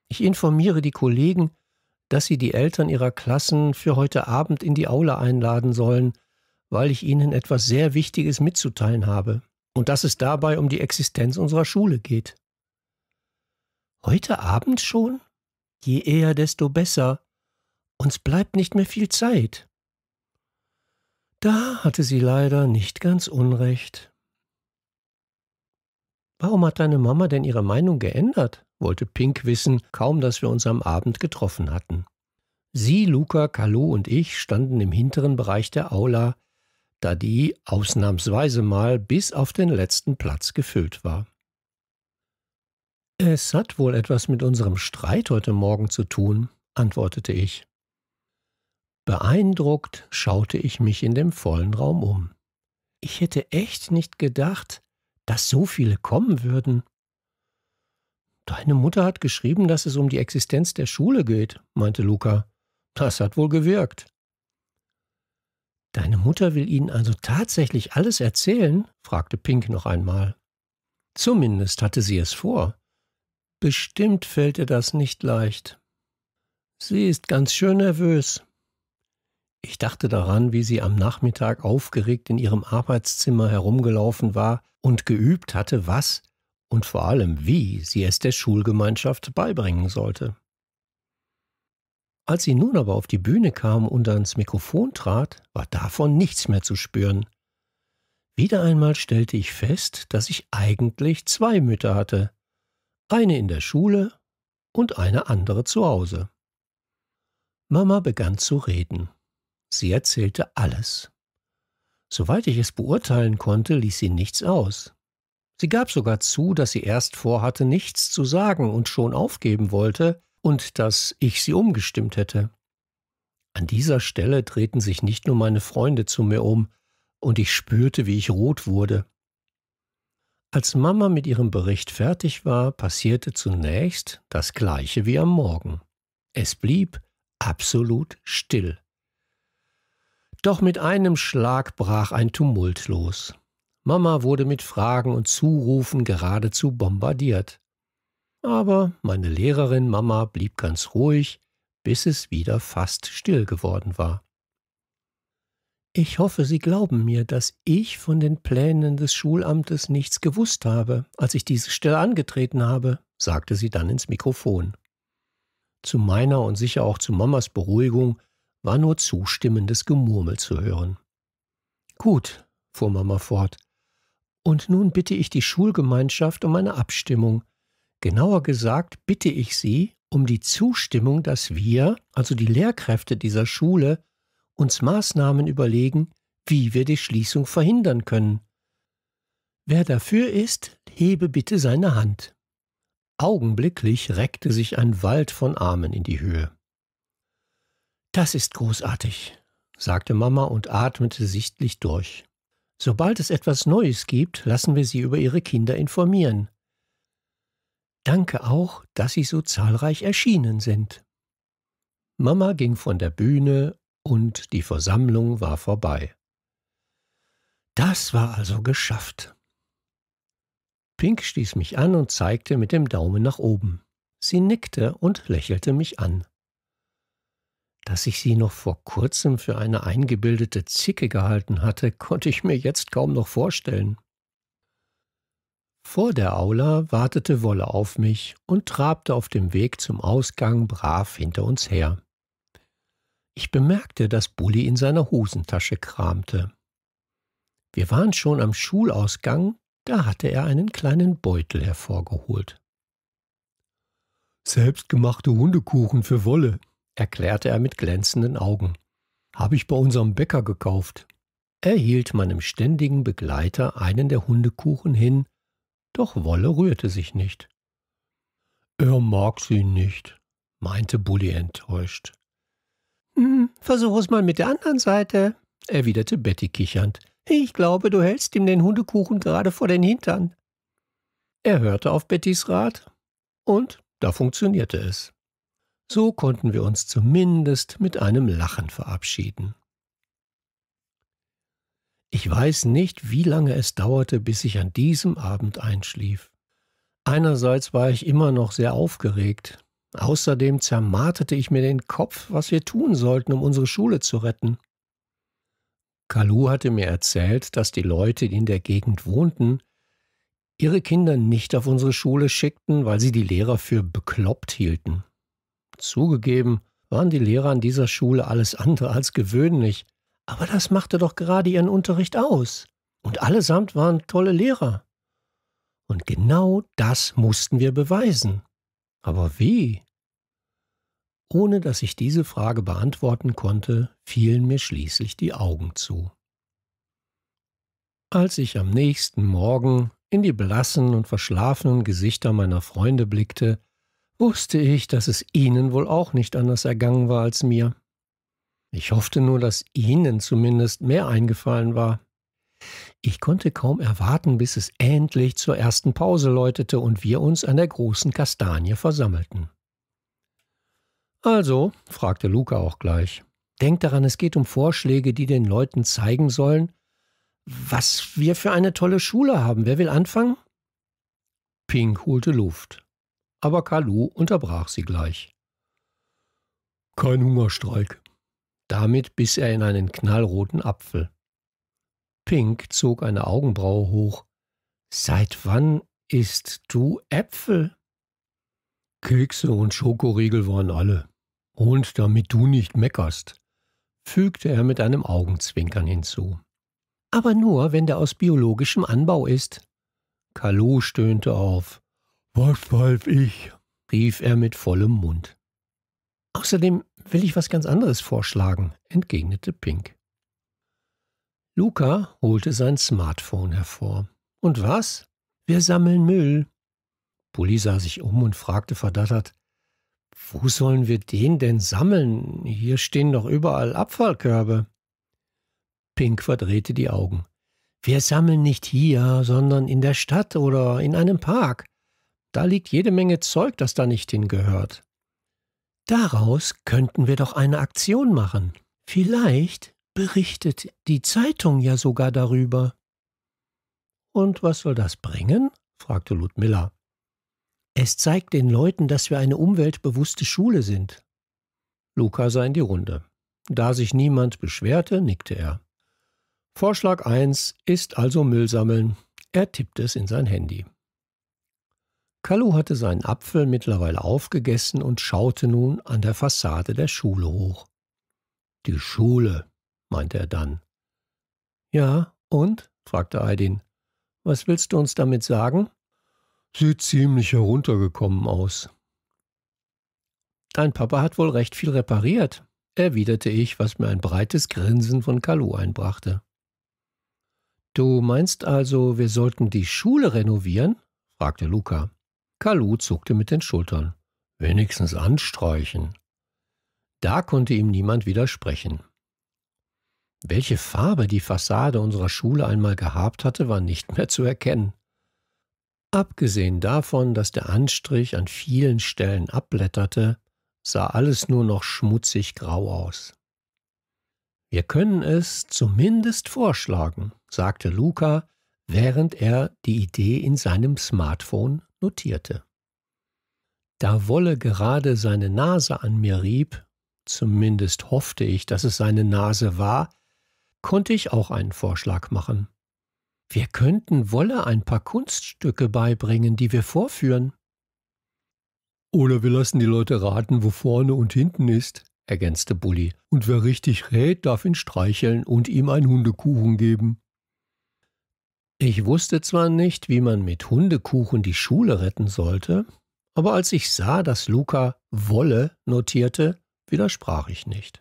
Ich informiere die Kollegen, dass Sie die Eltern Ihrer Klassen für heute Abend in die Aula einladen sollen, weil ich Ihnen etwas sehr Wichtiges mitzuteilen habe und dass es dabei um die Existenz unserer Schule geht. Heute Abend schon? Je eher, desto besser. Uns bleibt nicht mehr viel Zeit. Da hatte sie leider nicht ganz Unrecht. Warum hat deine Mama denn ihre Meinung geändert? wollte Pink wissen, kaum dass wir uns am Abend getroffen hatten. Sie, Luca, Kalu und ich standen im hinteren Bereich der Aula, da die ausnahmsweise mal bis auf den letzten Platz gefüllt war. Es hat wohl etwas mit unserem Streit heute Morgen zu tun, antwortete ich. Beeindruckt schaute ich mich in dem vollen Raum um. Ich hätte echt nicht gedacht, dass so viele kommen würden. Deine Mutter hat geschrieben, dass es um die Existenz der Schule geht, meinte Luca. Das hat wohl gewirkt. Deine Mutter will Ihnen also tatsächlich alles erzählen? fragte Pink noch einmal. Zumindest hatte sie es vor. Bestimmt fällt ihr das nicht leicht. Sie ist ganz schön nervös. Ich dachte daran, wie sie am Nachmittag aufgeregt in ihrem Arbeitszimmer herumgelaufen war und geübt hatte, was, und vor allem wie sie es der Schulgemeinschaft beibringen sollte. Als sie nun aber auf die Bühne kam und ans Mikrofon trat, war davon nichts mehr zu spüren. Wieder einmal stellte ich fest, dass ich eigentlich zwei Mütter hatte, eine in der Schule und eine andere zu Hause. Mama begann zu reden. Sie erzählte alles. Soweit ich es beurteilen konnte, ließ sie nichts aus. Sie gab sogar zu, dass sie erst vorhatte, nichts zu sagen und schon aufgeben wollte und dass ich sie umgestimmt hätte. An dieser Stelle drehten sich nicht nur meine Freunde zu mir um, und ich spürte, wie ich rot wurde. Als Mama mit ihrem Bericht fertig war, passierte zunächst das gleiche wie am Morgen. Es blieb absolut still. Doch mit einem Schlag brach ein Tumult los. Mama wurde mit Fragen und Zurufen geradezu bombardiert. Aber meine Lehrerin Mama blieb ganz ruhig, bis es wieder fast still geworden war. Ich hoffe, Sie glauben mir, dass ich von den Plänen des Schulamtes nichts gewusst habe, als ich diese Stelle angetreten habe, sagte sie dann ins Mikrofon. Zu meiner und sicher auch zu Mamas Beruhigung war nur zustimmendes Gemurmel zu hören. Gut, fuhr Mama fort, und nun bitte ich die Schulgemeinschaft um eine Abstimmung. Genauer gesagt bitte ich Sie um die Zustimmung, dass wir, also die Lehrkräfte dieser Schule, uns Maßnahmen überlegen, wie wir die Schließung verhindern können. Wer dafür ist, hebe bitte seine Hand. Augenblicklich reckte sich ein Wald von Armen in die Höhe. Das ist großartig, sagte Mama und atmete sichtlich durch. Sobald es etwas Neues gibt, lassen wir sie über ihre Kinder informieren. Danke auch, dass sie so zahlreich erschienen sind. Mama ging von der Bühne und die Versammlung war vorbei. Das war also geschafft. Pink stieß mich an und zeigte mit dem Daumen nach oben. Sie nickte und lächelte mich an. Dass ich sie noch vor kurzem für eine eingebildete Zicke gehalten hatte, konnte ich mir jetzt kaum noch vorstellen. Vor der Aula wartete Wolle auf mich und trabte auf dem Weg zum Ausgang brav hinter uns her. Ich bemerkte, dass Bulli in seiner Hosentasche kramte. Wir waren schon am Schulausgang, da hatte er einen kleinen Beutel hervorgeholt. Selbstgemachte Hundekuchen für Wolle, erklärte er mit glänzenden Augen. Habe ich bei unserem Bäcker gekauft. Er hielt meinem ständigen Begleiter einen der Hundekuchen hin, doch Wolle rührte sich nicht. Er mag sie nicht, meinte Bulli enttäuscht. Hm, versuch es mal mit der anderen Seite, erwiderte Betty kichernd. Ich glaube, du hältst ihm den Hundekuchen gerade vor den Hintern. Er hörte auf Bettys Rat und da funktionierte es. So konnten wir uns zumindest mit einem Lachen verabschieden. Ich weiß nicht, wie lange es dauerte, bis ich an diesem Abend einschlief. Einerseits war ich immer noch sehr aufgeregt, außerdem zermarterte ich mir den Kopf, was wir tun sollten, um unsere Schule zu retten. Kalu hatte mir erzählt, dass die Leute, die in der Gegend wohnten, ihre Kinder nicht auf unsere Schule schickten, weil sie die Lehrer für bekloppt hielten. Zugegeben, waren die Lehrer an dieser Schule alles andere als gewöhnlich, aber das machte doch gerade ihren Unterricht aus. Und allesamt waren tolle Lehrer. Und genau das mussten wir beweisen. Aber wie? Ohne dass ich diese Frage beantworten konnte, fielen mir schließlich die Augen zu. Als ich am nächsten Morgen in die blassen und verschlafenen Gesichter meiner Freunde blickte, wusste ich, dass es Ihnen wohl auch nicht anders ergangen war als mir. Ich hoffte nur, dass Ihnen zumindest mehr eingefallen war. Ich konnte kaum erwarten, bis es endlich zur ersten Pause läutete und wir uns an der großen Kastanie versammelten. Also, fragte Luca auch gleich, denkt daran, es geht um Vorschläge, die den Leuten zeigen sollen, was wir für eine tolle Schule haben. Wer will anfangen? Pink holte Luft aber Kalu unterbrach sie gleich. Kein Hungerstreik. Damit biss er in einen knallroten Apfel. Pink zog eine Augenbraue hoch. Seit wann isst du Äpfel? Kekse und Schokoriegel waren alle. Und damit du nicht meckerst, fügte er mit einem Augenzwinkern hinzu. Aber nur, wenn der aus biologischem Anbau ist. Kalu stöhnte auf. Was weiß ich? rief er mit vollem Mund. Außerdem will ich was ganz anderes vorschlagen, entgegnete Pink. Luca holte sein Smartphone hervor. Und was? Wir sammeln Müll. Bulli sah sich um und fragte verdattert, wo sollen wir den denn sammeln? Hier stehen doch überall Abfallkörbe. Pink verdrehte die Augen. Wir sammeln nicht hier, sondern in der Stadt oder in einem Park. Da liegt jede Menge Zeug, das da nicht hingehört. Daraus könnten wir doch eine Aktion machen. Vielleicht berichtet die Zeitung ja sogar darüber. Und was soll das bringen? fragte Ludmilla. Es zeigt den Leuten, dass wir eine umweltbewusste Schule sind. Luca sah in die Runde. Da sich niemand beschwerte, nickte er. Vorschlag 1 ist also Müll sammeln. Er tippte es in sein Handy. Kalu hatte seinen Apfel mittlerweile aufgegessen und schaute nun an der Fassade der Schule hoch. Die Schule, meinte er dann. Ja, und? fragte Aidin. Was willst du uns damit sagen? Sieht ziemlich heruntergekommen aus. Dein Papa hat wohl recht viel repariert, erwiderte ich, was mir ein breites Grinsen von Kalu einbrachte. Du meinst also, wir sollten die Schule renovieren? fragte Luca. Kalu zuckte mit den Schultern. Wenigstens anstreichen. Da konnte ihm niemand widersprechen. Welche Farbe die Fassade unserer Schule einmal gehabt hatte, war nicht mehr zu erkennen. Abgesehen davon, dass der Anstrich an vielen Stellen abblätterte, sah alles nur noch schmutzig grau aus. Wir können es zumindest vorschlagen, sagte Luca, während er die Idee in seinem Smartphone notierte. Da Wolle gerade seine Nase an mir rieb, zumindest hoffte ich, dass es seine Nase war, konnte ich auch einen Vorschlag machen. Wir könnten Wolle ein paar Kunststücke beibringen, die wir vorführen. Oder wir lassen die Leute raten, wo vorne und hinten ist, ergänzte Bulli. Und wer richtig rät, darf ihn streicheln und ihm einen Hundekuchen geben. Ich wusste zwar nicht, wie man mit Hundekuchen die Schule retten sollte, aber als ich sah, dass Luca Wolle notierte, widersprach ich nicht.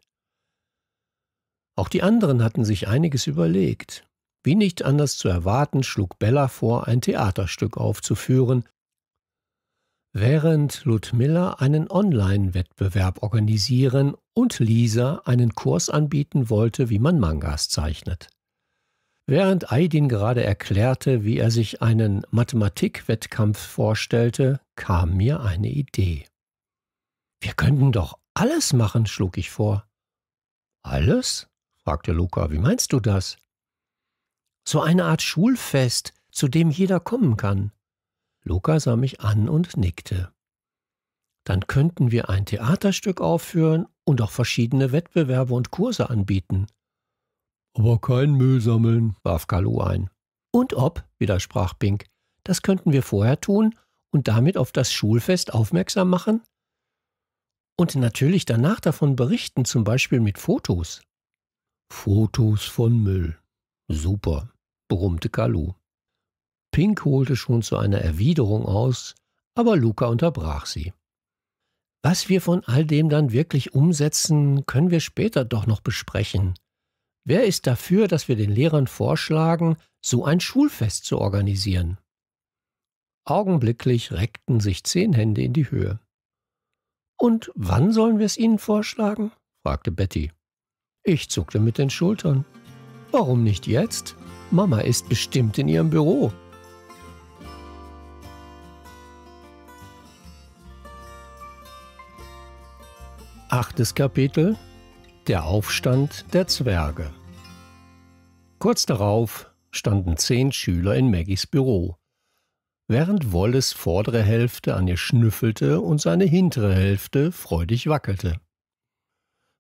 Auch die anderen hatten sich einiges überlegt. Wie nicht anders zu erwarten, schlug Bella vor, ein Theaterstück aufzuführen, während Ludmilla einen Online-Wettbewerb organisieren und Lisa einen Kurs anbieten wollte, wie man Mangas zeichnet. Während Aidin gerade erklärte, wie er sich einen Mathematikwettkampf vorstellte, kam mir eine Idee. Wir könnten doch alles machen, schlug ich vor. Alles? fragte Luca. Wie meinst du das? So eine Art Schulfest, zu dem jeder kommen kann. Luca sah mich an und nickte. Dann könnten wir ein Theaterstück aufführen und auch verschiedene Wettbewerbe und Kurse anbieten. Aber kein Müll sammeln, warf Kalu ein. Und ob, widersprach Pink, das könnten wir vorher tun und damit auf das Schulfest aufmerksam machen? Und natürlich danach davon berichten, zum Beispiel mit Fotos. Fotos von Müll. Super, brummte Kalu. Pink holte schon zu einer Erwiderung aus, aber Luca unterbrach sie. Was wir von all dem dann wirklich umsetzen, können wir später doch noch besprechen. Wer ist dafür, dass wir den Lehrern vorschlagen, so ein Schulfest zu organisieren? Augenblicklich reckten sich zehn Hände in die Höhe. Und wann sollen wir es Ihnen vorschlagen? fragte Betty. Ich zuckte mit den Schultern. Warum nicht jetzt? Mama ist bestimmt in ihrem Büro. Achtes Kapitel der Aufstand der Zwerge Kurz darauf standen zehn Schüler in Maggies Büro, während Wolles vordere Hälfte an ihr schnüffelte und seine hintere Hälfte freudig wackelte.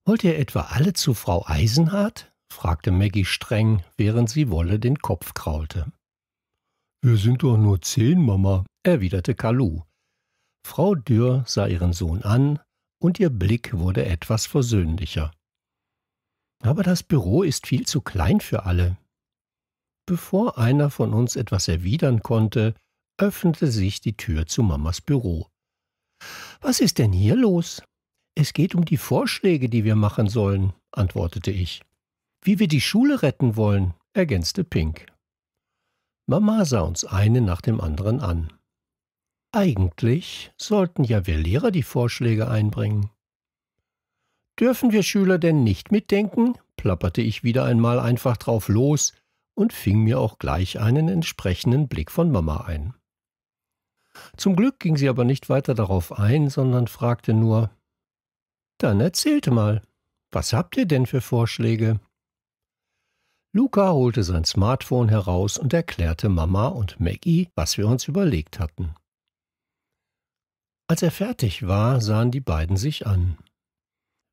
Wollt ihr etwa alle zu Frau Eisenhardt? fragte Maggie streng, während sie Wolle den Kopf kraulte. Wir sind doch nur zehn, Mama, erwiderte Kalu. Frau Dürr sah ihren Sohn an, und ihr Blick wurde etwas versöhnlicher. Aber das Büro ist viel zu klein für alle. Bevor einer von uns etwas erwidern konnte, öffnete sich die Tür zu Mamas Büro. Was ist denn hier los? Es geht um die Vorschläge, die wir machen sollen, antwortete ich. Wie wir die Schule retten wollen, ergänzte Pink. Mama sah uns eine nach dem anderen an. Eigentlich sollten ja wir Lehrer die Vorschläge einbringen. Dürfen wir Schüler denn nicht mitdenken? plapperte ich wieder einmal einfach drauf los und fing mir auch gleich einen entsprechenden Blick von Mama ein. Zum Glück ging sie aber nicht weiter darauf ein, sondern fragte nur Dann erzählt mal, was habt ihr denn für Vorschläge? Luca holte sein Smartphone heraus und erklärte Mama und Maggie, was wir uns überlegt hatten. Als er fertig war, sahen die beiden sich an.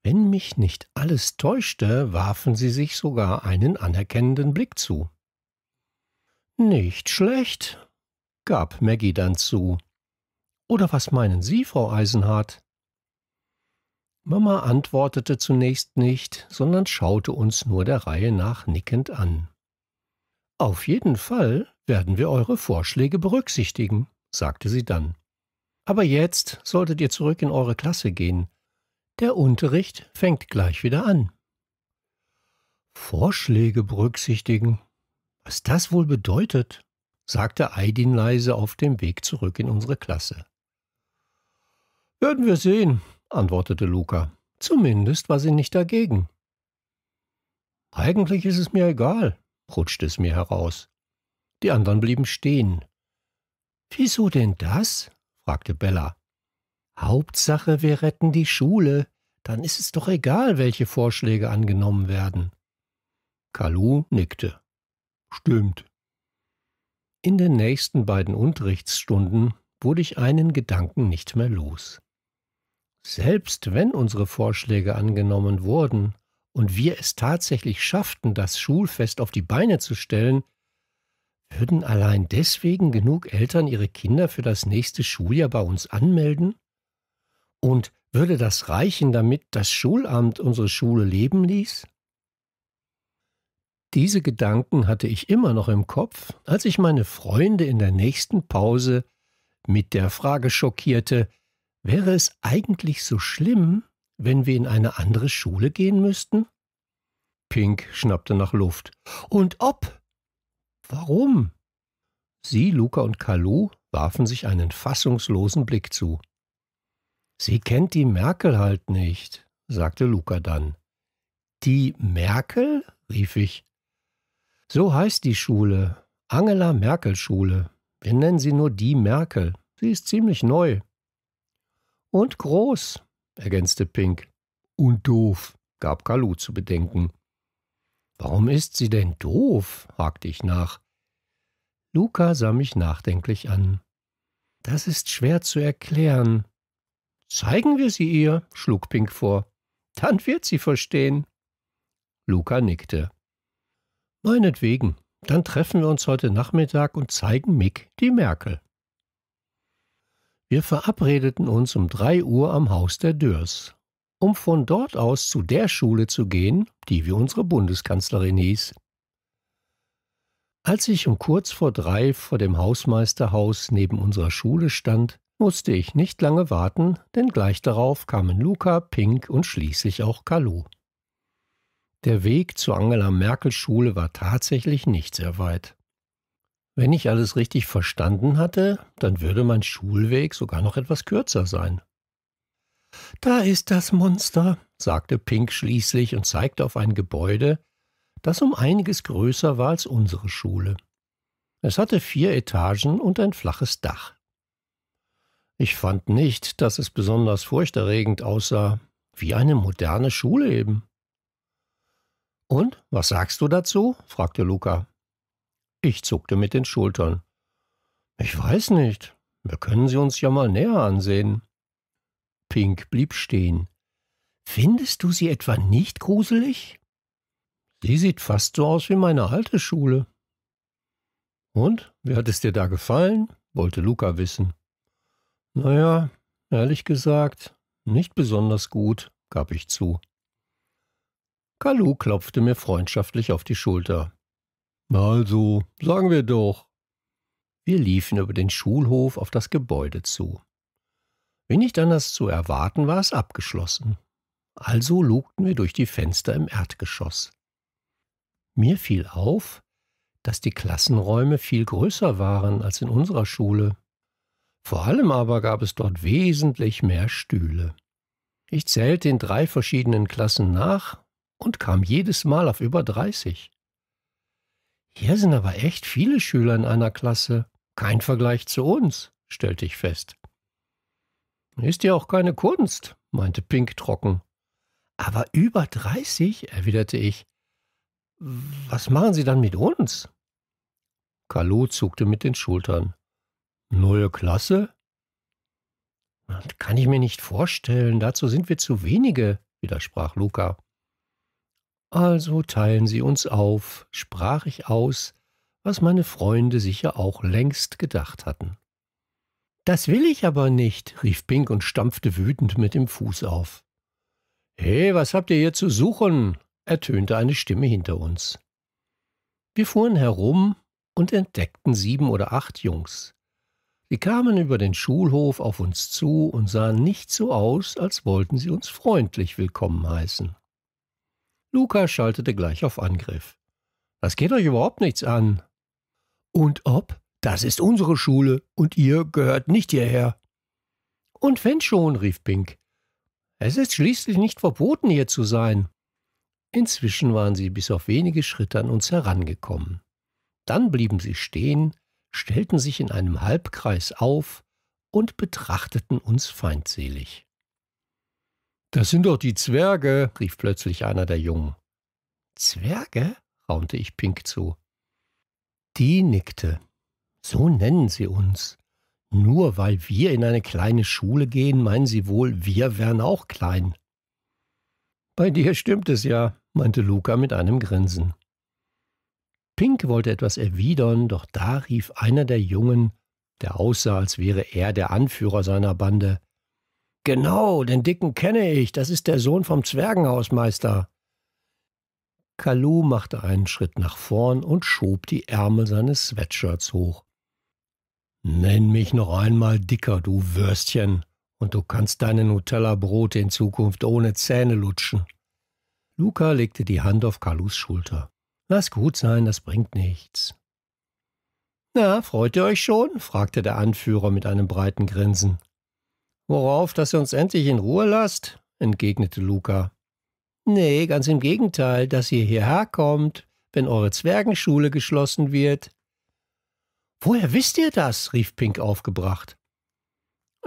Wenn mich nicht alles täuschte, warfen sie sich sogar einen anerkennenden Blick zu. Nicht schlecht, gab Maggie dann zu. Oder was meinen Sie, Frau Eisenhardt? Mama antwortete zunächst nicht, sondern schaute uns nur der Reihe nach nickend an. Auf jeden Fall werden wir eure Vorschläge berücksichtigen, sagte sie dann. Aber jetzt solltet ihr zurück in eure Klasse gehen. Der Unterricht fängt gleich wieder an. Vorschläge berücksichtigen. Was das wohl bedeutet, sagte Aidin leise auf dem Weg zurück in unsere Klasse. Werden wir sehen, antwortete Luca. Zumindest war sie nicht dagegen. Eigentlich ist es mir egal, rutschte es mir heraus. Die anderen blieben stehen. Wieso denn das? fragte Bella. Hauptsache, wir retten die Schule, dann ist es doch egal, welche Vorschläge angenommen werden. Kalu nickte. Stimmt. In den nächsten beiden Unterrichtsstunden wurde ich einen Gedanken nicht mehr los. Selbst wenn unsere Vorschläge angenommen wurden und wir es tatsächlich schafften, das Schulfest auf die Beine zu stellen, würden allein deswegen genug Eltern ihre Kinder für das nächste Schuljahr bei uns anmelden? Und würde das reichen, damit das Schulamt unsere Schule leben ließ? Diese Gedanken hatte ich immer noch im Kopf, als ich meine Freunde in der nächsten Pause mit der Frage schockierte, wäre es eigentlich so schlimm, wenn wir in eine andere Schule gehen müssten? Pink schnappte nach Luft. Und ob? Warum? Sie, Luca und Kalu warfen sich einen fassungslosen Blick zu. Sie kennt die Merkel halt nicht, sagte Luca dann. Die Merkel? rief ich. So heißt die Schule, Angela Merkel Schule. Wir nennen sie nur die Merkel. Sie ist ziemlich neu. Und groß, ergänzte Pink. Und doof, gab Kalu zu bedenken. Warum ist sie denn doof? hakte ich nach. Luca sah mich nachdenklich an. Das ist schwer zu erklären, Zeigen wir sie ihr, schlug Pink vor. Dann wird sie verstehen. Luca nickte. Meinetwegen, dann treffen wir uns heute Nachmittag und zeigen Mick die Merkel. Wir verabredeten uns um drei Uhr am Haus der Dürrs, um von dort aus zu der Schule zu gehen, die wie unsere Bundeskanzlerin hieß. Als ich um kurz vor drei vor dem Hausmeisterhaus neben unserer Schule stand, musste ich nicht lange warten, denn gleich darauf kamen Luca, Pink und schließlich auch Kalu. Der Weg zur Angela Merkel Schule war tatsächlich nicht sehr weit. Wenn ich alles richtig verstanden hatte, dann würde mein Schulweg sogar noch etwas kürzer sein. Da ist das Monster, sagte Pink schließlich und zeigte auf ein Gebäude, das um einiges größer war als unsere Schule. Es hatte vier Etagen und ein flaches Dach. Ich fand nicht, dass es besonders furchterregend aussah, wie eine moderne Schule eben. Und, was sagst du dazu? fragte Luca. Ich zuckte mit den Schultern. Ich weiß nicht. Wir können sie uns ja mal näher ansehen. Pink blieb stehen. Findest du sie etwa nicht gruselig? Sie sieht fast so aus wie meine alte Schule. Und, wie hat es dir da gefallen? wollte Luca wissen. Naja, ehrlich gesagt, nicht besonders gut, gab ich zu. Kalu klopfte mir freundschaftlich auf die Schulter. Also, sagen wir doch. Wir liefen über den Schulhof auf das Gebäude zu. Wie nicht anders zu erwarten, war es abgeschlossen. Also lugten wir durch die Fenster im Erdgeschoss. Mir fiel auf, dass die Klassenräume viel größer waren als in unserer Schule. Vor allem aber gab es dort wesentlich mehr Stühle. Ich zählte in drei verschiedenen Klassen nach und kam jedes Mal auf über 30. Hier sind aber echt viele Schüler in einer Klasse. Kein Vergleich zu uns, stellte ich fest. Ist ja auch keine Kunst, meinte Pink trocken. Aber über 30, erwiderte ich. Was machen Sie dann mit uns? Kalu zuckte mit den Schultern. Neue Klasse? Das kann ich mir nicht vorstellen, dazu sind wir zu wenige, widersprach Luca. Also teilen Sie uns auf, sprach ich aus, was meine Freunde sicher auch längst gedacht hatten. Das will ich aber nicht, rief Pink und stampfte wütend mit dem Fuß auf. He, was habt ihr hier zu suchen? ertönte eine Stimme hinter uns. Wir fuhren herum und entdeckten sieben oder acht Jungs. Sie kamen über den Schulhof auf uns zu und sahen nicht so aus, als wollten sie uns freundlich willkommen heißen. Luca schaltete gleich auf Angriff. Das geht euch überhaupt nichts an. Und ob? Das ist unsere Schule und ihr gehört nicht hierher. Und wenn schon, rief Pink. Es ist schließlich nicht verboten, hier zu sein. Inzwischen waren sie bis auf wenige Schritte an uns herangekommen. Dann blieben sie stehen, stellten sich in einem Halbkreis auf und betrachteten uns feindselig. Das sind doch die Zwerge, rief plötzlich einer der Jungen. Zwerge? raunte ich Pink zu. Die nickte. So nennen sie uns. Nur weil wir in eine kleine Schule gehen, meinen sie wohl, wir wären auch klein. Bei dir stimmt es ja, meinte Luca mit einem Grinsen. Pink wollte etwas erwidern, doch da rief einer der Jungen, der aussah, als wäre er der Anführer seiner Bande. Genau, den Dicken kenne ich, das ist der Sohn vom Zwergenhausmeister. Kalu machte einen Schritt nach vorn und schob die Ärmel seines Sweatshirts hoch. Nenn mich noch einmal Dicker, du Würstchen, und du kannst deine Nutella-Brote in Zukunft ohne Zähne lutschen. Luca legte die Hand auf Kalus Schulter. Lass gut sein, das bringt nichts. Na, freut ihr euch schon? fragte der Anführer mit einem breiten Grinsen. Worauf, dass ihr uns endlich in Ruhe lasst? entgegnete Luca. Nee, ganz im Gegenteil, dass ihr hierher kommt, wenn eure Zwergenschule geschlossen wird. Woher wisst ihr das? rief Pink aufgebracht.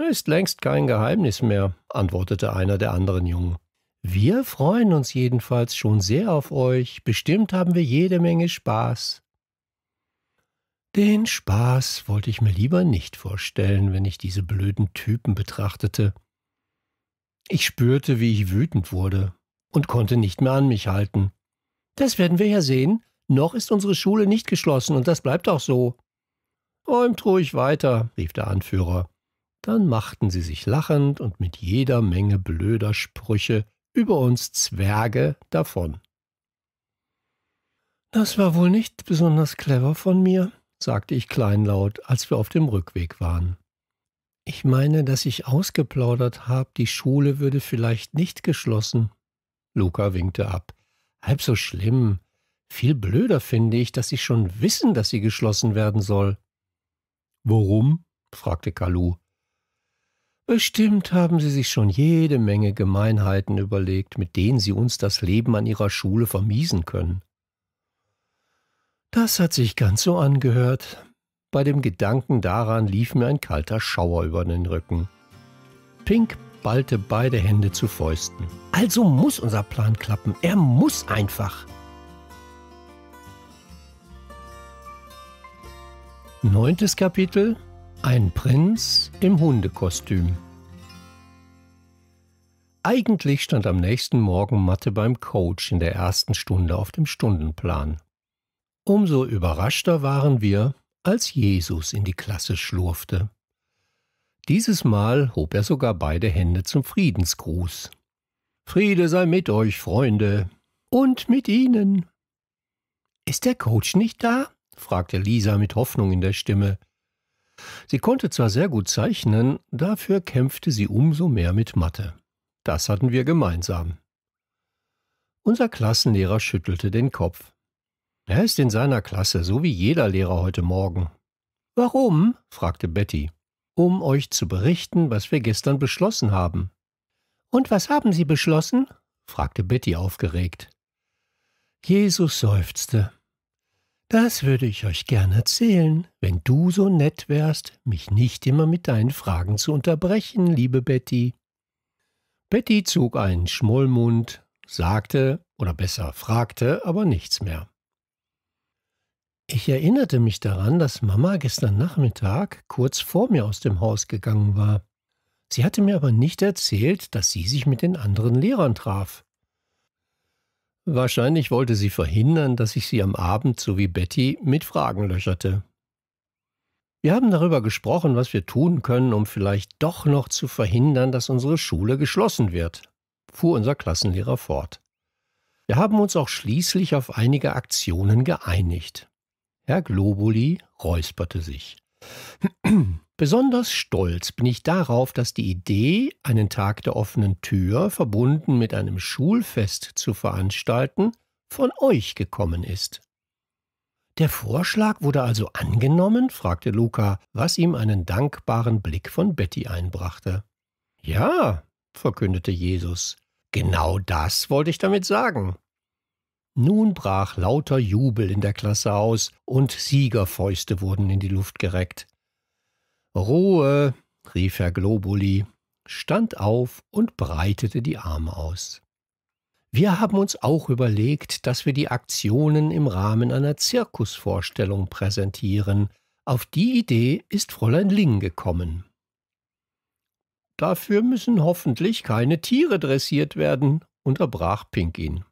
Ist längst kein Geheimnis mehr, antwortete einer der anderen Jungen. Wir freuen uns jedenfalls schon sehr auf euch. Bestimmt haben wir jede Menge Spaß. Den Spaß wollte ich mir lieber nicht vorstellen, wenn ich diese blöden Typen betrachtete. Ich spürte, wie ich wütend wurde und konnte nicht mehr an mich halten. Das werden wir ja sehen. Noch ist unsere Schule nicht geschlossen und das bleibt auch so. Räumt ruhig weiter, rief der Anführer. Dann machten sie sich lachend und mit jeder Menge blöder Sprüche über uns Zwerge davon. Das war wohl nicht besonders clever von mir, sagte ich kleinlaut, als wir auf dem Rückweg waren. Ich meine, dass ich ausgeplaudert habe, die Schule würde vielleicht nicht geschlossen. Luca winkte ab. Halb so schlimm. Viel blöder finde ich, dass sie schon wissen, dass sie geschlossen werden soll. Warum? fragte Kalu. Bestimmt haben Sie sich schon jede Menge Gemeinheiten überlegt, mit denen Sie uns das Leben an Ihrer Schule vermiesen können. Das hat sich ganz so angehört. Bei dem Gedanken daran lief mir ein kalter Schauer über den Rücken. Pink ballte beide Hände zu Fäusten. Also muss unser Plan klappen. Er muss einfach. Neuntes Kapitel ein Prinz im Hundekostüm. Eigentlich stand am nächsten Morgen Mathe beim Coach in der ersten Stunde auf dem Stundenplan. Umso überraschter waren wir, als Jesus in die Klasse schlurfte. Dieses Mal hob er sogar beide Hände zum Friedensgruß. Friede sei mit euch, Freunde. Und mit Ihnen. Ist der Coach nicht da? fragte Lisa mit Hoffnung in der Stimme. Sie konnte zwar sehr gut zeichnen, dafür kämpfte sie umso mehr mit Mathe. Das hatten wir gemeinsam. Unser Klassenlehrer schüttelte den Kopf. Er ist in seiner Klasse, so wie jeder Lehrer heute Morgen. Warum? fragte Betty. Um euch zu berichten, was wir gestern beschlossen haben. Und was haben Sie beschlossen? fragte Betty aufgeregt. Jesus seufzte. Das würde ich euch gern erzählen, wenn du so nett wärst, mich nicht immer mit deinen Fragen zu unterbrechen, liebe Betty. Betty zog einen Schmollmund, sagte, oder besser fragte, aber nichts mehr. Ich erinnerte mich daran, dass Mama gestern Nachmittag kurz vor mir aus dem Haus gegangen war. Sie hatte mir aber nicht erzählt, dass sie sich mit den anderen Lehrern traf. Wahrscheinlich wollte sie verhindern, dass ich sie am Abend, so wie Betty, mit Fragen löcherte. Wir haben darüber gesprochen, was wir tun können, um vielleicht doch noch zu verhindern, dass unsere Schule geschlossen wird, fuhr unser Klassenlehrer fort. Wir haben uns auch schließlich auf einige Aktionen geeinigt. Herr Globuli räusperte sich. Besonders stolz bin ich darauf, dass die Idee, einen Tag der offenen Tür verbunden mit einem Schulfest zu veranstalten, von euch gekommen ist. Der Vorschlag wurde also angenommen? fragte Luca, was ihm einen dankbaren Blick von Betty einbrachte. Ja, verkündete Jesus, genau das wollte ich damit sagen. Nun brach lauter Jubel in der Klasse aus und Siegerfäuste wurden in die Luft gereckt. Ruhe, rief Herr Globuli, stand auf und breitete die Arme aus. Wir haben uns auch überlegt, dass wir die Aktionen im Rahmen einer Zirkusvorstellung präsentieren. Auf die Idee ist Fräulein Ling gekommen. Dafür müssen hoffentlich keine Tiere dressiert werden, unterbrach Pink ihn.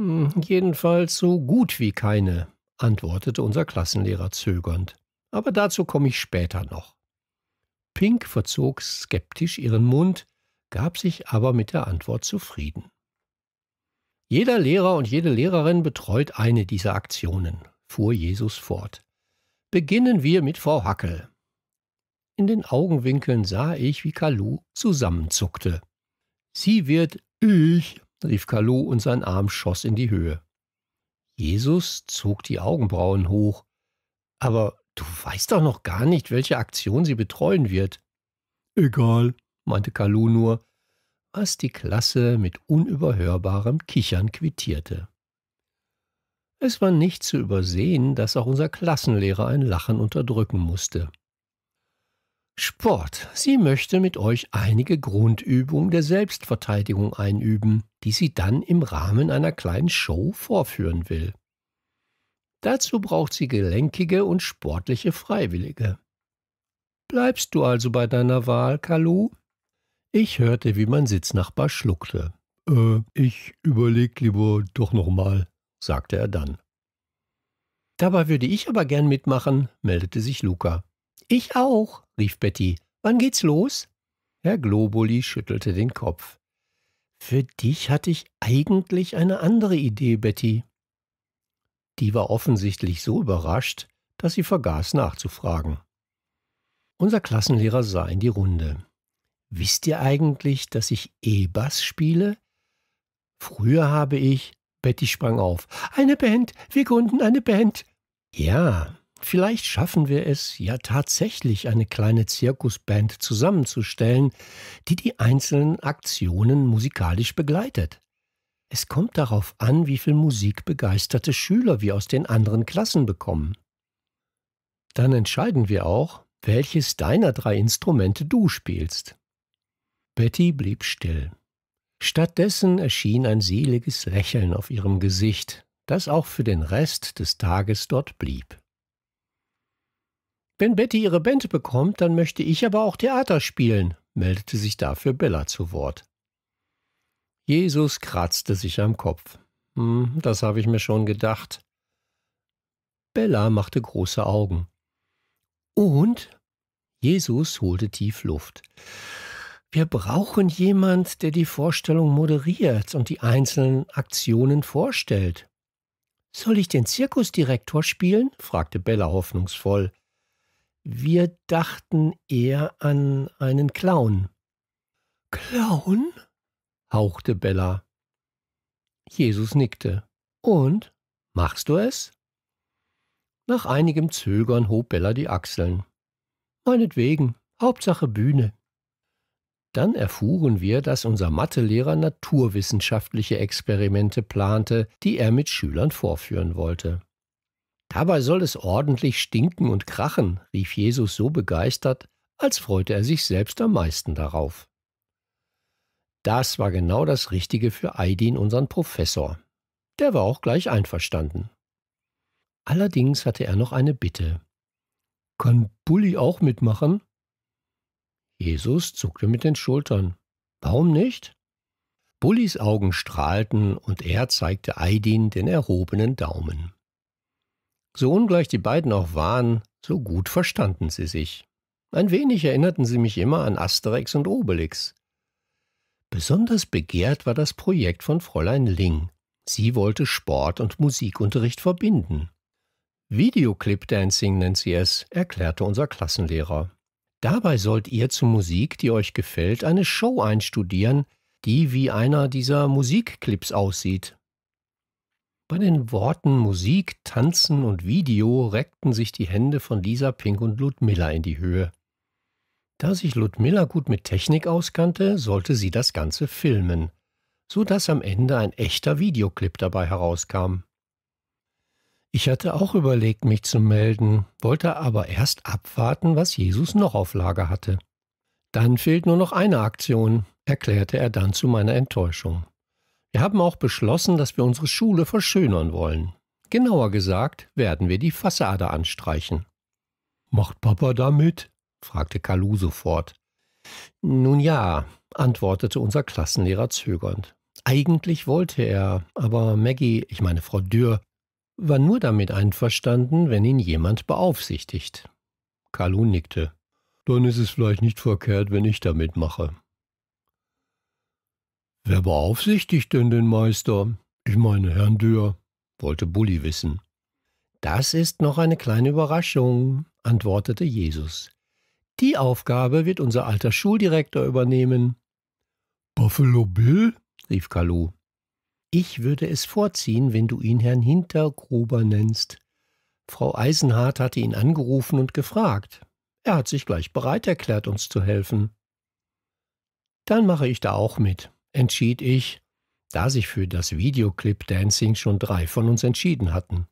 Hm, jedenfalls so gut wie keine, antwortete unser Klassenlehrer zögernd aber dazu komme ich später noch. Pink verzog skeptisch ihren Mund, gab sich aber mit der Antwort zufrieden. Jeder Lehrer und jede Lehrerin betreut eine dieser Aktionen, fuhr Jesus fort. Beginnen wir mit Frau Hackel. In den Augenwinkeln sah ich, wie Kalu zusammenzuckte. Sie wird ich, rief Kalu und sein Arm schoss in die Höhe. Jesus zog die Augenbrauen hoch. Aber Du weißt doch noch gar nicht, welche Aktion sie betreuen wird. Egal, meinte Kalu nur, was die Klasse mit unüberhörbarem Kichern quittierte. Es war nicht zu übersehen, dass auch unser Klassenlehrer ein Lachen unterdrücken musste. Sport. Sie möchte mit euch einige Grundübungen der Selbstverteidigung einüben, die sie dann im Rahmen einer kleinen Show vorführen will. Dazu braucht sie gelenkige und sportliche Freiwillige. Bleibst du also bei deiner Wahl, Kalu? Ich hörte, wie mein Sitznachbar schluckte. Äh, ich überleg lieber doch nochmal, sagte er dann. Dabei würde ich aber gern mitmachen, meldete sich Luca. Ich auch, rief Betty. Wann geht's los? Herr Globuli schüttelte den Kopf. Für dich hatte ich eigentlich eine andere Idee, Betty. Die war offensichtlich so überrascht, dass sie vergaß nachzufragen. Unser Klassenlehrer sah in die Runde. Wisst ihr eigentlich, dass ich E-Bass spiele? Früher habe ich. Betty sprang auf. Eine Band! Wir gründen eine Band! Ja, Vielleicht schaffen wir es ja tatsächlich, eine kleine Zirkusband zusammenzustellen, die die einzelnen Aktionen musikalisch begleitet. Es kommt darauf an, wie viel musikbegeisterte Schüler wir aus den anderen Klassen bekommen. Dann entscheiden wir auch, welches deiner drei Instrumente du spielst. Betty blieb still. Stattdessen erschien ein seliges Lächeln auf ihrem Gesicht, das auch für den Rest des Tages dort blieb. Wenn Betty ihre Band bekommt, dann möchte ich aber auch Theater spielen, meldete sich dafür Bella zu Wort. Jesus kratzte sich am Kopf. Hm, das habe ich mir schon gedacht. Bella machte große Augen. Und? Jesus holte tief Luft. Wir brauchen jemand, der die Vorstellung moderiert und die einzelnen Aktionen vorstellt. Soll ich den Zirkusdirektor spielen? fragte Bella hoffnungsvoll. Wir dachten eher an einen Clown. Clown? hauchte Bella. Jesus nickte. Und? Machst du es? Nach einigem Zögern hob Bella die Achseln. Meinetwegen, Hauptsache Bühne. Dann erfuhren wir, dass unser Mathelehrer naturwissenschaftliche Experimente plante, die er mit Schülern vorführen wollte. Dabei soll es ordentlich stinken und krachen, rief Jesus so begeistert, als freute er sich selbst am meisten darauf. Das war genau das Richtige für Aidin, unseren Professor. Der war auch gleich einverstanden. Allerdings hatte er noch eine Bitte. Kann Bulli auch mitmachen? Jesus zuckte mit den Schultern. Warum nicht? Bullis Augen strahlten und er zeigte Aidin den erhobenen Daumen. So ungleich die beiden auch waren, so gut verstanden sie sich. Ein wenig erinnerten sie mich immer an Asterix und Obelix. Besonders begehrt war das Projekt von Fräulein Ling. Sie wollte Sport und Musikunterricht verbinden. Videoclip Dancing nennt sie es, erklärte unser Klassenlehrer. Dabei sollt ihr zur Musik, die euch gefällt, eine Show einstudieren, die wie einer dieser Musikclips aussieht. Bei den Worten Musik, Tanzen und Video reckten sich die Hände von Lisa Pink und Ludmilla in die Höhe. Da sich Ludmilla gut mit Technik auskannte, sollte sie das Ganze filmen, so dass am Ende ein echter Videoclip dabei herauskam. Ich hatte auch überlegt, mich zu melden, wollte aber erst abwarten, was Jesus noch auf Lager hatte. Dann fehlt nur noch eine Aktion, erklärte er dann zu meiner Enttäuschung. Wir haben auch beschlossen, dass wir unsere Schule verschönern wollen. Genauer gesagt, werden wir die Fassade anstreichen. Macht Papa damit? fragte Kalu sofort. Nun ja, antwortete unser Klassenlehrer zögernd. Eigentlich wollte er, aber Maggie, ich meine Frau Dürr, war nur damit einverstanden, wenn ihn jemand beaufsichtigt. Kalu nickte. Dann ist es vielleicht nicht verkehrt, wenn ich damit mache. Wer beaufsichtigt denn den Meister? Ich meine Herrn Dürr, wollte Bulli wissen. Das ist noch eine kleine Überraschung, antwortete Jesus. Die Aufgabe wird unser alter Schuldirektor übernehmen. Buffalo Bill? rief Kalu. Ich würde es vorziehen, wenn du ihn Herrn Hintergruber nennst. Frau Eisenhardt hatte ihn angerufen und gefragt. Er hat sich gleich bereit erklärt, uns zu helfen. Dann mache ich da auch mit, entschied ich, da sich für das Videoclip Dancing schon drei von uns entschieden hatten.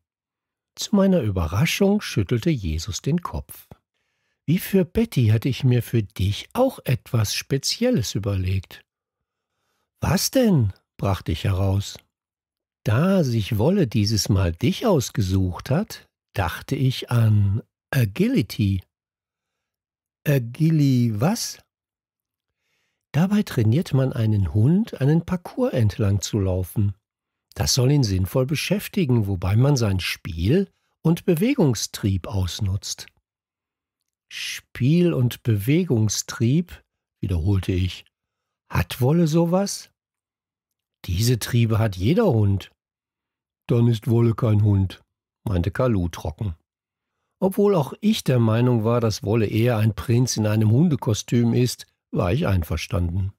Zu meiner Überraschung schüttelte Jesus den Kopf. Wie für Betty hatte ich mir für dich auch etwas Spezielles überlegt. Was denn? brachte ich heraus. Da sich Wolle dieses Mal dich ausgesucht hat, dachte ich an Agility. Agili was? Dabei trainiert man einen Hund, einen Parcours entlang zu laufen. Das soll ihn sinnvoll beschäftigen, wobei man sein Spiel und Bewegungstrieb ausnutzt. Spiel- und Bewegungstrieb, wiederholte ich. Hat Wolle sowas? Diese Triebe hat jeder Hund. Dann ist Wolle kein Hund, meinte Kalu trocken. Obwohl auch ich der Meinung war, dass Wolle eher ein Prinz in einem Hundekostüm ist, war ich einverstanden.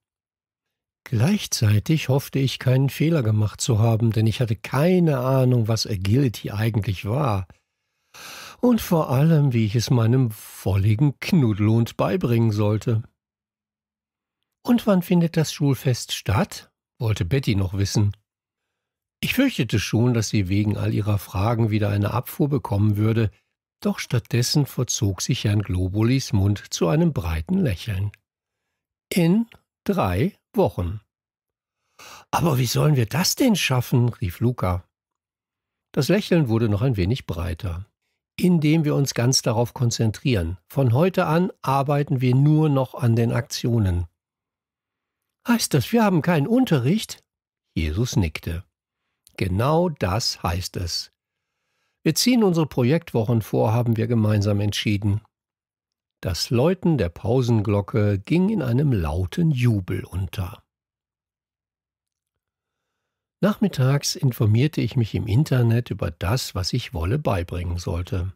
Gleichzeitig hoffte ich keinen Fehler gemacht zu haben, denn ich hatte keine Ahnung, was Agility eigentlich war. Und vor allem, wie ich es meinem wolligen Knuddelhund beibringen sollte. Und wann findet das Schulfest statt? wollte Betty noch wissen. Ich fürchtete schon, dass sie wegen all ihrer Fragen wieder eine Abfuhr bekommen würde, doch stattdessen verzog sich Herrn Globulis Mund zu einem breiten Lächeln. In drei Wochen. Aber wie sollen wir das denn schaffen? rief Luca. Das Lächeln wurde noch ein wenig breiter indem wir uns ganz darauf konzentrieren. Von heute an arbeiten wir nur noch an den Aktionen. Heißt das, wir haben keinen Unterricht? Jesus nickte. Genau das heißt es. Wir ziehen unsere Projektwochen vor, haben wir gemeinsam entschieden. Das Läuten der Pausenglocke ging in einem lauten Jubel unter. Nachmittags informierte ich mich im Internet über das, was ich Wolle beibringen sollte.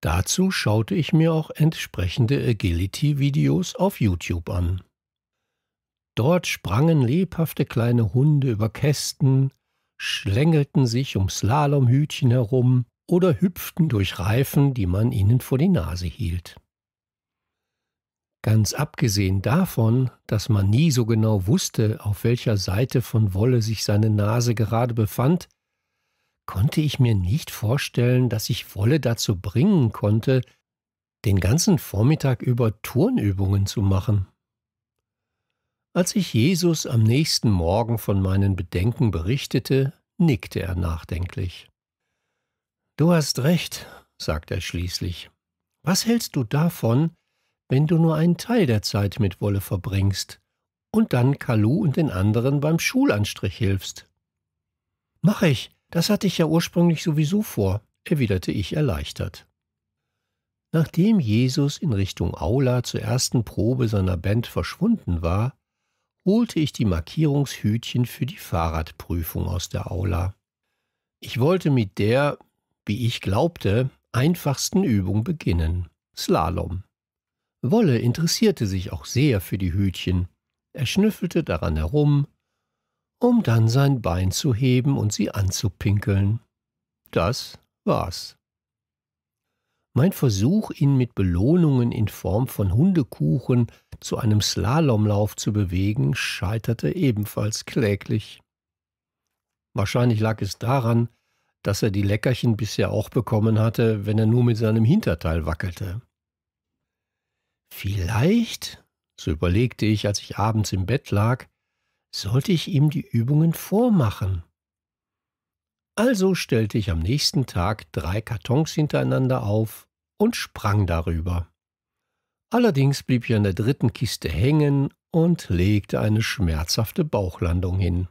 Dazu schaute ich mir auch entsprechende Agility-Videos auf YouTube an. Dort sprangen lebhafte kleine Hunde über Kästen, schlängelten sich um Slalomhütchen herum oder hüpften durch Reifen, die man ihnen vor die Nase hielt. Ganz abgesehen davon, dass man nie so genau wusste, auf welcher Seite von Wolle sich seine Nase gerade befand, konnte ich mir nicht vorstellen, dass ich Wolle dazu bringen konnte, den ganzen Vormittag über Turnübungen zu machen. Als ich Jesus am nächsten Morgen von meinen Bedenken berichtete, nickte er nachdenklich. Du hast recht, sagt er schließlich. Was hältst du davon, wenn du nur einen Teil der Zeit mit Wolle verbringst und dann Kalu und den anderen beim Schulanstrich hilfst. Mach ich, das hatte ich ja ursprünglich sowieso vor, erwiderte ich erleichtert. Nachdem Jesus in Richtung Aula zur ersten Probe seiner Band verschwunden war, holte ich die Markierungshütchen für die Fahrradprüfung aus der Aula. Ich wollte mit der, wie ich glaubte, einfachsten Übung beginnen, Slalom. Wolle interessierte sich auch sehr für die Hütchen. Er schnüffelte daran herum, um dann sein Bein zu heben und sie anzupinkeln. Das war's. Mein Versuch, ihn mit Belohnungen in Form von Hundekuchen zu einem Slalomlauf zu bewegen, scheiterte ebenfalls kläglich. Wahrscheinlich lag es daran, dass er die Leckerchen bisher auch bekommen hatte, wenn er nur mit seinem Hinterteil wackelte. Vielleicht, so überlegte ich, als ich abends im Bett lag, sollte ich ihm die Übungen vormachen. Also stellte ich am nächsten Tag drei Kartons hintereinander auf und sprang darüber. Allerdings blieb ich an der dritten Kiste hängen und legte eine schmerzhafte Bauchlandung hin.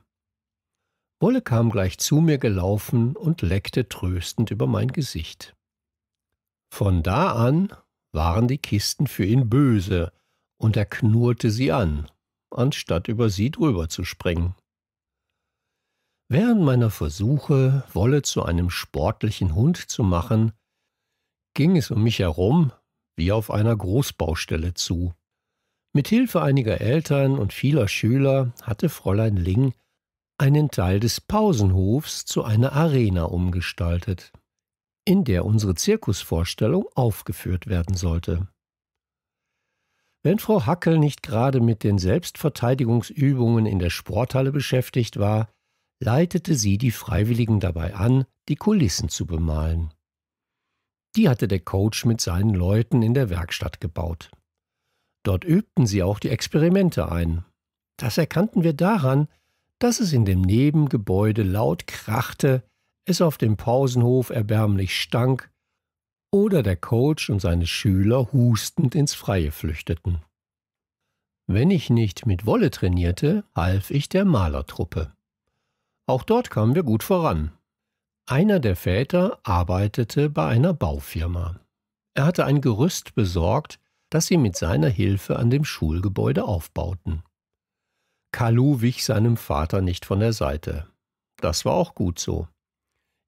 Wolle kam gleich zu mir gelaufen und leckte tröstend über mein Gesicht. Von da an waren die Kisten für ihn böse, und er knurrte sie an, anstatt über sie drüber zu springen. Während meiner Versuche, Wolle zu einem sportlichen Hund zu machen, ging es um mich herum wie auf einer Großbaustelle zu. Mit Hilfe einiger Eltern und vieler Schüler hatte Fräulein Ling einen Teil des Pausenhofs zu einer Arena umgestaltet in der unsere Zirkusvorstellung aufgeführt werden sollte. Wenn Frau Hackel nicht gerade mit den Selbstverteidigungsübungen in der Sporthalle beschäftigt war, leitete sie die Freiwilligen dabei an, die Kulissen zu bemalen. Die hatte der Coach mit seinen Leuten in der Werkstatt gebaut. Dort übten sie auch die Experimente ein. Das erkannten wir daran, dass es in dem Nebengebäude laut krachte, es auf dem Pausenhof erbärmlich stank oder der Coach und seine Schüler hustend ins Freie flüchteten. Wenn ich nicht mit Wolle trainierte, half ich der Malertruppe. Auch dort kamen wir gut voran. Einer der Väter arbeitete bei einer Baufirma. Er hatte ein Gerüst besorgt, das sie mit seiner Hilfe an dem Schulgebäude aufbauten. Kalu wich seinem Vater nicht von der Seite. Das war auch gut so.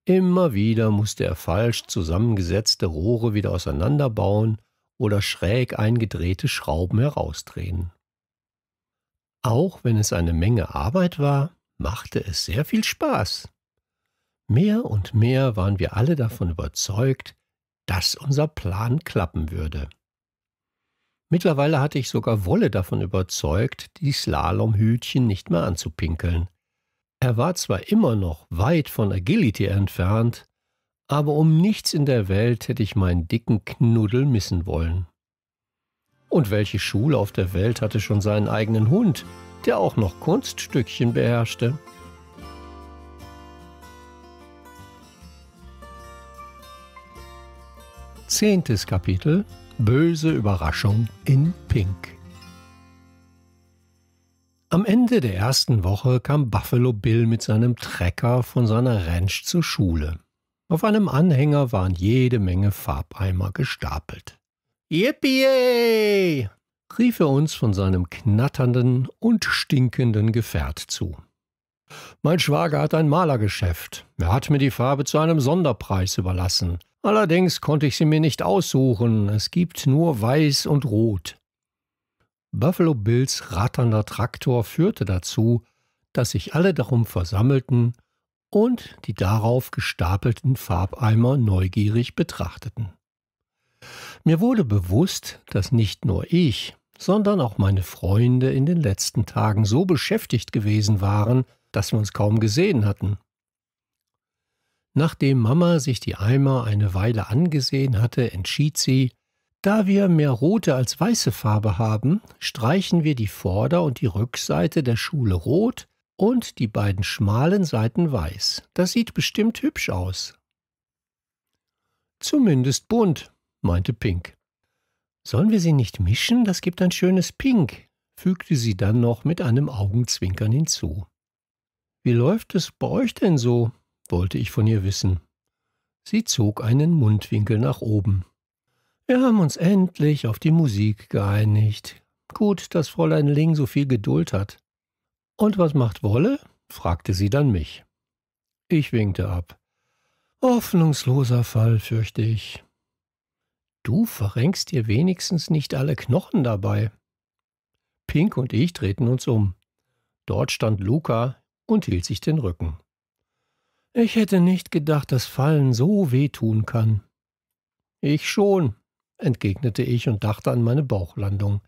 Immer wieder musste er falsch zusammengesetzte Rohre wieder auseinanderbauen oder schräg eingedrehte Schrauben herausdrehen. Auch wenn es eine Menge Arbeit war, machte es sehr viel Spaß. Mehr und mehr waren wir alle davon überzeugt, dass unser Plan klappen würde. Mittlerweile hatte ich sogar Wolle davon überzeugt, die Slalomhütchen nicht mehr anzupinkeln, er war zwar immer noch weit von Agility entfernt, aber um nichts in der Welt hätte ich meinen dicken Knuddel missen wollen. Und welche Schule auf der Welt hatte schon seinen eigenen Hund, der auch noch Kunststückchen beherrschte? Zehntes Kapitel Böse Überraschung in Pink am Ende der ersten Woche kam Buffalo Bill mit seinem Trecker von seiner Ranch zur Schule. Auf einem Anhänger waren jede Menge Farbeimer gestapelt. Yippie! rief er uns von seinem knatternden und stinkenden Gefährt zu. Mein Schwager hat ein Malergeschäft. Er hat mir die Farbe zu einem Sonderpreis überlassen. Allerdings konnte ich sie mir nicht aussuchen. Es gibt nur weiß und rot. Buffalo Bills ratternder Traktor führte dazu, dass sich alle darum versammelten und die darauf gestapelten Farbeimer neugierig betrachteten. Mir wurde bewusst, dass nicht nur ich, sondern auch meine Freunde in den letzten Tagen so beschäftigt gewesen waren, dass wir uns kaum gesehen hatten. Nachdem Mama sich die Eimer eine Weile angesehen hatte, entschied sie, da wir mehr rote als weiße Farbe haben, streichen wir die Vorder- und die Rückseite der Schule rot und die beiden schmalen Seiten weiß. Das sieht bestimmt hübsch aus. Zumindest bunt, meinte Pink. Sollen wir sie nicht mischen? Das gibt ein schönes Pink, fügte sie dann noch mit einem Augenzwinkern hinzu. Wie läuft es bei euch denn so? wollte ich von ihr wissen. Sie zog einen Mundwinkel nach oben. Wir haben uns endlich auf die Musik geeinigt. Gut, dass Fräulein Ling so viel Geduld hat. Und was macht Wolle? fragte sie dann mich. Ich winkte ab. Hoffnungsloser Fall, fürchte ich. Du verrenkst dir wenigstens nicht alle Knochen dabei. Pink und ich drehten uns um. Dort stand Luca und hielt sich den Rücken. Ich hätte nicht gedacht, dass Fallen so wehtun kann. Ich schon, entgegnete ich und dachte an meine Bauchlandung.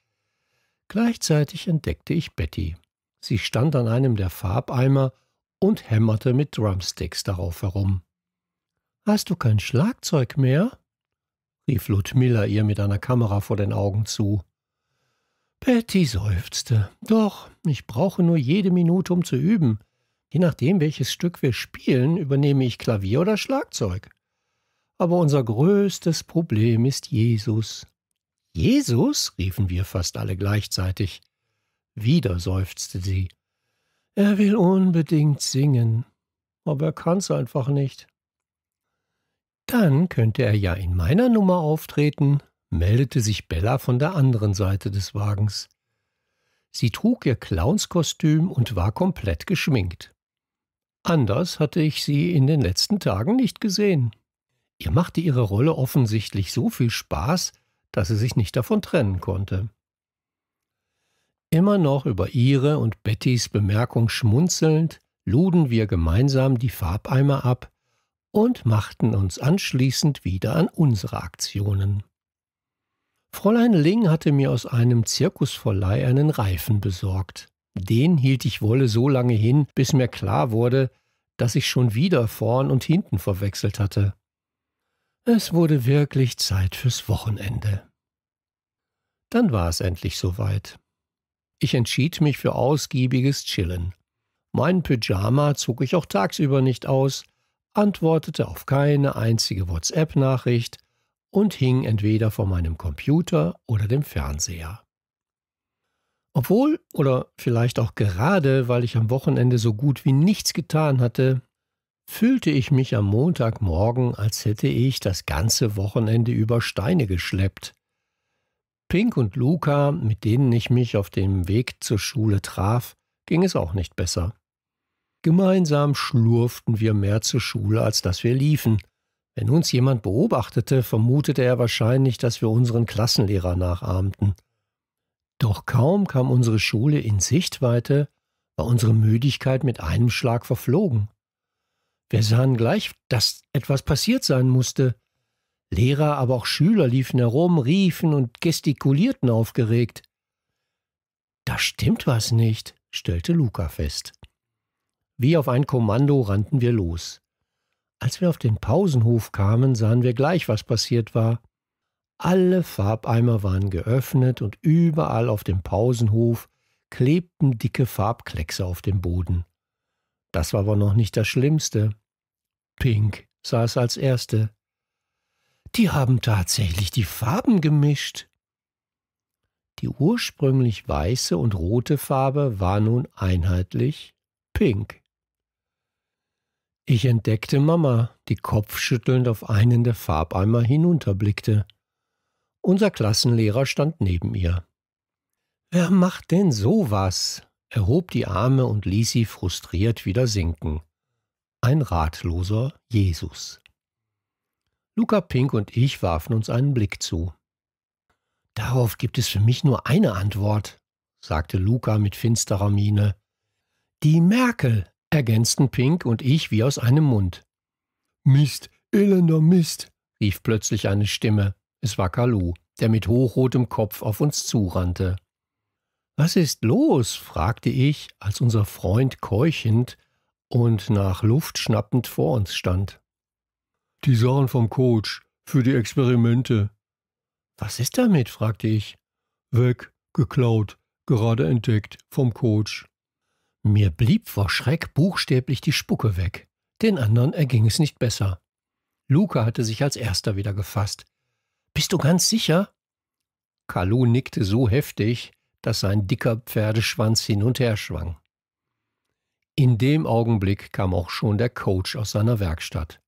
Gleichzeitig entdeckte ich Betty. Sie stand an einem der Farbeimer und hämmerte mit Drumsticks darauf herum. Hast du kein Schlagzeug mehr? rief Ludmilla ihr mit einer Kamera vor den Augen zu. Betty seufzte. Doch, ich brauche nur jede Minute, um zu üben. Je nachdem, welches Stück wir spielen, übernehme ich Klavier oder Schlagzeug aber unser größtes Problem ist Jesus. Jesus? riefen wir fast alle gleichzeitig. Wieder seufzte sie. Er will unbedingt singen, aber er kann's einfach nicht. Dann könnte er ja in meiner Nummer auftreten, meldete sich Bella von der anderen Seite des Wagens. Sie trug ihr Clownskostüm und war komplett geschminkt. Anders hatte ich sie in den letzten Tagen nicht gesehen. Ihr machte ihre Rolle offensichtlich so viel Spaß, dass sie sich nicht davon trennen konnte. Immer noch über ihre und Bettys Bemerkung schmunzelnd, luden wir gemeinsam die Farbeimer ab und machten uns anschließend wieder an unsere Aktionen. Fräulein Ling hatte mir aus einem Zirkusverleih einen Reifen besorgt. Den hielt ich wolle so lange hin, bis mir klar wurde, dass ich schon wieder vorn und hinten verwechselt hatte. Es wurde wirklich Zeit fürs Wochenende. Dann war es endlich soweit. Ich entschied mich für ausgiebiges Chillen. Mein Pyjama zog ich auch tagsüber nicht aus, antwortete auf keine einzige WhatsApp-Nachricht und hing entweder vor meinem Computer oder dem Fernseher. Obwohl, oder vielleicht auch gerade, weil ich am Wochenende so gut wie nichts getan hatte, fühlte ich mich am Montagmorgen, als hätte ich das ganze Wochenende über Steine geschleppt. Pink und Luca, mit denen ich mich auf dem Weg zur Schule traf, ging es auch nicht besser. Gemeinsam schlurften wir mehr zur Schule, als dass wir liefen. Wenn uns jemand beobachtete, vermutete er wahrscheinlich, dass wir unseren Klassenlehrer nachahmten. Doch kaum kam unsere Schule in Sichtweite, war unsere Müdigkeit mit einem Schlag verflogen. Wir sahen gleich, dass etwas passiert sein musste. Lehrer, aber auch Schüler liefen herum, riefen und gestikulierten aufgeregt. Da stimmt was nicht, stellte Luca fest. Wie auf ein Kommando rannten wir los. Als wir auf den Pausenhof kamen, sahen wir gleich, was passiert war. Alle Farbeimer waren geöffnet und überall auf dem Pausenhof klebten dicke Farbkleckse auf dem Boden. Das war aber noch nicht das Schlimmste. Pink saß als Erste. Die haben tatsächlich die Farben gemischt. Die ursprünglich weiße und rote Farbe war nun einheitlich pink. Ich entdeckte Mama, die kopfschüttelnd auf einen der Farbeimer hinunterblickte. Unser Klassenlehrer stand neben ihr. Wer macht denn sowas? Er hob die Arme und ließ sie frustriert wieder sinken. Ein ratloser Jesus. Luca Pink und ich warfen uns einen Blick zu. Darauf gibt es für mich nur eine Antwort, sagte Luca mit finsterer Miene. Die Merkel, ergänzten Pink und ich wie aus einem Mund. Mist, elender Mist, rief plötzlich eine Stimme. Es war Kalu, der mit hochrotem Kopf auf uns zurannte. Was ist los? fragte ich, als unser Freund keuchend und nach Luft schnappend vor uns stand. Die Sachen vom Coach für die Experimente. Was ist damit? fragte ich. Weg, geklaut, gerade entdeckt vom Coach. Mir blieb vor Schreck buchstäblich die Spucke weg. Den anderen erging es nicht besser. Luca hatte sich als erster wieder gefasst. Bist du ganz sicher? Kalu nickte so heftig, dass sein dicker Pferdeschwanz hin und her schwang. In dem Augenblick kam auch schon der Coach aus seiner Werkstatt.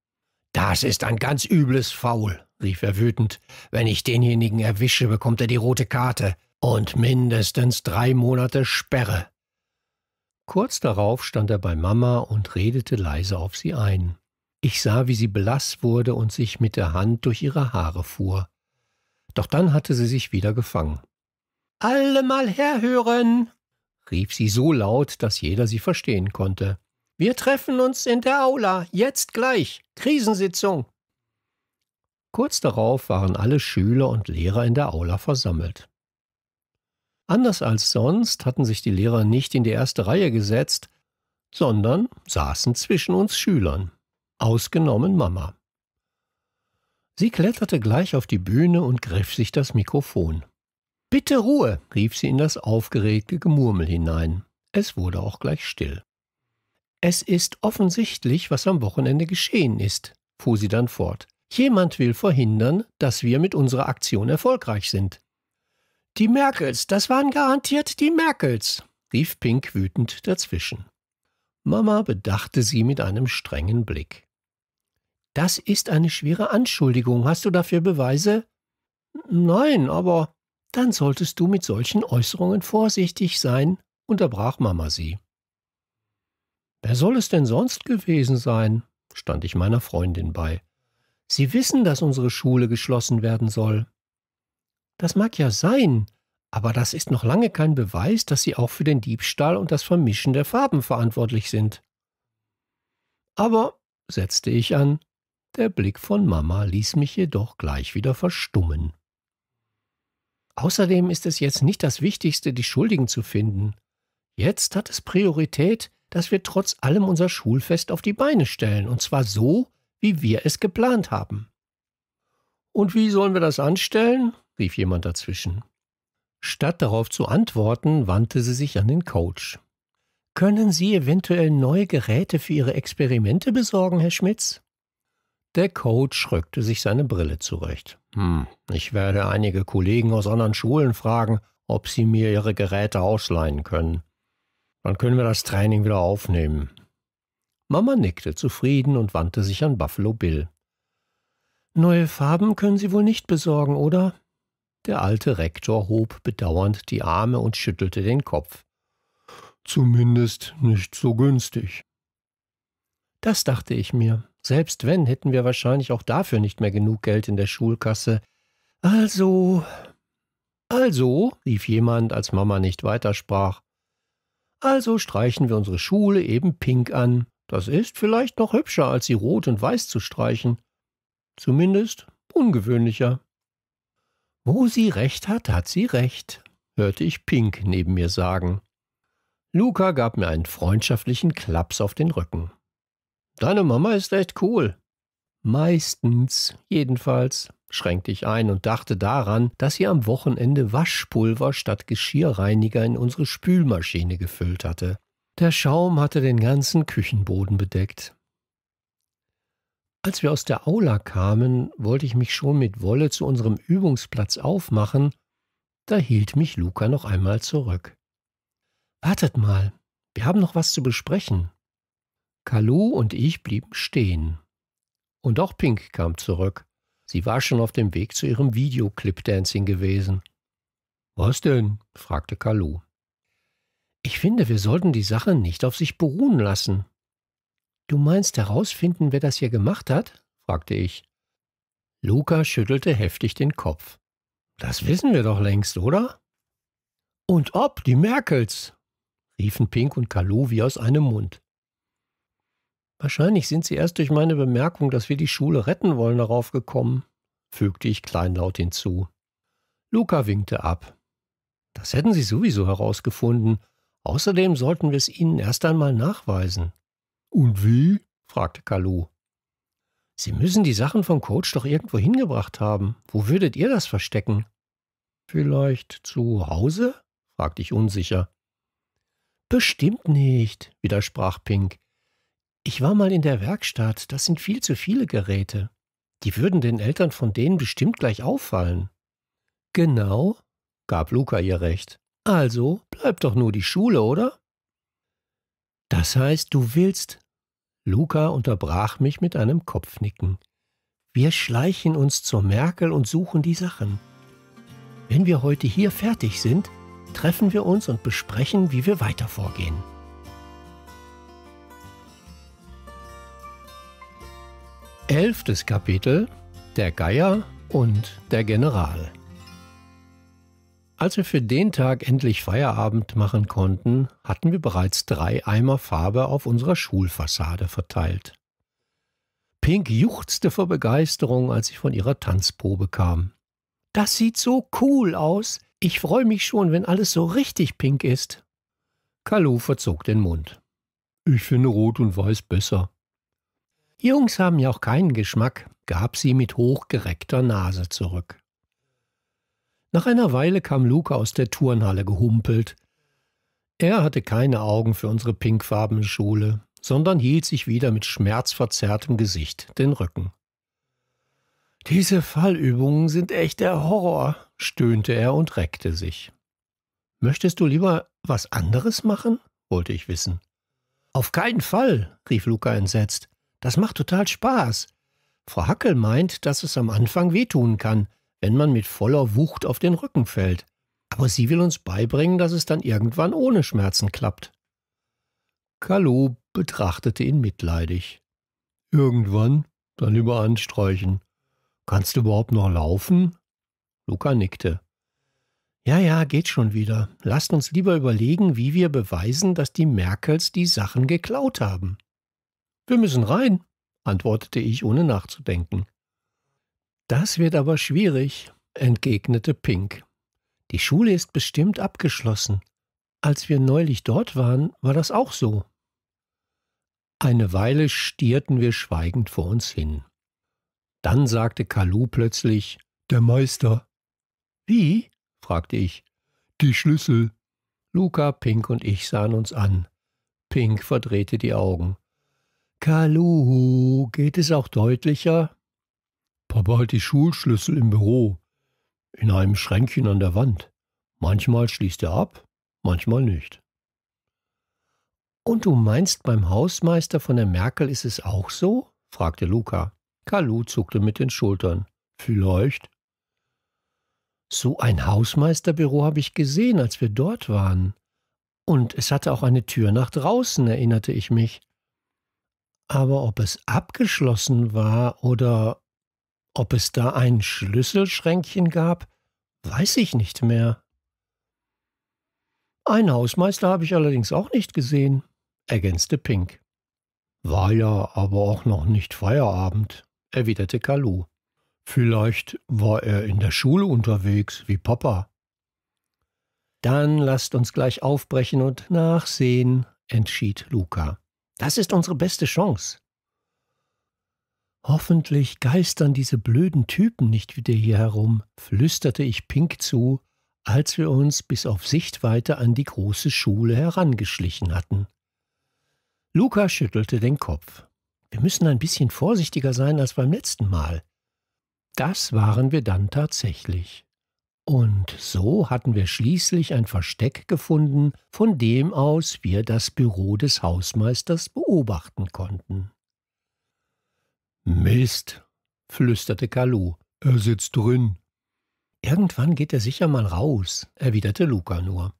Das ist ein ganz übles Foul, rief er wütend. Wenn ich denjenigen erwische, bekommt er die rote Karte und mindestens drei Monate Sperre. Kurz darauf stand er bei Mama und redete leise auf sie ein. Ich sah, wie sie blass wurde und sich mit der Hand durch ihre Haare fuhr. Doch dann hatte sie sich wieder gefangen. Alle mal herhören, rief sie so laut, dass jeder sie verstehen konnte. Wir treffen uns in der Aula, jetzt gleich. Krisensitzung. Kurz darauf waren alle Schüler und Lehrer in der Aula versammelt. Anders als sonst hatten sich die Lehrer nicht in die erste Reihe gesetzt, sondern saßen zwischen uns Schülern, ausgenommen Mama. Sie kletterte gleich auf die Bühne und griff sich das Mikrofon. Bitte Ruhe, rief sie in das aufgeregte Gemurmel hinein. Es wurde auch gleich still. Es ist offensichtlich, was am Wochenende geschehen ist, fuhr sie dann fort. Jemand will verhindern, dass wir mit unserer Aktion erfolgreich sind. Die Merkels, das waren garantiert die Merkels, rief Pink wütend dazwischen. Mama bedachte sie mit einem strengen Blick. Das ist eine schwere Anschuldigung. Hast du dafür Beweise? Nein, aber dann solltest du mit solchen Äußerungen vorsichtig sein, unterbrach Mama sie. Wer soll es denn sonst gewesen sein? stand ich meiner Freundin bei. Sie wissen, dass unsere Schule geschlossen werden soll. Das mag ja sein, aber das ist noch lange kein Beweis, dass sie auch für den Diebstahl und das Vermischen der Farben verantwortlich sind. Aber, setzte ich an, der Blick von Mama ließ mich jedoch gleich wieder verstummen. Außerdem ist es jetzt nicht das Wichtigste, die Schuldigen zu finden. Jetzt hat es Priorität, dass wir trotz allem unser Schulfest auf die Beine stellen, und zwar so, wie wir es geplant haben. Und wie sollen wir das anstellen? rief jemand dazwischen. Statt darauf zu antworten, wandte sie sich an den Coach. Können Sie eventuell neue Geräte für Ihre Experimente besorgen, Herr Schmitz? Der Coach rückte sich seine Brille zurecht. Hm, ich werde einige Kollegen aus anderen Schulen fragen, ob sie mir ihre Geräte ausleihen können. Dann können wir das Training wieder aufnehmen. Mama nickte zufrieden und wandte sich an Buffalo Bill. Neue Farben können Sie wohl nicht besorgen, oder? Der alte Rektor hob bedauernd die Arme und schüttelte den Kopf. Zumindest nicht so günstig. Das dachte ich mir. Selbst wenn, hätten wir wahrscheinlich auch dafür nicht mehr genug Geld in der Schulkasse. Also. Also, rief jemand, als Mama nicht weitersprach. Also streichen wir unsere Schule eben pink an. Das ist vielleicht noch hübscher, als sie rot und weiß zu streichen. Zumindest ungewöhnlicher. Wo sie recht hat, hat sie recht, hörte ich Pink neben mir sagen. Luca gab mir einen freundschaftlichen Klaps auf den Rücken. Deine Mama ist echt cool. Meistens, jedenfalls, schränkte ich ein und dachte daran, dass sie am Wochenende Waschpulver statt Geschirrreiniger in unsere Spülmaschine gefüllt hatte. Der Schaum hatte den ganzen Küchenboden bedeckt. Als wir aus der Aula kamen, wollte ich mich schon mit Wolle zu unserem Übungsplatz aufmachen, da hielt mich Luca noch einmal zurück. Wartet mal, wir haben noch was zu besprechen, Kalu und ich blieben stehen. Und auch Pink kam zurück. Sie war schon auf dem Weg zu ihrem Videoclip-Dancing gewesen. Was denn? fragte Kalu. Ich finde, wir sollten die Sache nicht auf sich beruhen lassen. Du meinst herausfinden, wer das hier gemacht hat? fragte ich. Luca schüttelte heftig den Kopf. Das wissen wir doch längst, oder? Und ob, die Merkels, riefen Pink und Kalu wie aus einem Mund. Wahrscheinlich sind Sie erst durch meine Bemerkung, dass wir die Schule retten wollen, darauf gekommen, fügte ich kleinlaut hinzu. Luca winkte ab. Das hätten Sie sowieso herausgefunden. Außerdem sollten wir es Ihnen erst einmal nachweisen. Und wie? fragte Kalu. Sie müssen die Sachen vom Coach doch irgendwo hingebracht haben. Wo würdet ihr das verstecken? Vielleicht zu Hause? fragte ich unsicher. Bestimmt nicht, widersprach Pink. Ich war mal in der Werkstatt, das sind viel zu viele Geräte. Die würden den Eltern von denen bestimmt gleich auffallen. Genau, gab Luca ihr recht. Also bleibt doch nur die Schule, oder? Das heißt, du willst. Luca unterbrach mich mit einem Kopfnicken. Wir schleichen uns zur Merkel und suchen die Sachen. Wenn wir heute hier fertig sind, treffen wir uns und besprechen, wie wir weiter vorgehen. Elftes Kapitel Der Geier und der General Als wir für den Tag endlich Feierabend machen konnten, hatten wir bereits drei Eimer Farbe auf unserer Schulfassade verteilt. Pink juchzte vor Begeisterung, als ich von ihrer Tanzprobe kam. Das sieht so cool aus. Ich freue mich schon, wenn alles so richtig pink ist. Kalu verzog den Mund. Ich finde Rot und Weiß besser, Jungs haben ja auch keinen Geschmack, gab sie mit hochgereckter Nase zurück. Nach einer Weile kam Luca aus der Turnhalle gehumpelt. Er hatte keine Augen für unsere pinkfarbene Schule, sondern hielt sich wieder mit schmerzverzerrtem Gesicht den Rücken. Diese Fallübungen sind echt der Horror, stöhnte er und reckte sich. Möchtest du lieber was anderes machen? wollte ich wissen. Auf keinen Fall, rief Luca entsetzt. Das macht total Spaß. Frau Hackel meint, dass es am Anfang wehtun kann, wenn man mit voller Wucht auf den Rücken fällt. Aber sie will uns beibringen, dass es dann irgendwann ohne Schmerzen klappt. Kalou betrachtete ihn mitleidig. Irgendwann? Dann lieber anstreichen. Kannst du überhaupt noch laufen? Luca nickte. Ja, ja, geht schon wieder. Lasst uns lieber überlegen, wie wir beweisen, dass die Merkels die Sachen geklaut haben. Wir müssen rein, antwortete ich, ohne nachzudenken. Das wird aber schwierig, entgegnete Pink. Die Schule ist bestimmt abgeschlossen. Als wir neulich dort waren, war das auch so. Eine Weile stierten wir schweigend vor uns hin. Dann sagte Kalu plötzlich Der Meister. Wie? fragte ich. Die Schlüssel. Luca, Pink und ich sahen uns an. Pink verdrehte die Augen. Kaluhu, geht es auch deutlicher? Papa hat die Schulschlüssel im Büro, in einem Schränkchen an der Wand. Manchmal schließt er ab, manchmal nicht. Und du meinst, beim Hausmeister von der Merkel ist es auch so? fragte Luca. Kalu zuckte mit den Schultern. Vielleicht. So ein Hausmeisterbüro habe ich gesehen, als wir dort waren. Und es hatte auch eine Tür nach draußen, erinnerte ich mich. Aber ob es abgeschlossen war oder ob es da ein Schlüsselschränkchen gab, weiß ich nicht mehr. Ein Hausmeister habe ich allerdings auch nicht gesehen, ergänzte Pink. War ja aber auch noch nicht Feierabend, erwiderte Kalu. Vielleicht war er in der Schule unterwegs, wie Papa. Dann lasst uns gleich aufbrechen und nachsehen, entschied Luca. Das ist unsere beste Chance. Hoffentlich geistern diese blöden Typen nicht wieder hier herum, flüsterte ich Pink zu, als wir uns bis auf Sichtweite an die große Schule herangeschlichen hatten. Luca schüttelte den Kopf. Wir müssen ein bisschen vorsichtiger sein als beim letzten Mal. Das waren wir dann tatsächlich. Und so hatten wir schließlich ein Versteck gefunden, von dem aus wir das Büro des Hausmeisters beobachten konnten. Mist, flüsterte Kalu, er sitzt drin. Irgendwann geht er sicher mal raus, erwiderte Luca nur.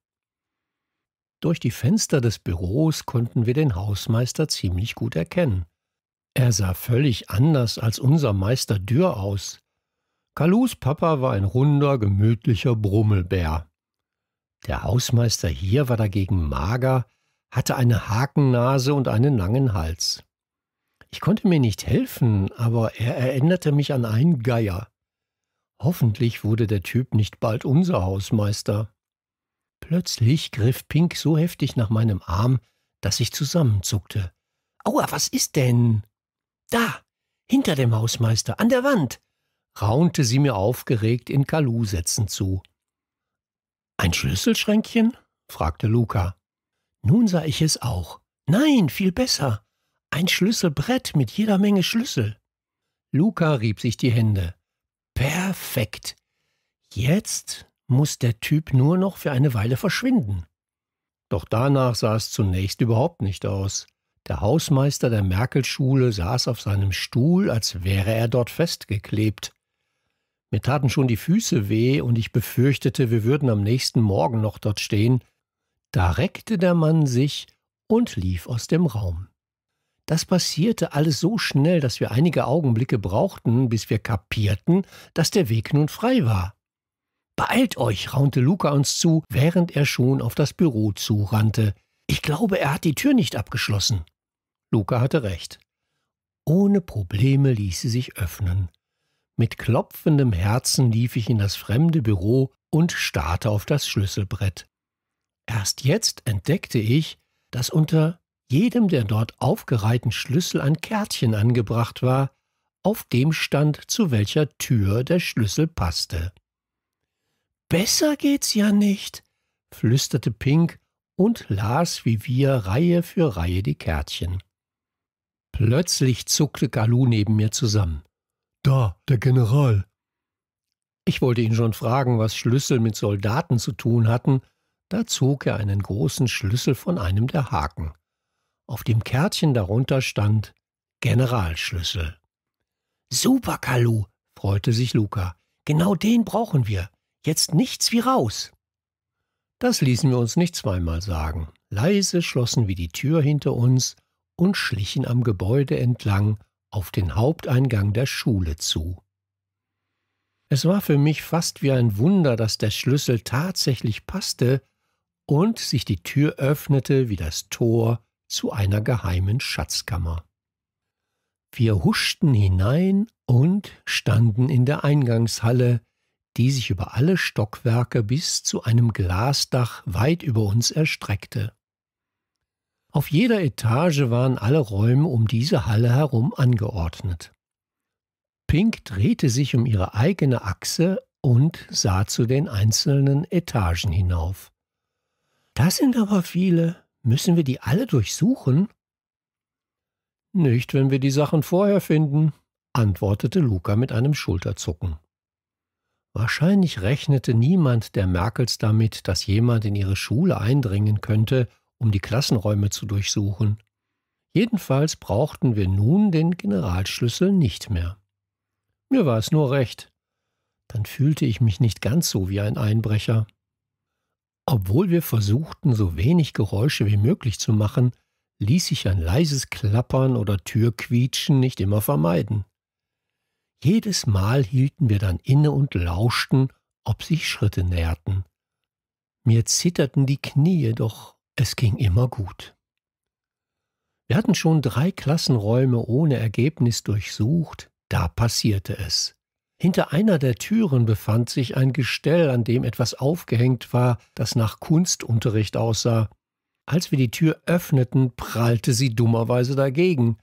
Durch die Fenster des Büros konnten wir den Hausmeister ziemlich gut erkennen. Er sah völlig anders als unser Meister Dürr aus, Kalus Papa war ein runder, gemütlicher Brummelbär. Der Hausmeister hier war dagegen mager, hatte eine Hakennase und einen langen Hals. Ich konnte mir nicht helfen, aber er erinnerte mich an einen Geier. Hoffentlich wurde der Typ nicht bald unser Hausmeister. Plötzlich griff Pink so heftig nach meinem Arm, dass ich zusammenzuckte. Aua, was ist denn? Da, hinter dem Hausmeister, an der Wand, raunte sie mir aufgeregt in Kalu setzen zu. Ein Schlüsselschränkchen? fragte Luca. Nun sah ich es auch. Nein, viel besser. Ein Schlüsselbrett mit jeder Menge Schlüssel. Luca rieb sich die Hände. Perfekt. Jetzt muss der Typ nur noch für eine Weile verschwinden. Doch danach sah es zunächst überhaupt nicht aus. Der Hausmeister der Merkel-Schule saß auf seinem Stuhl, als wäre er dort festgeklebt. Mir taten schon die Füße weh und ich befürchtete, wir würden am nächsten Morgen noch dort stehen. Da reckte der Mann sich und lief aus dem Raum. Das passierte alles so schnell, dass wir einige Augenblicke brauchten, bis wir kapierten, dass der Weg nun frei war. Beeilt euch, raunte Luca uns zu, während er schon auf das Büro zurannte. Ich glaube, er hat die Tür nicht abgeschlossen. Luca hatte recht. Ohne Probleme ließ sie sich öffnen. Mit klopfendem Herzen lief ich in das fremde Büro und starrte auf das Schlüsselbrett. Erst jetzt entdeckte ich, dass unter jedem der dort aufgereihten Schlüssel ein Kärtchen angebracht war, auf dem stand, zu welcher Tür der Schlüssel passte. Besser geht's ja nicht, flüsterte Pink und las wie wir Reihe für Reihe die Kärtchen. Plötzlich zuckte Galu neben mir zusammen. Da, der General. Ich wollte ihn schon fragen, was Schlüssel mit Soldaten zu tun hatten, da zog er einen großen Schlüssel von einem der Haken. Auf dem Kärtchen darunter stand Generalschlüssel. Super, Kalu, freute sich Luca. Genau den brauchen wir. Jetzt nichts wie raus. Das ließen wir uns nicht zweimal sagen. Leise schlossen wir die Tür hinter uns und schlichen am Gebäude entlang auf den Haupteingang der Schule zu. Es war für mich fast wie ein Wunder, dass der Schlüssel tatsächlich passte und sich die Tür öffnete wie das Tor zu einer geheimen Schatzkammer. Wir huschten hinein und standen in der Eingangshalle, die sich über alle Stockwerke bis zu einem Glasdach weit über uns erstreckte. Auf jeder Etage waren alle Räume um diese Halle herum angeordnet. Pink drehte sich um ihre eigene Achse und sah zu den einzelnen Etagen hinauf. Das sind aber viele. Müssen wir die alle durchsuchen? Nicht, wenn wir die Sachen vorher finden, antwortete Luca mit einem Schulterzucken. Wahrscheinlich rechnete niemand der Merkels damit, dass jemand in ihre Schule eindringen könnte um die Klassenräume zu durchsuchen. Jedenfalls brauchten wir nun den Generalschlüssel nicht mehr. Mir war es nur recht. Dann fühlte ich mich nicht ganz so wie ein Einbrecher. Obwohl wir versuchten, so wenig Geräusche wie möglich zu machen, ließ sich ein leises Klappern oder Türquietschen nicht immer vermeiden. Jedes Mal hielten wir dann inne und lauschten, ob sich Schritte näherten. Mir zitterten die Knie, doch es ging immer gut. Wir hatten schon drei Klassenräume ohne Ergebnis durchsucht, da passierte es. Hinter einer der Türen befand sich ein Gestell, an dem etwas aufgehängt war, das nach Kunstunterricht aussah. Als wir die Tür öffneten, prallte sie dummerweise dagegen.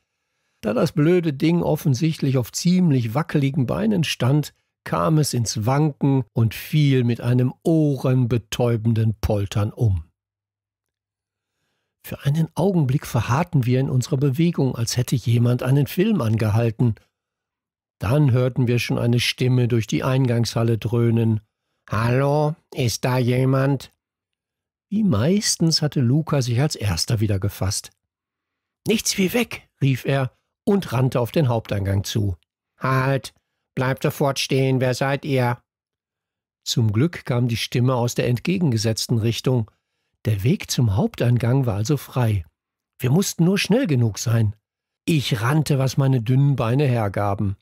Da das blöde Ding offensichtlich auf ziemlich wackeligen Beinen stand, kam es ins Wanken und fiel mit einem ohrenbetäubenden Poltern um. Für einen Augenblick verharrten wir in unserer Bewegung, als hätte jemand einen Film angehalten. Dann hörten wir schon eine Stimme durch die Eingangshalle dröhnen. Hallo, ist da jemand? Wie meistens hatte Luca sich als erster wieder gefasst. Nichts wie weg, rief er und rannte auf den Haupteingang zu. Halt, bleibt sofort stehen, wer seid ihr? Zum Glück kam die Stimme aus der entgegengesetzten Richtung. Der Weg zum Haupteingang war also frei. Wir mussten nur schnell genug sein. Ich rannte, was meine dünnen Beine hergaben.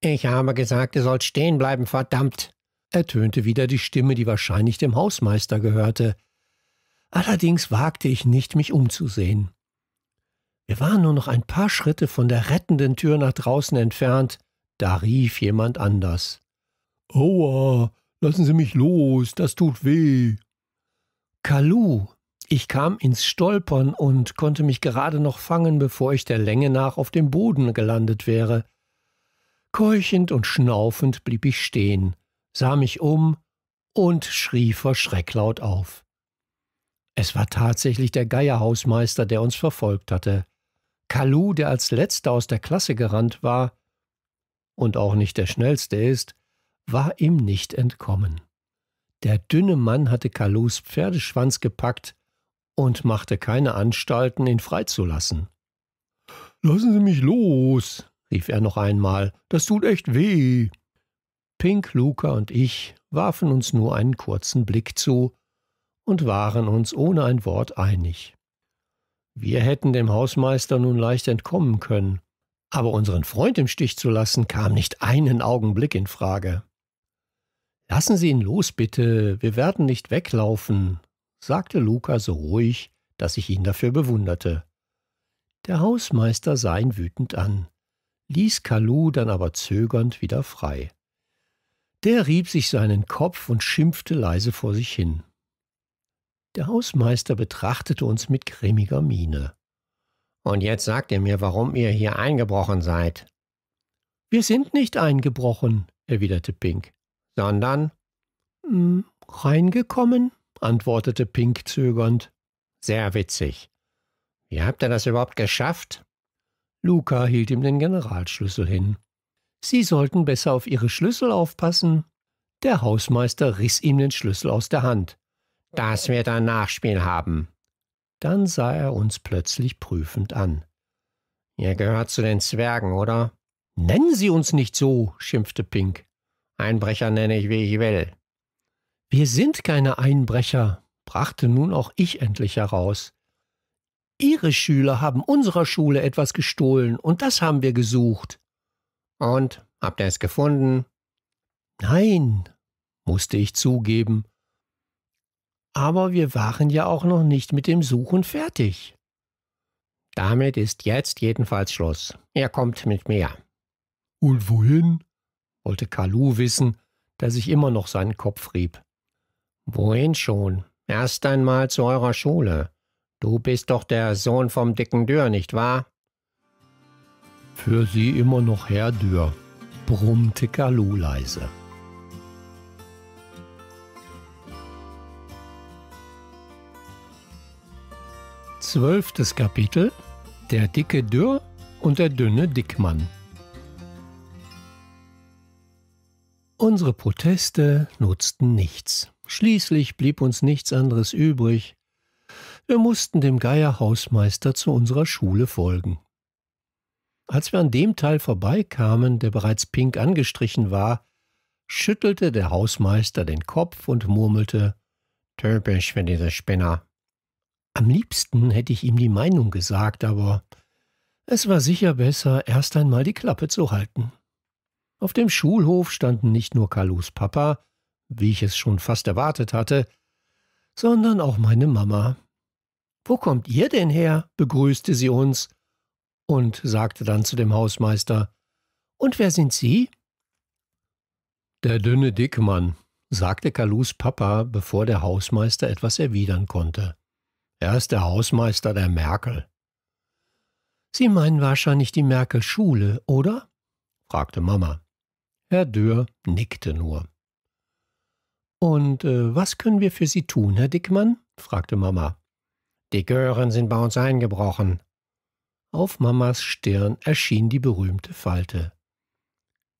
Ich habe gesagt, ihr sollt stehen bleiben, verdammt! ertönte wieder die Stimme, die wahrscheinlich dem Hausmeister gehörte. Allerdings wagte ich nicht, mich umzusehen. Wir waren nur noch ein paar Schritte von der rettenden Tür nach draußen entfernt, da rief jemand anders. Aua, lassen Sie mich los, das tut weh. Kalu. Ich kam ins Stolpern und konnte mich gerade noch fangen, bevor ich der Länge nach auf dem Boden gelandet wäre. Keuchend und schnaufend blieb ich stehen, sah mich um und schrie vor Schreck laut auf. Es war tatsächlich der Geierhausmeister, der uns verfolgt hatte. Kalu, der als letzter aus der Klasse gerannt war und auch nicht der schnellste ist, war ihm nicht entkommen. Der dünne Mann hatte Kalous Pferdeschwanz gepackt und machte keine Anstalten, ihn freizulassen. Lassen Sie mich los, rief er noch einmal, das tut echt weh. Pink, Luca und ich warfen uns nur einen kurzen Blick zu und waren uns ohne ein Wort einig. Wir hätten dem Hausmeister nun leicht entkommen können, aber unseren Freund im Stich zu lassen kam nicht einen Augenblick in Frage. Lassen Sie ihn los, bitte, wir werden nicht weglaufen, sagte Luca so ruhig, dass ich ihn dafür bewunderte. Der Hausmeister sah ihn wütend an, ließ Kalu dann aber zögernd wieder frei. Der rieb sich seinen Kopf und schimpfte leise vor sich hin. Der Hausmeister betrachtete uns mit grimmiger Miene. Und jetzt sagt ihr mir, warum ihr hier eingebrochen seid. Wir sind nicht eingebrochen, erwiderte Pink sondern hm, reingekommen, antwortete Pink zögernd. Sehr witzig. Wie habt ihr das überhaupt geschafft? Luca hielt ihm den Generalschlüssel hin. Sie sollten besser auf ihre Schlüssel aufpassen. Der Hausmeister riss ihm den Schlüssel aus der Hand. Das wird ein Nachspiel haben. Dann sah er uns plötzlich prüfend an. Ihr gehört zu den Zwergen, oder? Nennen Sie uns nicht so, schimpfte Pink. Einbrecher nenne ich, wie ich will. Wir sind keine Einbrecher, brachte nun auch ich endlich heraus. Ihre Schüler haben unserer Schule etwas gestohlen, und das haben wir gesucht. Und habt ihr es gefunden? Nein, musste ich zugeben. Aber wir waren ja auch noch nicht mit dem Suchen fertig. Damit ist jetzt jedenfalls Schluss. Ihr kommt mit mir. Und wohin? wollte Kalu wissen, der sich immer noch seinen Kopf rieb. Wohin schon? Erst einmal zu eurer Schule. Du bist doch der Sohn vom dicken Dürr, nicht wahr? Für sie immer noch Herr Dürr, brummte Kalu leise. Zwölftes Kapitel Der dicke Dürr und der dünne Dickmann Unsere Proteste nutzten nichts. Schließlich blieb uns nichts anderes übrig. Wir mussten dem Geierhausmeister zu unserer Schule folgen. Als wir an dem Teil vorbeikamen, der bereits pink angestrichen war, schüttelte der Hausmeister den Kopf und murmelte Typisch für diese Spinner. Am liebsten hätte ich ihm die Meinung gesagt, aber es war sicher besser, erst einmal die Klappe zu halten. Auf dem Schulhof standen nicht nur Kalus Papa, wie ich es schon fast erwartet hatte, sondern auch meine Mama. Wo kommt ihr denn her? begrüßte sie uns und sagte dann zu dem Hausmeister. Und wer sind Sie? Der dünne Dickmann, sagte Kalus Papa, bevor der Hausmeister etwas erwidern konnte. Er ist der Hausmeister der Merkel. Sie meinen wahrscheinlich die Merkel-Schule, oder? fragte Mama. Herr Dürr nickte nur. Und äh, was können wir für Sie tun, Herr Dickmann? fragte Mama. Die Gören sind bei uns eingebrochen. Auf Mamas Stirn erschien die berühmte Falte.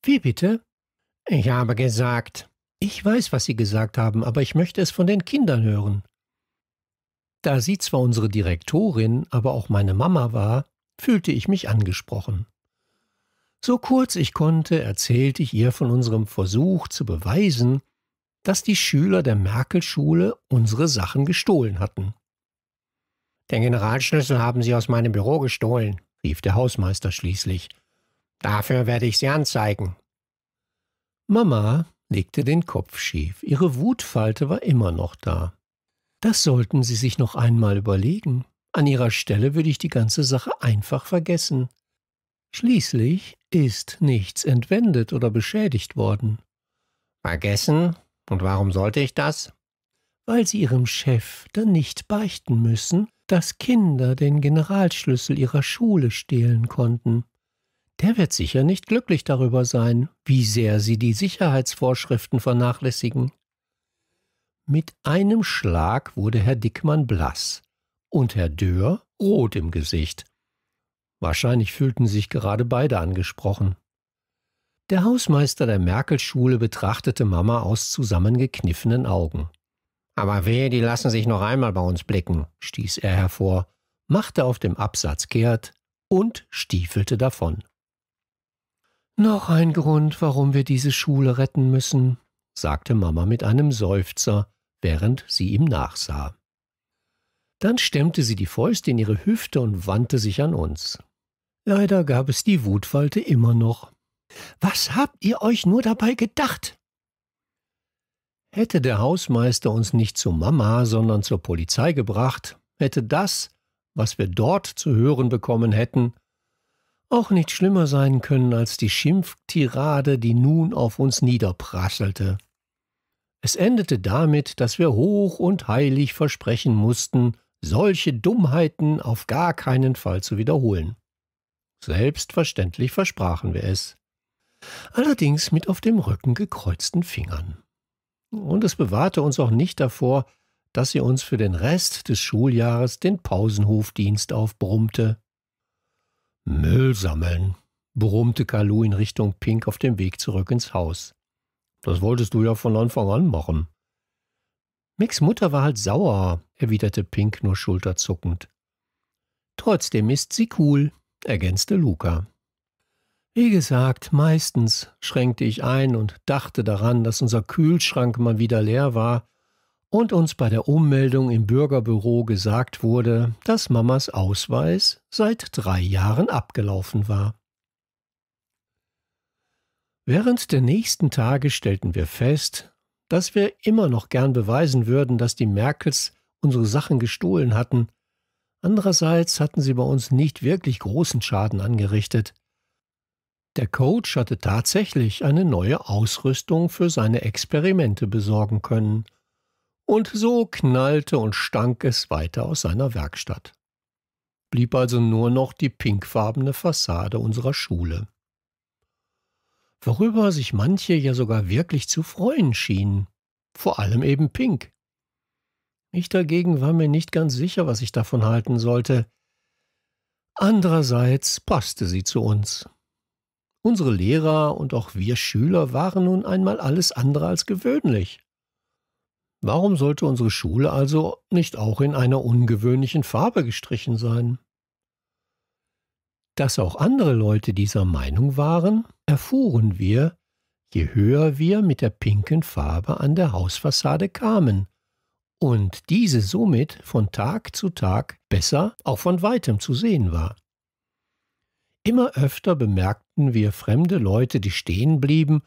Wie bitte? Ich habe gesagt. Ich weiß, was Sie gesagt haben, aber ich möchte es von den Kindern hören. Da sie zwar unsere Direktorin, aber auch meine Mama war, fühlte ich mich angesprochen. So kurz ich konnte, erzählte ich ihr von unserem Versuch zu beweisen, dass die Schüler der Merkel-Schule unsere Sachen gestohlen hatten. Den Generalschlüssel haben sie aus meinem Büro gestohlen, rief der Hausmeister schließlich. Dafür werde ich sie anzeigen. Mama legte den Kopf schief. Ihre Wutfalte war immer noch da. Das sollten Sie sich noch einmal überlegen. An Ihrer Stelle würde ich die ganze Sache einfach vergessen, Schließlich ist nichts entwendet oder beschädigt worden. Vergessen? Und warum sollte ich das? Weil Sie Ihrem Chef dann nicht beichten müssen, dass Kinder den Generalschlüssel Ihrer Schule stehlen konnten. Der wird sicher nicht glücklich darüber sein, wie sehr Sie die Sicherheitsvorschriften vernachlässigen. Mit einem Schlag wurde Herr Dickmann blass und Herr Dörr rot im Gesicht. Wahrscheinlich fühlten sich gerade beide angesprochen. Der Hausmeister der Merkel-Schule betrachtete Mama aus zusammengekniffenen Augen. Aber wehe, die lassen sich noch einmal bei uns blicken, stieß er hervor, machte auf dem Absatz kehrt und stiefelte davon. Noch ein Grund, warum wir diese Schule retten müssen, sagte Mama mit einem Seufzer, während sie ihm nachsah. Dann stemmte sie die Fäuste in ihre Hüfte und wandte sich an uns. Leider gab es die Wutwalte immer noch. Was habt ihr euch nur dabei gedacht? Hätte der Hausmeister uns nicht zu Mama, sondern zur Polizei gebracht, hätte das, was wir dort zu hören bekommen hätten, auch nicht schlimmer sein können als die Schimpftirade, die nun auf uns niederprasselte. Es endete damit, dass wir hoch und heilig versprechen mussten, solche Dummheiten auf gar keinen Fall zu wiederholen. Selbstverständlich versprachen wir es. Allerdings mit auf dem Rücken gekreuzten Fingern. Und es bewahrte uns auch nicht davor, dass sie uns für den Rest des Schuljahres den Pausenhofdienst aufbrummte. Müll sammeln, brummte Kalu in Richtung Pink auf dem Weg zurück ins Haus. Das wolltest du ja von Anfang an machen. Micks Mutter war halt sauer, erwiderte Pink nur schulterzuckend. Trotzdem ist sie cool ergänzte Luca. Wie gesagt, meistens schränkte ich ein und dachte daran, dass unser Kühlschrank mal wieder leer war und uns bei der Ummeldung im Bürgerbüro gesagt wurde, dass Mamas Ausweis seit drei Jahren abgelaufen war. Während der nächsten Tage stellten wir fest, dass wir immer noch gern beweisen würden, dass die Merkels unsere Sachen gestohlen hatten Andererseits hatten sie bei uns nicht wirklich großen Schaden angerichtet. Der Coach hatte tatsächlich eine neue Ausrüstung für seine Experimente besorgen können. Und so knallte und stank es weiter aus seiner Werkstatt. Blieb also nur noch die pinkfarbene Fassade unserer Schule. Worüber sich manche ja sogar wirklich zu freuen schienen. Vor allem eben Pink. Ich dagegen war mir nicht ganz sicher, was ich davon halten sollte. Andererseits passte sie zu uns. Unsere Lehrer und auch wir Schüler waren nun einmal alles andere als gewöhnlich. Warum sollte unsere Schule also nicht auch in einer ungewöhnlichen Farbe gestrichen sein? Dass auch andere Leute dieser Meinung waren, erfuhren wir, je höher wir mit der pinken Farbe an der Hausfassade kamen – und diese somit von Tag zu Tag besser auch von weitem zu sehen war. Immer öfter bemerkten wir fremde Leute, die stehen blieben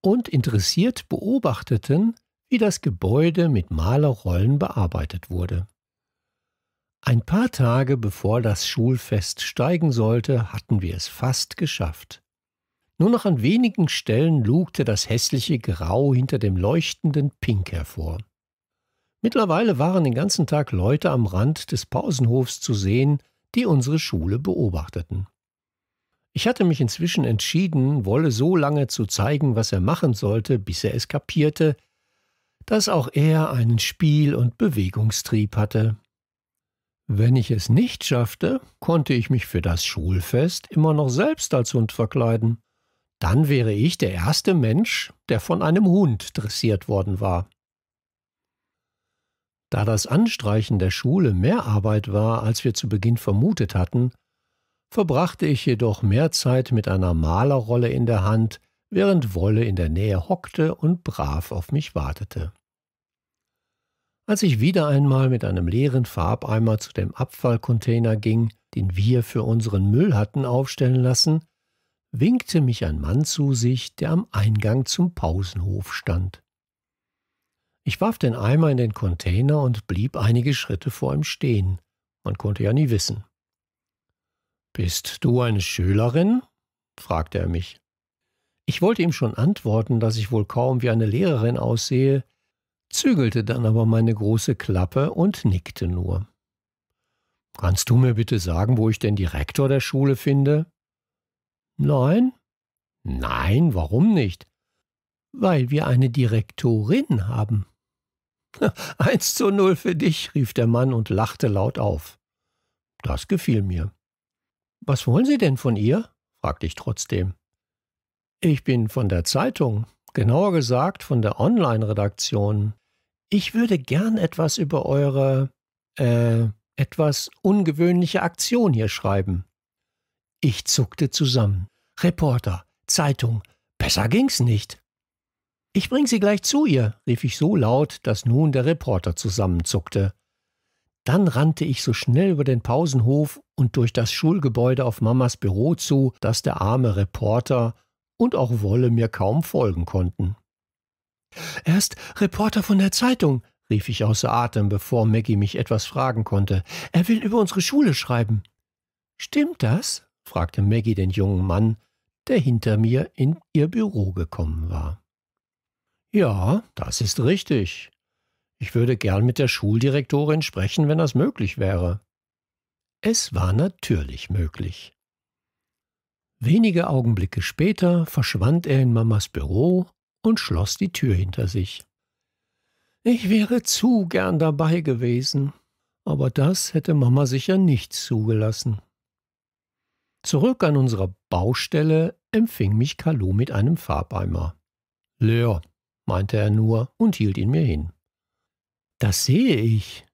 und interessiert beobachteten, wie das Gebäude mit Malerrollen bearbeitet wurde. Ein paar Tage bevor das Schulfest steigen sollte, hatten wir es fast geschafft. Nur noch an wenigen Stellen lugte das hässliche Grau hinter dem leuchtenden Pink hervor. Mittlerweile waren den ganzen Tag Leute am Rand des Pausenhofs zu sehen, die unsere Schule beobachteten. Ich hatte mich inzwischen entschieden, Wolle so lange zu zeigen, was er machen sollte, bis er es kapierte, dass auch er einen Spiel- und Bewegungstrieb hatte. Wenn ich es nicht schaffte, konnte ich mich für das Schulfest immer noch selbst als Hund verkleiden. Dann wäre ich der erste Mensch, der von einem Hund dressiert worden war. Da das Anstreichen der Schule mehr Arbeit war, als wir zu Beginn vermutet hatten, verbrachte ich jedoch mehr Zeit mit einer Malerrolle in der Hand, während Wolle in der Nähe hockte und brav auf mich wartete. Als ich wieder einmal mit einem leeren Farbeimer zu dem Abfallcontainer ging, den wir für unseren Müll hatten aufstellen lassen, winkte mich ein Mann zu sich, der am Eingang zum Pausenhof stand. Ich warf den Eimer in den Container und blieb einige Schritte vor ihm stehen. Man konnte ja nie wissen. Bist du eine Schülerin? fragte er mich. Ich wollte ihm schon antworten, dass ich wohl kaum wie eine Lehrerin aussehe, zügelte dann aber meine große Klappe und nickte nur. Kannst du mir bitte sagen, wo ich den Direktor der Schule finde? Nein? Nein, warum nicht? Weil wir eine Direktorin haben. <laughs> Eins zu null für dich, rief der Mann und lachte laut auf. Das gefiel mir. Was wollen Sie denn von ihr? fragte ich trotzdem. Ich bin von der Zeitung, genauer gesagt von der Online-Redaktion. Ich würde gern etwas über eure, äh, etwas ungewöhnliche Aktion hier schreiben. Ich zuckte zusammen. Reporter, Zeitung, besser ging's nicht. Ich bring sie gleich zu ihr, rief ich so laut, dass nun der Reporter zusammenzuckte. Dann rannte ich so schnell über den Pausenhof und durch das Schulgebäude auf Mamas Büro zu, dass der arme Reporter und auch Wolle mir kaum folgen konnten. Er ist Reporter von der Zeitung, rief ich außer Atem, bevor Maggie mich etwas fragen konnte. Er will über unsere Schule schreiben. Stimmt das? fragte Maggie den jungen Mann, der hinter mir in ihr Büro gekommen war. Ja, das ist richtig. Ich würde gern mit der Schuldirektorin sprechen, wenn das möglich wäre. Es war natürlich möglich. Wenige Augenblicke später verschwand er in Mamas Büro und schloss die Tür hinter sich. Ich wäre zu gern dabei gewesen, aber das hätte Mama sicher nicht zugelassen. Zurück an unserer Baustelle empfing mich Kalu mit einem Farbeimer. Leer, meinte er nur und hielt ihn mir hin. Das sehe ich.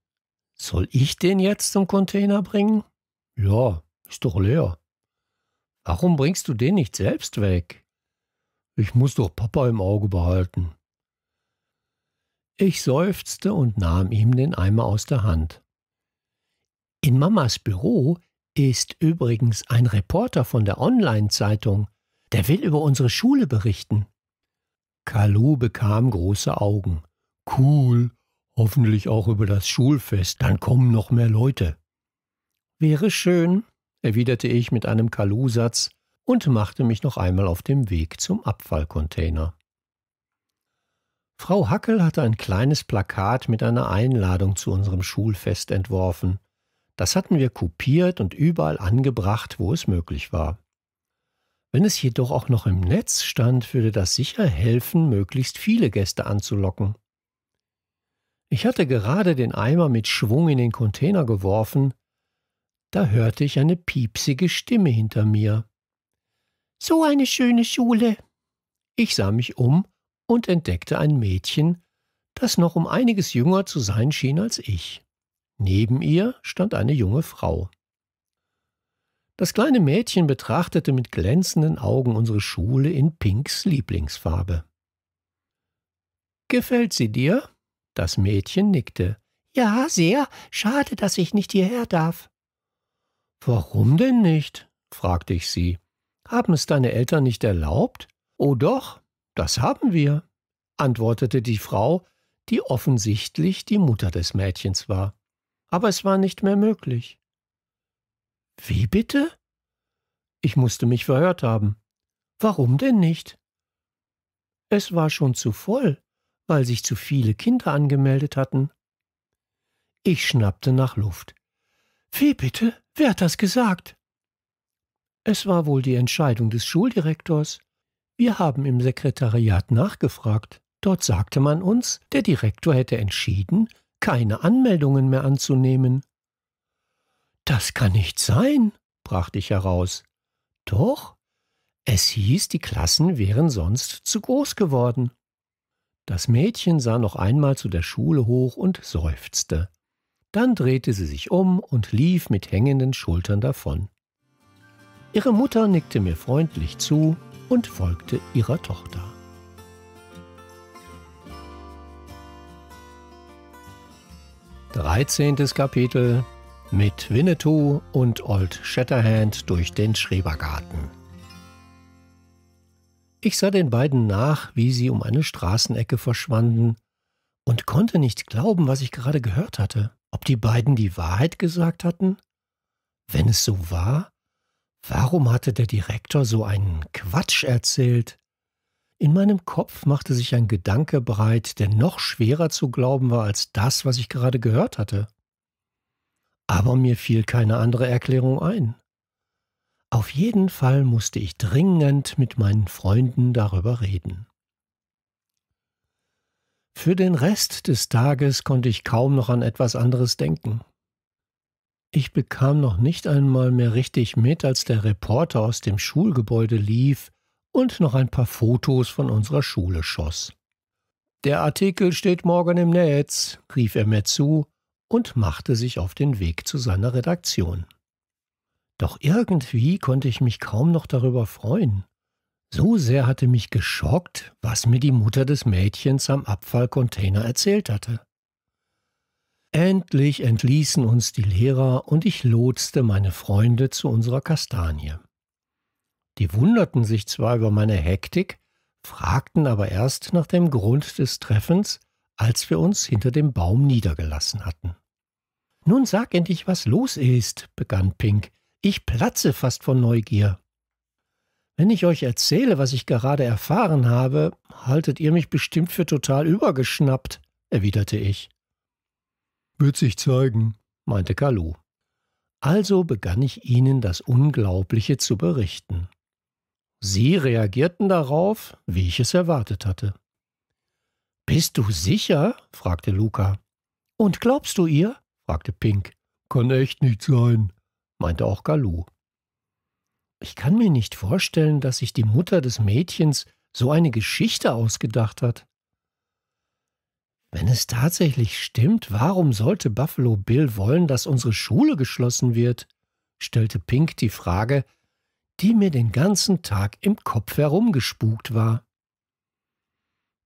Soll ich den jetzt zum Container bringen? Ja, ist doch leer. Warum bringst du den nicht selbst weg? Ich muss doch Papa im Auge behalten. Ich seufzte und nahm ihm den Eimer aus der Hand. In Mamas Büro ist übrigens ein Reporter von der Online-Zeitung. Der will über unsere Schule berichten. Kalu bekam große Augen. Cool, hoffentlich auch über das Schulfest, dann kommen noch mehr Leute. Wäre schön, erwiderte ich mit einem Kalu-Satz und machte mich noch einmal auf dem Weg zum Abfallcontainer. Frau Hackel hatte ein kleines Plakat mit einer Einladung zu unserem Schulfest entworfen. Das hatten wir kopiert und überall angebracht, wo es möglich war. Wenn es jedoch auch noch im Netz stand, würde das sicher helfen, möglichst viele Gäste anzulocken. Ich hatte gerade den Eimer mit Schwung in den Container geworfen, da hörte ich eine piepsige Stimme hinter mir. So eine schöne Schule. Ich sah mich um und entdeckte ein Mädchen, das noch um einiges jünger zu sein schien als ich. Neben ihr stand eine junge Frau. Das kleine Mädchen betrachtete mit glänzenden Augen unsere Schule in Pinks Lieblingsfarbe. Gefällt sie dir? Das Mädchen nickte. Ja, sehr. Schade, dass ich nicht hierher darf. Warum denn nicht? fragte ich sie. Haben es deine Eltern nicht erlaubt? Oh doch, das haben wir, antwortete die Frau, die offensichtlich die Mutter des Mädchens war. Aber es war nicht mehr möglich. Wie bitte? Ich musste mich verhört haben. Warum denn nicht? Es war schon zu voll, weil sich zu viele Kinder angemeldet hatten. Ich schnappte nach Luft. Wie bitte? Wer hat das gesagt? Es war wohl die Entscheidung des Schuldirektors. Wir haben im Sekretariat nachgefragt. Dort sagte man uns, der Direktor hätte entschieden, keine Anmeldungen mehr anzunehmen. Das kann nicht sein, brachte ich heraus. Doch, es hieß, die Klassen wären sonst zu groß geworden. Das Mädchen sah noch einmal zu der Schule hoch und seufzte. Dann drehte sie sich um und lief mit hängenden Schultern davon. Ihre Mutter nickte mir freundlich zu und folgte ihrer Tochter. Dreizehntes Kapitel mit Winnetou und Old Shatterhand durch den Schrebergarten. Ich sah den beiden nach, wie sie um eine Straßenecke verschwanden, und konnte nicht glauben, was ich gerade gehört hatte. Ob die beiden die Wahrheit gesagt hatten? Wenn es so war, warum hatte der Direktor so einen Quatsch erzählt? In meinem Kopf machte sich ein Gedanke breit, der noch schwerer zu glauben war als das, was ich gerade gehört hatte aber mir fiel keine andere Erklärung ein. Auf jeden Fall musste ich dringend mit meinen Freunden darüber reden. Für den Rest des Tages konnte ich kaum noch an etwas anderes denken. Ich bekam noch nicht einmal mehr richtig mit, als der Reporter aus dem Schulgebäude lief und noch ein paar Fotos von unserer Schule schoss. Der Artikel steht morgen im Netz, rief er mir zu und machte sich auf den Weg zu seiner Redaktion. Doch irgendwie konnte ich mich kaum noch darüber freuen. So sehr hatte mich geschockt, was mir die Mutter des Mädchens am Abfallcontainer erzählt hatte. Endlich entließen uns die Lehrer und ich lotste meine Freunde zu unserer Kastanie. Die wunderten sich zwar über meine Hektik, fragten aber erst nach dem Grund des Treffens, als wir uns hinter dem Baum niedergelassen hatten. Nun sag endlich, was los ist, begann Pink. Ich platze fast vor Neugier. Wenn ich euch erzähle, was ich gerade erfahren habe, haltet ihr mich bestimmt für total übergeschnappt, erwiderte ich. Wird sich zeigen, meinte Kalu. Also begann ich ihnen das Unglaubliche zu berichten. Sie reagierten darauf, wie ich es erwartet hatte. Bist du sicher? fragte Luca. Und glaubst du ihr? fragte Pink. Kann echt nicht sein, meinte auch Galu. Ich kann mir nicht vorstellen, dass sich die Mutter des Mädchens so eine Geschichte ausgedacht hat. Wenn es tatsächlich stimmt, warum sollte Buffalo Bill wollen, dass unsere Schule geschlossen wird? stellte Pink die Frage, die mir den ganzen Tag im Kopf herumgespukt war.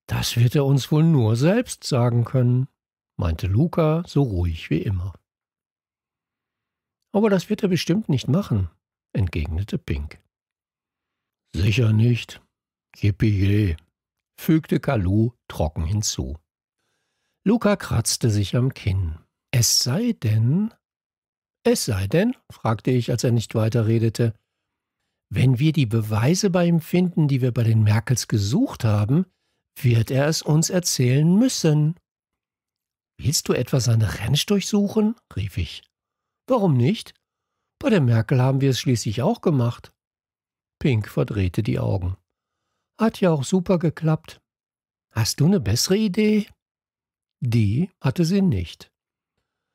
Das wird er uns wohl nur selbst sagen können meinte Luca so ruhig wie immer. Aber das wird er bestimmt nicht machen, entgegnete Pink. Sicher nicht. Yippie, fügte Kalu trocken hinzu. Luca kratzte sich am Kinn. Es sei denn. Es sei denn, fragte ich, als er nicht weiter redete, wenn wir die Beweise bei ihm finden, die wir bei den Merkels gesucht haben, wird er es uns erzählen müssen. Willst du etwa seine Ranch durchsuchen? rief ich. Warum nicht? Bei der Merkel haben wir es schließlich auch gemacht. Pink verdrehte die Augen. Hat ja auch super geklappt. Hast du eine bessere Idee? Die hatte sie nicht.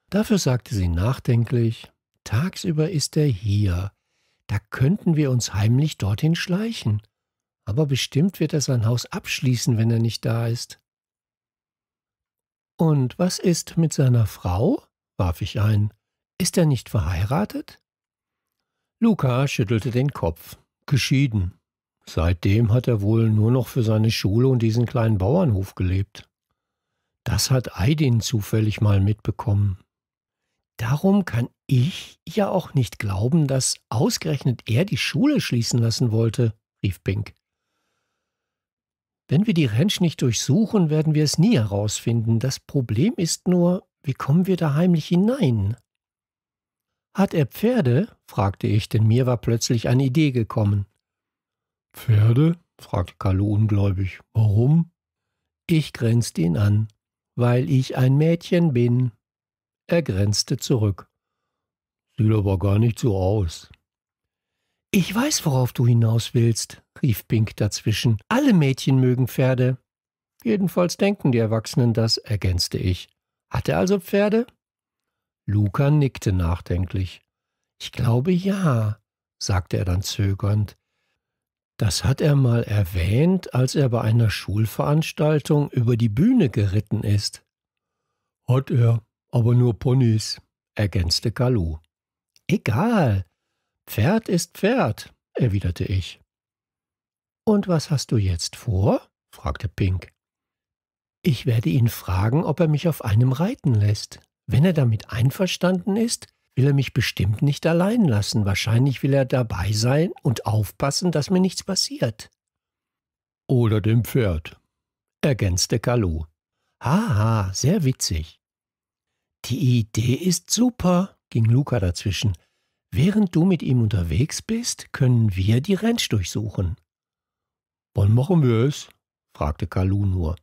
Dafür sagte sie nachdenklich, tagsüber ist er hier. Da könnten wir uns heimlich dorthin schleichen. Aber bestimmt wird er sein Haus abschließen, wenn er nicht da ist. Und was ist mit seiner Frau? warf ich ein. Ist er nicht verheiratet? Luca schüttelte den Kopf. Geschieden. Seitdem hat er wohl nur noch für seine Schule und diesen kleinen Bauernhof gelebt. Das hat Aidin zufällig mal mitbekommen. Darum kann ich ja auch nicht glauben, dass ausgerechnet er die Schule schließen lassen wollte, rief Pink. Wenn wir die Ranch nicht durchsuchen, werden wir es nie herausfinden. Das Problem ist nur, wie kommen wir da heimlich hinein? Hat er Pferde? fragte ich, denn mir war plötzlich eine Idee gekommen. Pferde? fragte Carlo ungläubig. Warum? Ich grenzte ihn an. Weil ich ein Mädchen bin. Er grenzte zurück. Sieht aber gar nicht so aus. Ich weiß, worauf du hinaus willst, rief Pink dazwischen. Alle Mädchen mögen Pferde. Jedenfalls denken die Erwachsenen das, ergänzte ich. Hat er also Pferde? Luca nickte nachdenklich. Ich glaube ja, sagte er dann zögernd. Das hat er mal erwähnt, als er bei einer Schulveranstaltung über die Bühne geritten ist. Hat er, aber nur Ponys, ergänzte Galu. Egal, Pferd ist Pferd, erwiderte ich. Und was hast du jetzt vor? fragte Pink. Ich werde ihn fragen, ob er mich auf einem reiten lässt. Wenn er damit einverstanden ist, will er mich bestimmt nicht allein lassen. Wahrscheinlich will er dabei sein und aufpassen, dass mir nichts passiert. Oder dem Pferd, ergänzte Kalu. Haha, sehr witzig. Die Idee ist super, ging Luca dazwischen. Während du mit ihm unterwegs bist, können wir die Ranch durchsuchen. Wann machen wir es? fragte Kalu nur.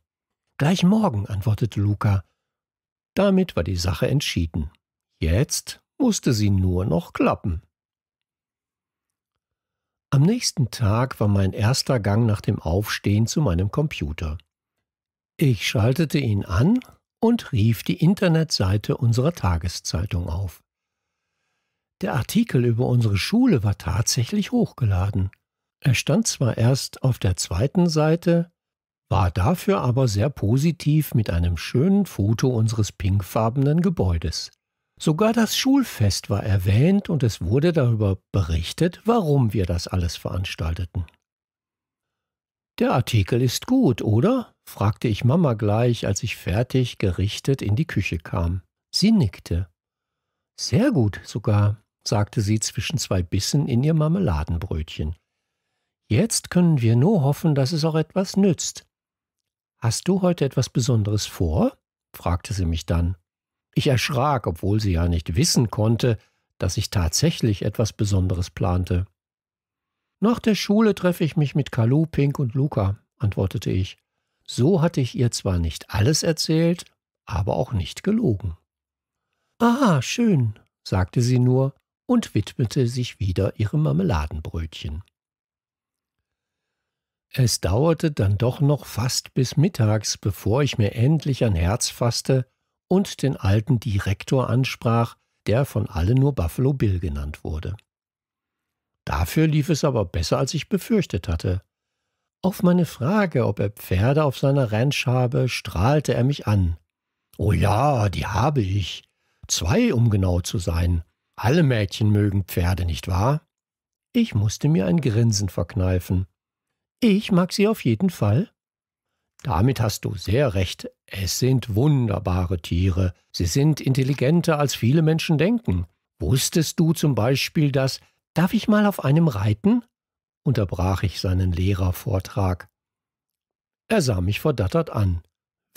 Gleich morgen, antwortete Luca. Damit war die Sache entschieden. Jetzt musste sie nur noch klappen. Am nächsten Tag war mein erster Gang nach dem Aufstehen zu meinem Computer. Ich schaltete ihn an und rief die Internetseite unserer Tageszeitung auf. Der Artikel über unsere Schule war tatsächlich hochgeladen. Er stand zwar erst auf der zweiten Seite, war dafür aber sehr positiv mit einem schönen Foto unseres pinkfarbenen Gebäudes. Sogar das Schulfest war erwähnt und es wurde darüber berichtet, warum wir das alles veranstalteten. Der Artikel ist gut, oder? fragte ich Mama gleich, als ich fertig gerichtet in die Küche kam. Sie nickte. Sehr gut sogar sagte sie zwischen zwei Bissen in ihr Marmeladenbrötchen. Jetzt können wir nur hoffen, dass es auch etwas nützt. Hast du heute etwas Besonderes vor? fragte sie mich dann. Ich erschrak, obwohl sie ja nicht wissen konnte, dass ich tatsächlich etwas Besonderes plante. Nach der Schule treffe ich mich mit Kalu, Pink und Luca, antwortete ich. So hatte ich ihr zwar nicht alles erzählt, aber auch nicht gelogen. Ah, schön, sagte sie nur und widmete sich wieder ihrem Marmeladenbrötchen. Es dauerte dann doch noch fast bis mittags, bevor ich mir endlich ein Herz fasste und den alten Direktor ansprach, der von allen nur Buffalo Bill genannt wurde. Dafür lief es aber besser, als ich befürchtet hatte. Auf meine Frage, ob er Pferde auf seiner Ranch habe, strahlte er mich an. Oh ja, die habe ich. Zwei, um genau zu sein. Alle Mädchen mögen Pferde, nicht wahr? Ich musste mir ein Grinsen verkneifen. Ich mag sie auf jeden Fall. Damit hast du sehr recht. Es sind wunderbare Tiere. Sie sind intelligenter, als viele Menschen denken. Wusstest du zum Beispiel, dass. Darf ich mal auf einem reiten? unterbrach ich seinen Lehrervortrag. Er sah mich verdattert an.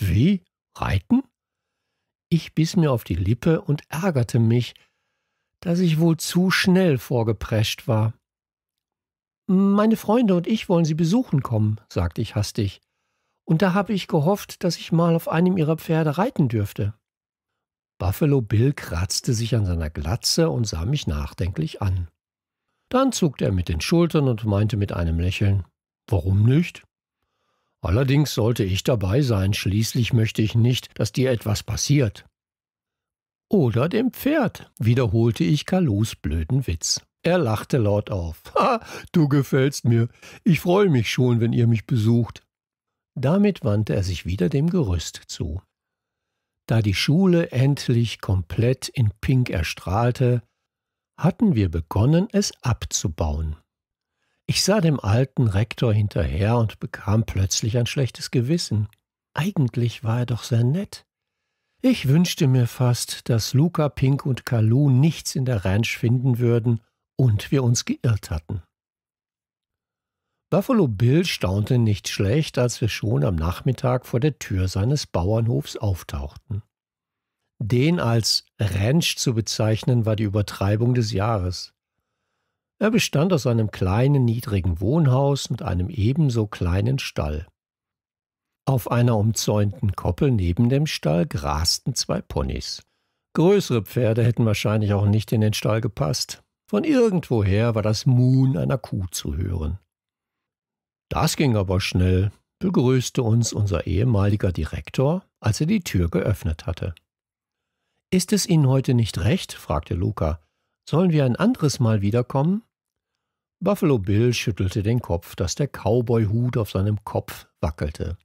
Wie? Reiten? Ich biss mir auf die Lippe und ärgerte mich, dass ich wohl zu schnell vorgeprescht war. Meine Freunde und ich wollen Sie besuchen kommen, sagte ich hastig, und da habe ich gehofft, dass ich mal auf einem Ihrer Pferde reiten dürfte. Buffalo Bill kratzte sich an seiner Glatze und sah mich nachdenklich an. Dann zuckte er mit den Schultern und meinte mit einem Lächeln Warum nicht? Allerdings sollte ich dabei sein, schließlich möchte ich nicht, dass dir etwas passiert oder dem Pferd, wiederholte ich Kalus blöden Witz. Er lachte laut auf. <laughs> Ha, du gefällst mir. Ich freue mich schon, wenn ihr mich besucht. Damit wandte er sich wieder dem Gerüst zu. Da die Schule endlich komplett in Pink erstrahlte, hatten wir begonnen, es abzubauen. Ich sah dem alten Rektor hinterher und bekam plötzlich ein schlechtes Gewissen. Eigentlich war er doch sehr nett. Ich wünschte mir fast, dass Luca, Pink und Kalu nichts in der Ranch finden würden und wir uns geirrt hatten. Buffalo Bill staunte nicht schlecht, als wir schon am Nachmittag vor der Tür seines Bauernhofs auftauchten. Den als Ranch zu bezeichnen, war die Übertreibung des Jahres. Er bestand aus einem kleinen, niedrigen Wohnhaus und einem ebenso kleinen Stall. Auf einer umzäunten Koppel neben dem Stall grasten zwei Ponys. Größere Pferde hätten wahrscheinlich auch nicht in den Stall gepasst. Von irgendwoher war das Muhen einer Kuh zu hören. Das ging aber schnell, begrüßte uns unser ehemaliger Direktor, als er die Tür geöffnet hatte. Ist es Ihnen heute nicht recht? fragte Luca. Sollen wir ein anderes Mal wiederkommen? Buffalo Bill schüttelte den Kopf, dass der Cowboy-Hut auf seinem Kopf wackelte.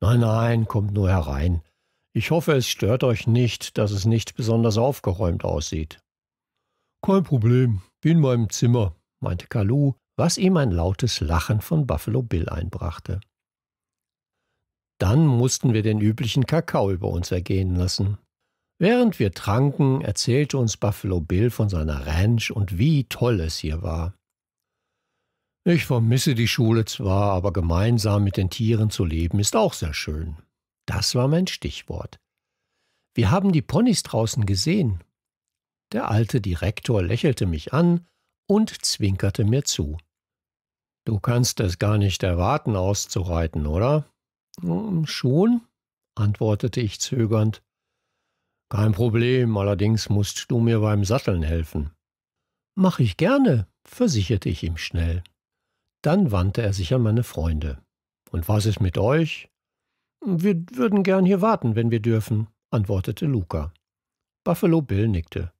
Nein, nein, kommt nur herein. Ich hoffe, es stört euch nicht, dass es nicht besonders aufgeräumt aussieht. Kein Problem, wie in meinem Zimmer, meinte Kalu, was ihm ein lautes Lachen von Buffalo Bill einbrachte. Dann mussten wir den üblichen Kakao über uns ergehen lassen. Während wir tranken, erzählte uns Buffalo Bill von seiner Ranch und wie toll es hier war. Ich vermisse die Schule zwar, aber gemeinsam mit den Tieren zu leben ist auch sehr schön. Das war mein Stichwort. Wir haben die Ponys draußen gesehen. Der alte Direktor lächelte mich an und zwinkerte mir zu. Du kannst es gar nicht erwarten, auszureiten, oder? Hm, schon, antwortete ich zögernd. Kein Problem, allerdings musst du mir beim Satteln helfen. Mach ich gerne, versicherte ich ihm schnell. Dann wandte er sich an meine Freunde. Und was ist mit euch? Wir würden gern hier warten, wenn wir dürfen, antwortete Luca. Buffalo Bill nickte.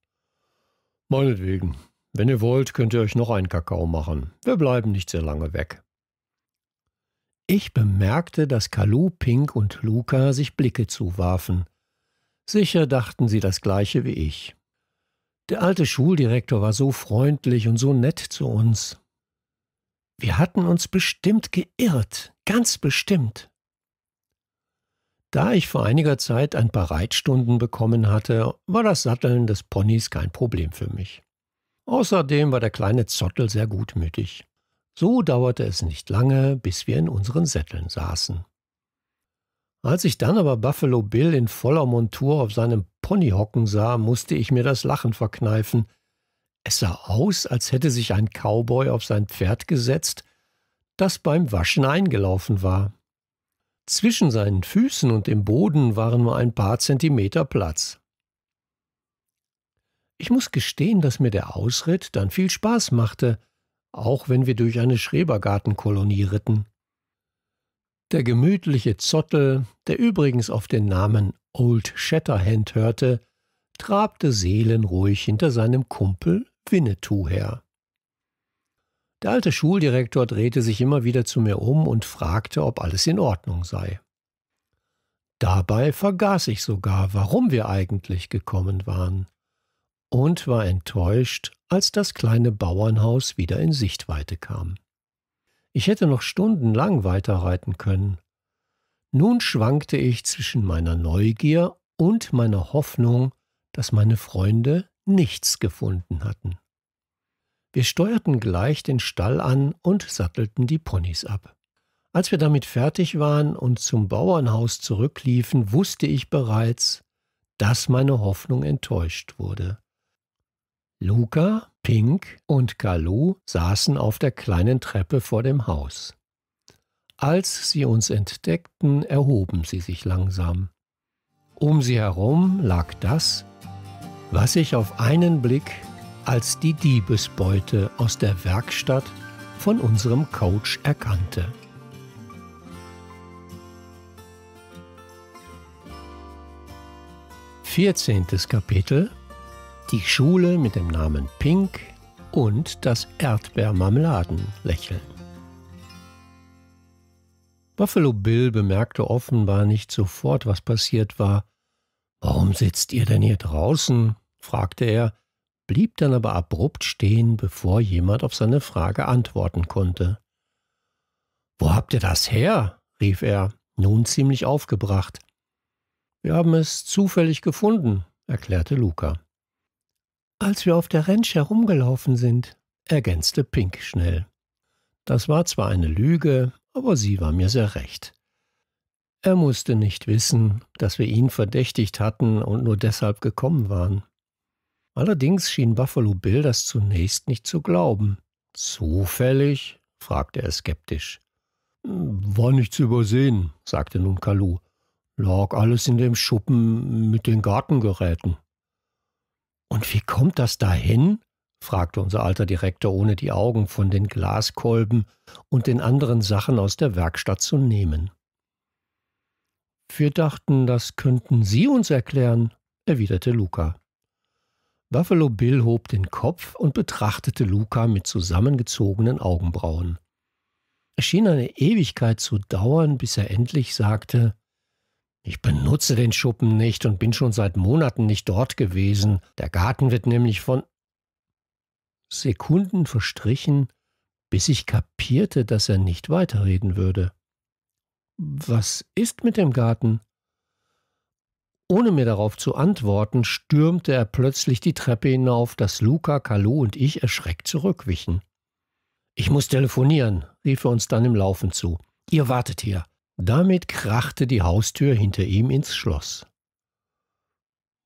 Meinetwegen. Wenn ihr wollt, könnt ihr euch noch einen Kakao machen. Wir bleiben nicht sehr lange weg. Ich bemerkte, dass Kalu, Pink und Luca sich Blicke zuwarfen. Sicher dachten sie das gleiche wie ich. Der alte Schuldirektor war so freundlich und so nett zu uns. Wir hatten uns bestimmt geirrt, ganz bestimmt. Da ich vor einiger Zeit ein paar Reitstunden bekommen hatte, war das Satteln des Ponys kein Problem für mich. Außerdem war der kleine Zottel sehr gutmütig. So dauerte es nicht lange, bis wir in unseren Sätteln saßen. Als ich dann aber Buffalo Bill in voller Montur auf seinem Pony hocken sah, musste ich mir das Lachen verkneifen, es sah aus, als hätte sich ein Cowboy auf sein Pferd gesetzt, das beim Waschen eingelaufen war. Zwischen seinen Füßen und dem Boden waren nur ein paar Zentimeter Platz. Ich muss gestehen, dass mir der Ausritt dann viel Spaß machte, auch wenn wir durch eine Schrebergartenkolonie ritten. Der gemütliche Zottel, der übrigens auf den Namen Old Shatterhand hörte, trabte seelenruhig hinter seinem Kumpel Winnetou her. Der alte Schuldirektor drehte sich immer wieder zu mir um und fragte, ob alles in Ordnung sei. Dabei vergaß ich sogar, warum wir eigentlich gekommen waren, und war enttäuscht, als das kleine Bauernhaus wieder in Sichtweite kam. Ich hätte noch stundenlang weiterreiten können. Nun schwankte ich zwischen meiner Neugier und meiner Hoffnung, dass meine Freunde nichts gefunden hatten. Wir steuerten gleich den Stall an und sattelten die Ponys ab. Als wir damit fertig waren und zum Bauernhaus zurückliefen, wusste ich bereits, dass meine Hoffnung enttäuscht wurde. Luca, Pink und Kalu saßen auf der kleinen Treppe vor dem Haus. Als sie uns entdeckten, erhoben sie sich langsam. Um sie herum lag das, was sich auf einen Blick als die Diebesbeute aus der Werkstatt von unserem Coach erkannte. Vierzehntes Kapitel Die Schule mit dem Namen Pink und das Erdbeermarmeladenlächeln. Buffalo Bill bemerkte offenbar nicht sofort, was passiert war, Warum sitzt ihr denn hier draußen? fragte er, blieb dann aber abrupt stehen, bevor jemand auf seine Frage antworten konnte. Wo habt ihr das her? rief er, nun ziemlich aufgebracht. Wir haben es zufällig gefunden, erklärte Luca. Als wir auf der Ranch herumgelaufen sind, ergänzte Pink schnell. Das war zwar eine Lüge, aber sie war mir sehr recht. Er musste nicht wissen, dass wir ihn verdächtigt hatten und nur deshalb gekommen waren. Allerdings schien Buffalo Bill das zunächst nicht zu glauben. Zufällig? fragte er skeptisch. War nicht zu übersehen, sagte nun Kalu. Lag alles in dem Schuppen mit den Gartengeräten. Und wie kommt das dahin? fragte unser alter Direktor, ohne die Augen von den Glaskolben und den anderen Sachen aus der Werkstatt zu nehmen. Wir dachten, das könnten Sie uns erklären, erwiderte Luca. Buffalo Bill hob den Kopf und betrachtete Luca mit zusammengezogenen Augenbrauen. Es schien eine Ewigkeit zu dauern, bis er endlich sagte Ich benutze den Schuppen nicht und bin schon seit Monaten nicht dort gewesen. Der Garten wird nämlich von Sekunden verstrichen, bis ich kapierte, dass er nicht weiterreden würde was ist mit dem Garten? Ohne mir darauf zu antworten, stürmte er plötzlich die Treppe hinauf, dass Luca, Kalu und ich erschreckt zurückwichen. Ich muss telefonieren, rief er uns dann im Laufen zu. Ihr wartet hier. Damit krachte die Haustür hinter ihm ins Schloss.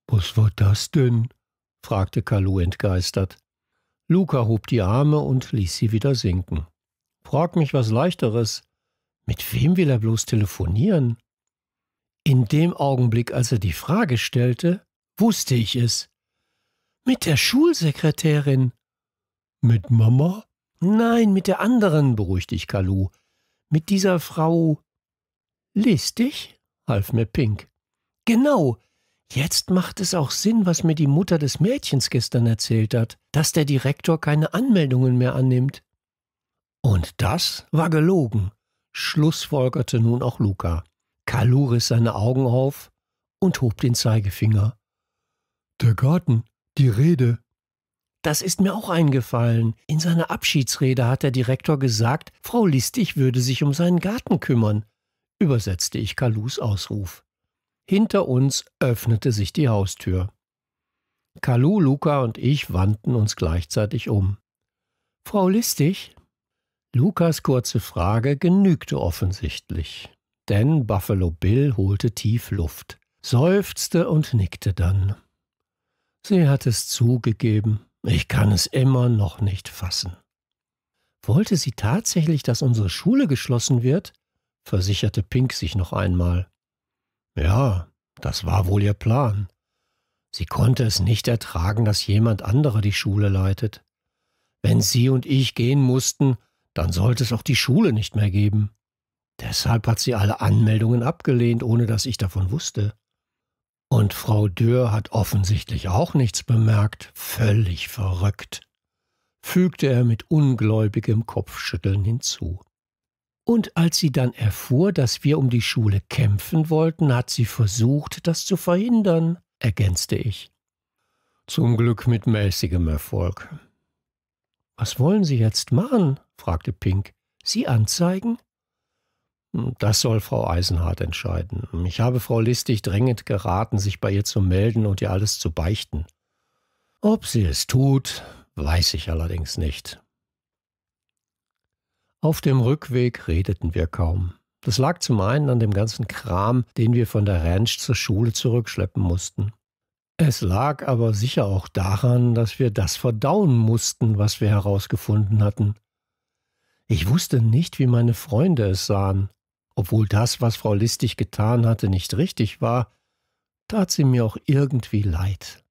Was war das denn? fragte Kalu entgeistert. Luca hob die Arme und ließ sie wieder sinken. Frag mich was leichteres. Mit wem will er bloß telefonieren? In dem Augenblick, als er die Frage stellte, wusste ich es. Mit der Schulsekretärin. Mit Mama? Nein, mit der anderen, beruhigte ich Kalu. Mit dieser Frau. Listig? half mir Pink. Genau. Jetzt macht es auch Sinn, was mir die Mutter des Mädchens gestern erzählt hat, dass der Direktor keine Anmeldungen mehr annimmt. Und das war gelogen schlussfolgerte nun auch Luca. Kalu riss seine Augen auf und hob den Zeigefinger. Der Garten, die Rede. Das ist mir auch eingefallen. In seiner Abschiedsrede hat der Direktor gesagt, Frau Listig würde sich um seinen Garten kümmern, übersetzte ich Kalus Ausruf. Hinter uns öffnete sich die Haustür. Kalu, Luca und ich wandten uns gleichzeitig um. Frau Listig, Lukas kurze Frage genügte offensichtlich, denn Buffalo Bill holte tief Luft, seufzte und nickte dann. Sie hat es zugegeben, ich kann es immer noch nicht fassen. Wollte sie tatsächlich, dass unsere Schule geschlossen wird? versicherte Pink sich noch einmal. Ja, das war wohl ihr Plan. Sie konnte es nicht ertragen, dass jemand anderer die Schule leitet. Wenn sie und ich gehen mussten, dann sollte es auch die Schule nicht mehr geben. Deshalb hat sie alle Anmeldungen abgelehnt, ohne dass ich davon wusste. Und Frau Dörr hat offensichtlich auch nichts bemerkt, völlig verrückt, fügte er mit ungläubigem Kopfschütteln hinzu. Und als sie dann erfuhr, dass wir um die Schule kämpfen wollten, hat sie versucht, das zu verhindern, ergänzte ich. Zum Glück mit mäßigem Erfolg. Was wollen Sie jetzt machen? fragte Pink. Sie anzeigen? Hm, das soll Frau Eisenhardt entscheiden. Ich habe Frau Listig dringend geraten, sich bei ihr zu melden und ihr alles zu beichten. Ob sie es tut, weiß ich allerdings nicht. Auf dem Rückweg redeten wir kaum. Das lag zum einen an dem ganzen Kram, den wir von der Ranch zur Schule zurückschleppen mussten. Es lag aber sicher auch daran, dass wir das verdauen mussten, was wir herausgefunden hatten. Ich wusste nicht, wie meine Freunde es sahen. Obwohl das, was Frau Listig getan hatte, nicht richtig war, tat sie mir auch irgendwie leid.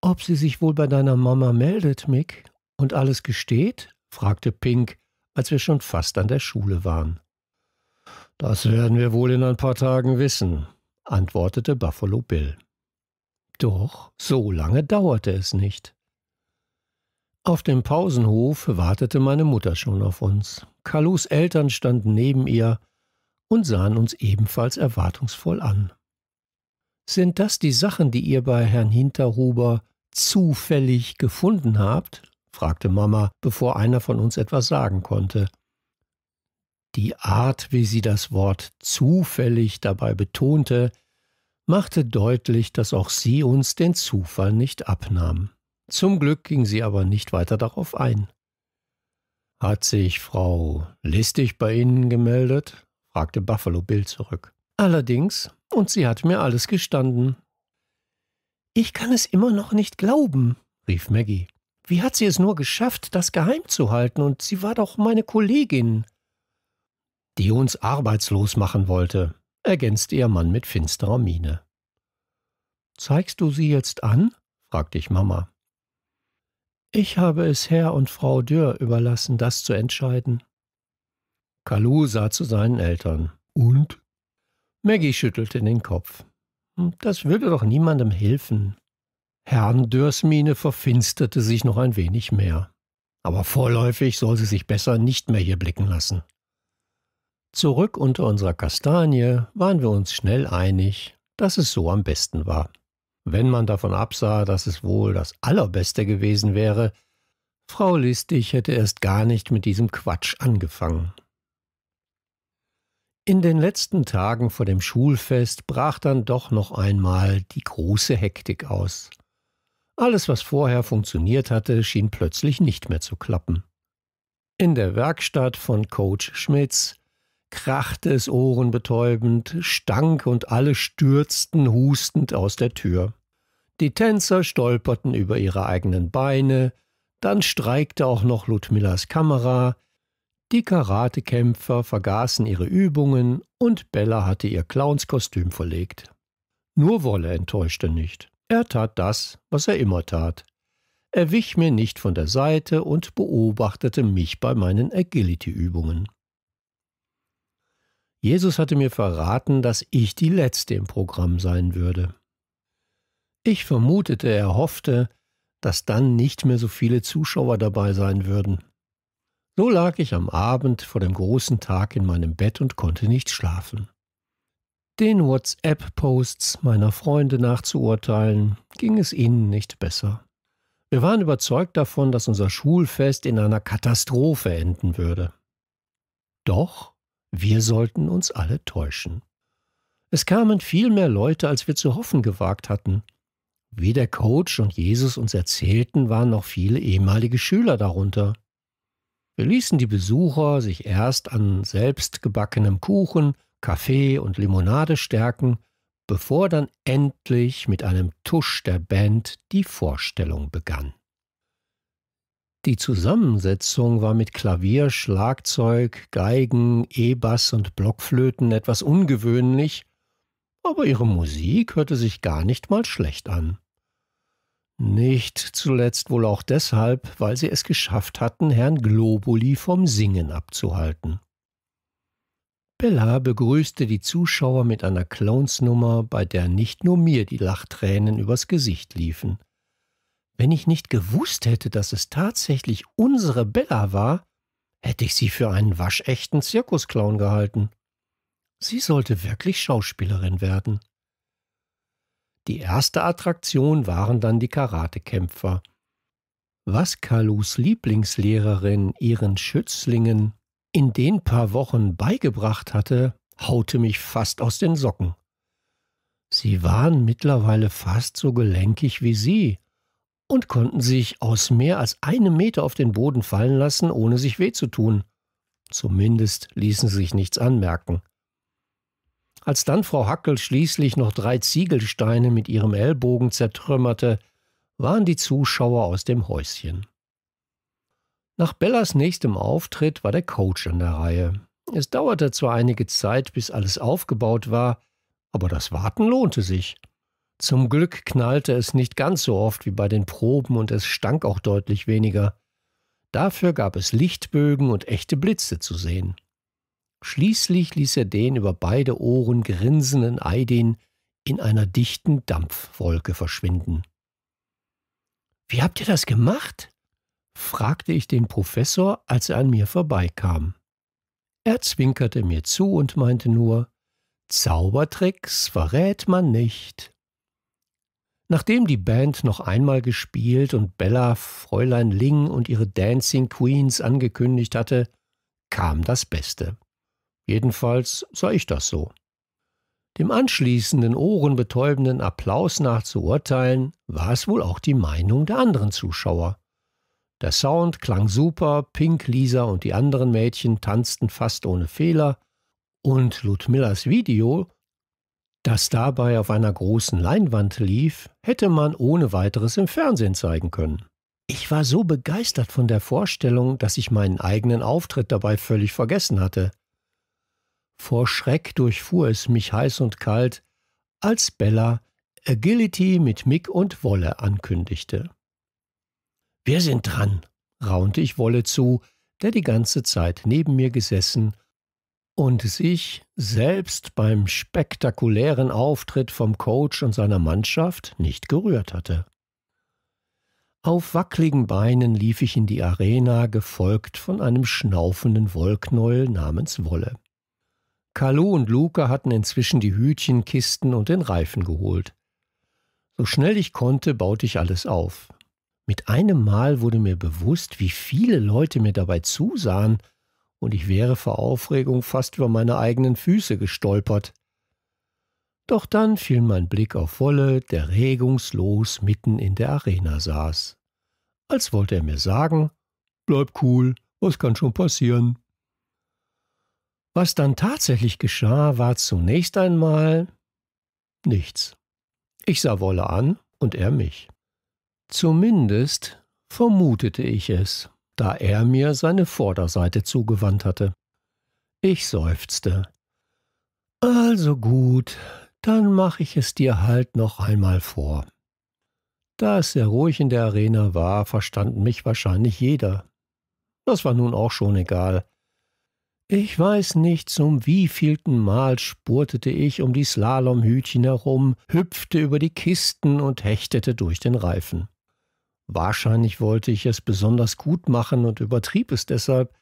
Ob sie sich wohl bei deiner Mama meldet, Mick, und alles gesteht? fragte Pink, als wir schon fast an der Schule waren. Das werden wir wohl in ein paar Tagen wissen, antwortete Buffalo Bill. Doch so lange dauerte es nicht. Auf dem Pausenhof wartete meine Mutter schon auf uns. Carlos Eltern standen neben ihr und sahen uns ebenfalls erwartungsvoll an. Sind das die Sachen, die ihr bei Herrn Hinterhuber zufällig gefunden habt? fragte Mama, bevor einer von uns etwas sagen konnte. Die Art, wie sie das Wort zufällig dabei betonte, machte deutlich, dass auch sie uns den Zufall nicht abnahm. Zum Glück ging sie aber nicht weiter darauf ein. Hat sich Frau Listig bei Ihnen gemeldet? fragte Buffalo Bill zurück. Allerdings, und sie hat mir alles gestanden. Ich kann es immer noch nicht glauben, rief Maggie. Wie hat sie es nur geschafft, das geheim zu halten, und sie war doch meine Kollegin. Die uns arbeitslos machen wollte, ergänzte ihr Mann mit finsterer Miene. Zeigst du sie jetzt an? fragte ich Mama. Ich habe es Herr und Frau Dürr überlassen, das zu entscheiden. Kalu sah zu seinen Eltern. Und? Maggie schüttelte den Kopf. Hm, das würde doch niemandem helfen. Herrn Dürrs Miene verfinsterte sich noch ein wenig mehr. Aber vorläufig soll sie sich besser nicht mehr hier blicken lassen. Zurück unter unserer Kastanie waren wir uns schnell einig, dass es so am besten war wenn man davon absah, dass es wohl das Allerbeste gewesen wäre, Frau Listig hätte erst gar nicht mit diesem Quatsch angefangen. In den letzten Tagen vor dem Schulfest brach dann doch noch einmal die große Hektik aus. Alles, was vorher funktioniert hatte, schien plötzlich nicht mehr zu klappen. In der Werkstatt von Coach Schmitz krachte es ohrenbetäubend, stank und alle stürzten hustend aus der Tür. Die Tänzer stolperten über ihre eigenen Beine, dann streikte auch noch Ludmillas Kamera, die Karatekämpfer vergaßen ihre Übungen und Bella hatte ihr Clownskostüm verlegt. Nur Wolle enttäuschte nicht. Er tat das, was er immer tat. Er wich mir nicht von der Seite und beobachtete mich bei meinen Agility-Übungen. Jesus hatte mir verraten, dass ich die Letzte im Programm sein würde. Ich vermutete, er hoffte, dass dann nicht mehr so viele Zuschauer dabei sein würden. So lag ich am Abend vor dem großen Tag in meinem Bett und konnte nicht schlafen. Den WhatsApp-Posts meiner Freunde nachzuurteilen, ging es ihnen nicht besser. Wir waren überzeugt davon, dass unser Schulfest in einer Katastrophe enden würde. Doch wir sollten uns alle täuschen. Es kamen viel mehr Leute, als wir zu hoffen gewagt hatten. Wie der Coach und Jesus uns erzählten, waren noch viele ehemalige Schüler darunter. Wir ließen die Besucher sich erst an selbstgebackenem Kuchen, Kaffee und Limonade stärken, bevor dann endlich mit einem Tusch der Band die Vorstellung begann. Die Zusammensetzung war mit Klavier, Schlagzeug, Geigen, E-Bass und Blockflöten etwas ungewöhnlich, aber ihre Musik hörte sich gar nicht mal schlecht an. Nicht zuletzt wohl auch deshalb, weil sie es geschafft hatten, Herrn Globuli vom Singen abzuhalten. Bella begrüßte die Zuschauer mit einer Clownsnummer, bei der nicht nur mir die Lachtränen übers Gesicht liefen. Wenn ich nicht gewusst hätte, dass es tatsächlich unsere Bella war, hätte ich sie für einen waschechten Zirkusclown gehalten. Sie sollte wirklich Schauspielerin werden. Die erste Attraktion waren dann die Karatekämpfer. Was Kalus Lieblingslehrerin ihren Schützlingen in den paar Wochen beigebracht hatte, haute mich fast aus den Socken. Sie waren mittlerweile fast so gelenkig wie sie, und konnten sich aus mehr als einem Meter auf den Boden fallen lassen, ohne sich weh zu tun. Zumindest ließen sie sich nichts anmerken. Als dann Frau Hackel schließlich noch drei Ziegelsteine mit ihrem Ellbogen zertrümmerte, waren die Zuschauer aus dem Häuschen. Nach Bellas nächstem Auftritt war der Coach an der Reihe. Es dauerte zwar einige Zeit, bis alles aufgebaut war, aber das Warten lohnte sich. Zum Glück knallte es nicht ganz so oft wie bei den Proben und es stank auch deutlich weniger. Dafür gab es Lichtbögen und echte Blitze zu sehen. Schließlich ließ er den über beide Ohren grinsenden Aidin in einer dichten Dampfwolke verschwinden. Wie habt ihr das gemacht? fragte ich den Professor, als er an mir vorbeikam. Er zwinkerte mir zu und meinte nur, Zaubertricks verrät man nicht. Nachdem die Band noch einmal gespielt und Bella Fräulein Ling und ihre Dancing Queens angekündigt hatte, kam das Beste. Jedenfalls sah ich das so. Dem anschließenden ohrenbetäubenden Applaus nach zu urteilen, war es wohl auch die Meinung der anderen Zuschauer. Der Sound klang super, Pink, Lisa und die anderen Mädchen tanzten fast ohne Fehler, und Ludmillas Video das dabei auf einer großen Leinwand lief, hätte man ohne weiteres im Fernsehen zeigen können. Ich war so begeistert von der Vorstellung, dass ich meinen eigenen Auftritt dabei völlig vergessen hatte. Vor Schreck durchfuhr es mich heiß und kalt, als Bella Agility mit Mick und Wolle ankündigte. Wir sind dran, raunte ich Wolle zu, der die ganze Zeit neben mir gesessen und sich selbst beim spektakulären Auftritt vom Coach und seiner Mannschaft nicht gerührt hatte. Auf wackligen Beinen lief ich in die Arena, gefolgt von einem schnaufenden Wollknäuel namens Wolle. Kalu und Luca hatten inzwischen die Hütchenkisten und den Reifen geholt. So schnell ich konnte, baute ich alles auf. Mit einem Mal wurde mir bewusst, wie viele Leute mir dabei zusahen, und ich wäre vor Aufregung fast über meine eigenen Füße gestolpert. Doch dann fiel mein Blick auf Wolle, der regungslos mitten in der Arena saß. Als wollte er mir sagen, bleib cool, was kann schon passieren. Was dann tatsächlich geschah, war zunächst einmal nichts. Ich sah Wolle an und er mich. Zumindest vermutete ich es da er mir seine Vorderseite zugewandt hatte. Ich seufzte. Also gut, dann mache ich es dir halt noch einmal vor. Da es sehr ruhig in der Arena war, verstand mich wahrscheinlich jeder. Das war nun auch schon egal. Ich weiß nicht, zum wievielten Mal spurtete ich um die Slalomhütchen herum, hüpfte über die Kisten und hechtete durch den Reifen. Wahrscheinlich wollte ich es besonders gut machen und übertrieb es deshalb.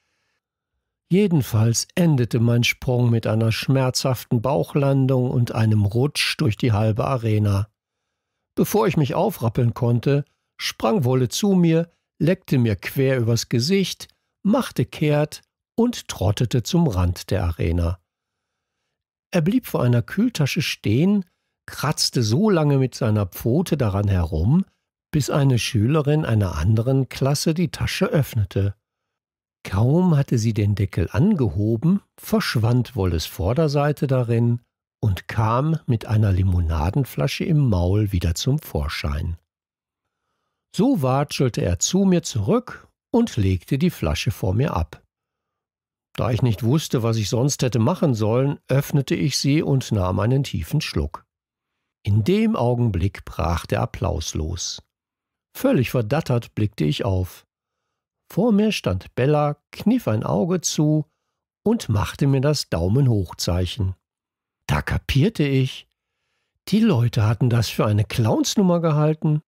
Jedenfalls endete mein Sprung mit einer schmerzhaften Bauchlandung und einem Rutsch durch die halbe Arena. Bevor ich mich aufrappeln konnte, sprang Wolle zu mir, leckte mir quer übers Gesicht, machte kehrt und trottete zum Rand der Arena. Er blieb vor einer Kühltasche stehen, kratzte so lange mit seiner Pfote daran herum, bis eine Schülerin einer anderen Klasse die Tasche öffnete. Kaum hatte sie den Deckel angehoben, verschwand Wolles Vorderseite darin und kam mit einer Limonadenflasche im Maul wieder zum Vorschein. So watschelte er zu mir zurück und legte die Flasche vor mir ab. Da ich nicht wusste, was ich sonst hätte machen sollen, öffnete ich sie und nahm einen tiefen Schluck. In dem Augenblick brach der Applaus los. Völlig verdattert blickte ich auf. Vor mir stand Bella, kniff ein Auge zu und machte mir das Daumenhochzeichen. Da kapierte ich. Die Leute hatten das für eine Clownsnummer gehalten.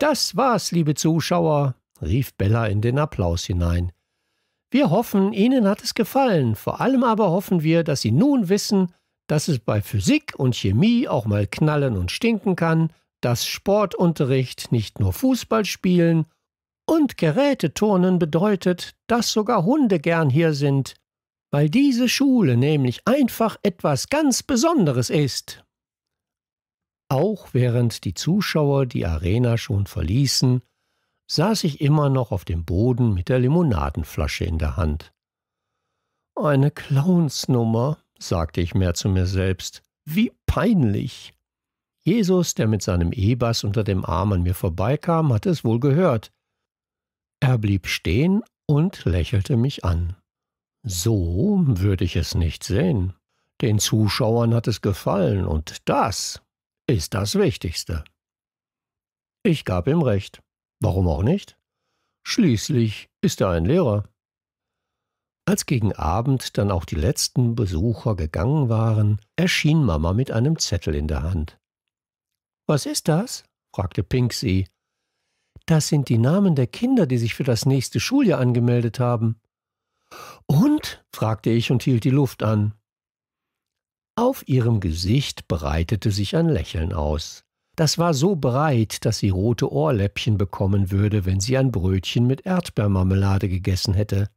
Das war's, liebe Zuschauer, rief Bella in den Applaus hinein. Wir hoffen, Ihnen hat es gefallen, vor allem aber hoffen wir, dass Sie nun wissen, dass es bei Physik und Chemie auch mal knallen und stinken kann, dass Sportunterricht nicht nur Fußballspielen und Geräteturnen bedeutet, dass sogar Hunde gern hier sind, weil diese Schule nämlich einfach etwas ganz Besonderes ist. Auch während die Zuschauer die Arena schon verließen, saß ich immer noch auf dem Boden mit der Limonadenflasche in der Hand. Eine Clownsnummer, sagte ich mehr zu mir selbst. Wie peinlich. Jesus, der mit seinem E-Bass unter dem Arm an mir vorbeikam, hatte es wohl gehört. Er blieb stehen und lächelte mich an. So würde ich es nicht sehen. Den Zuschauern hat es gefallen, und das ist das Wichtigste. Ich gab ihm recht. Warum auch nicht? Schließlich ist er ein Lehrer. Als gegen Abend dann auch die letzten Besucher gegangen waren, erschien Mama mit einem Zettel in der Hand. Was ist das? fragte Pink sie. Das sind die Namen der Kinder, die sich für das nächste Schuljahr angemeldet haben. Und? fragte ich und hielt die Luft an. Auf ihrem Gesicht breitete sich ein Lächeln aus. Das war so breit, dass sie rote Ohrläppchen bekommen würde, wenn sie ein Brötchen mit Erdbeermarmelade gegessen hätte.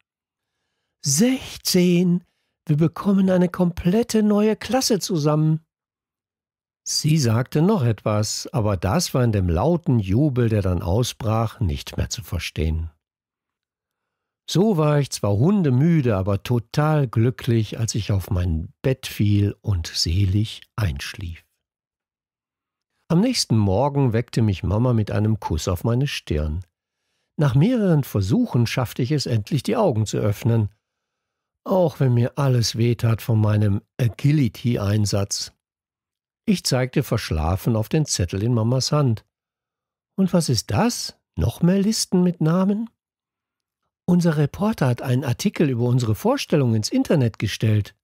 Sechzehn! Wir bekommen eine komplette neue Klasse zusammen. Sie sagte noch etwas, aber das war in dem lauten Jubel, der dann ausbrach, nicht mehr zu verstehen. So war ich zwar hundemüde, aber total glücklich, als ich auf mein Bett fiel und selig einschlief. Am nächsten Morgen weckte mich Mama mit einem Kuss auf meine Stirn. Nach mehreren Versuchen schaffte ich es endlich, die Augen zu öffnen, auch wenn mir alles wehtat von meinem Agility-Einsatz. Ich zeigte verschlafen auf den Zettel in Mamas Hand. Und was ist das? Noch mehr Listen mit Namen? Unser Reporter hat einen Artikel über unsere Vorstellung ins Internet gestellt.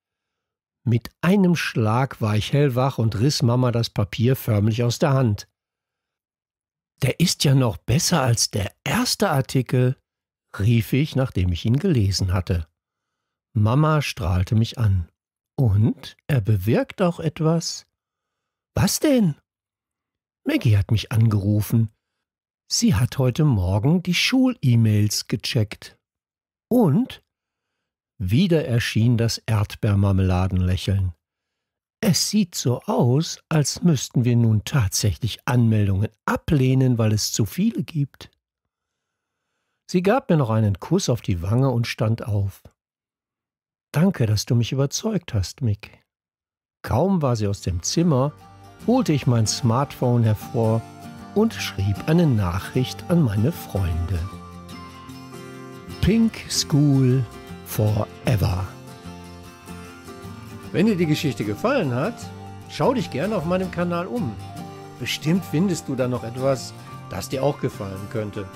Mit einem Schlag war ich hellwach und riss Mama das Papier förmlich aus der Hand. Der ist ja noch besser als der erste Artikel, rief ich, nachdem ich ihn gelesen hatte. Mama strahlte mich an. Und er bewirkt auch etwas, was denn? Maggie hat mich angerufen. Sie hat heute Morgen die Schul-E-Mails gecheckt. Und? Wieder erschien das Erdbeermarmeladenlächeln. Es sieht so aus, als müssten wir nun tatsächlich Anmeldungen ablehnen, weil es zu viele gibt. Sie gab mir noch einen Kuss auf die Wange und stand auf. Danke, dass du mich überzeugt hast, Mick. Kaum war sie aus dem Zimmer, holte ich mein Smartphone hervor und schrieb eine Nachricht an meine Freunde. Pink School Forever. Wenn dir die Geschichte gefallen hat, schau dich gerne auf meinem Kanal um. Bestimmt findest du da noch etwas, das dir auch gefallen könnte.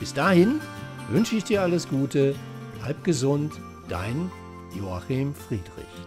Bis dahin wünsche ich dir alles Gute, bleib gesund, dein Joachim Friedrich.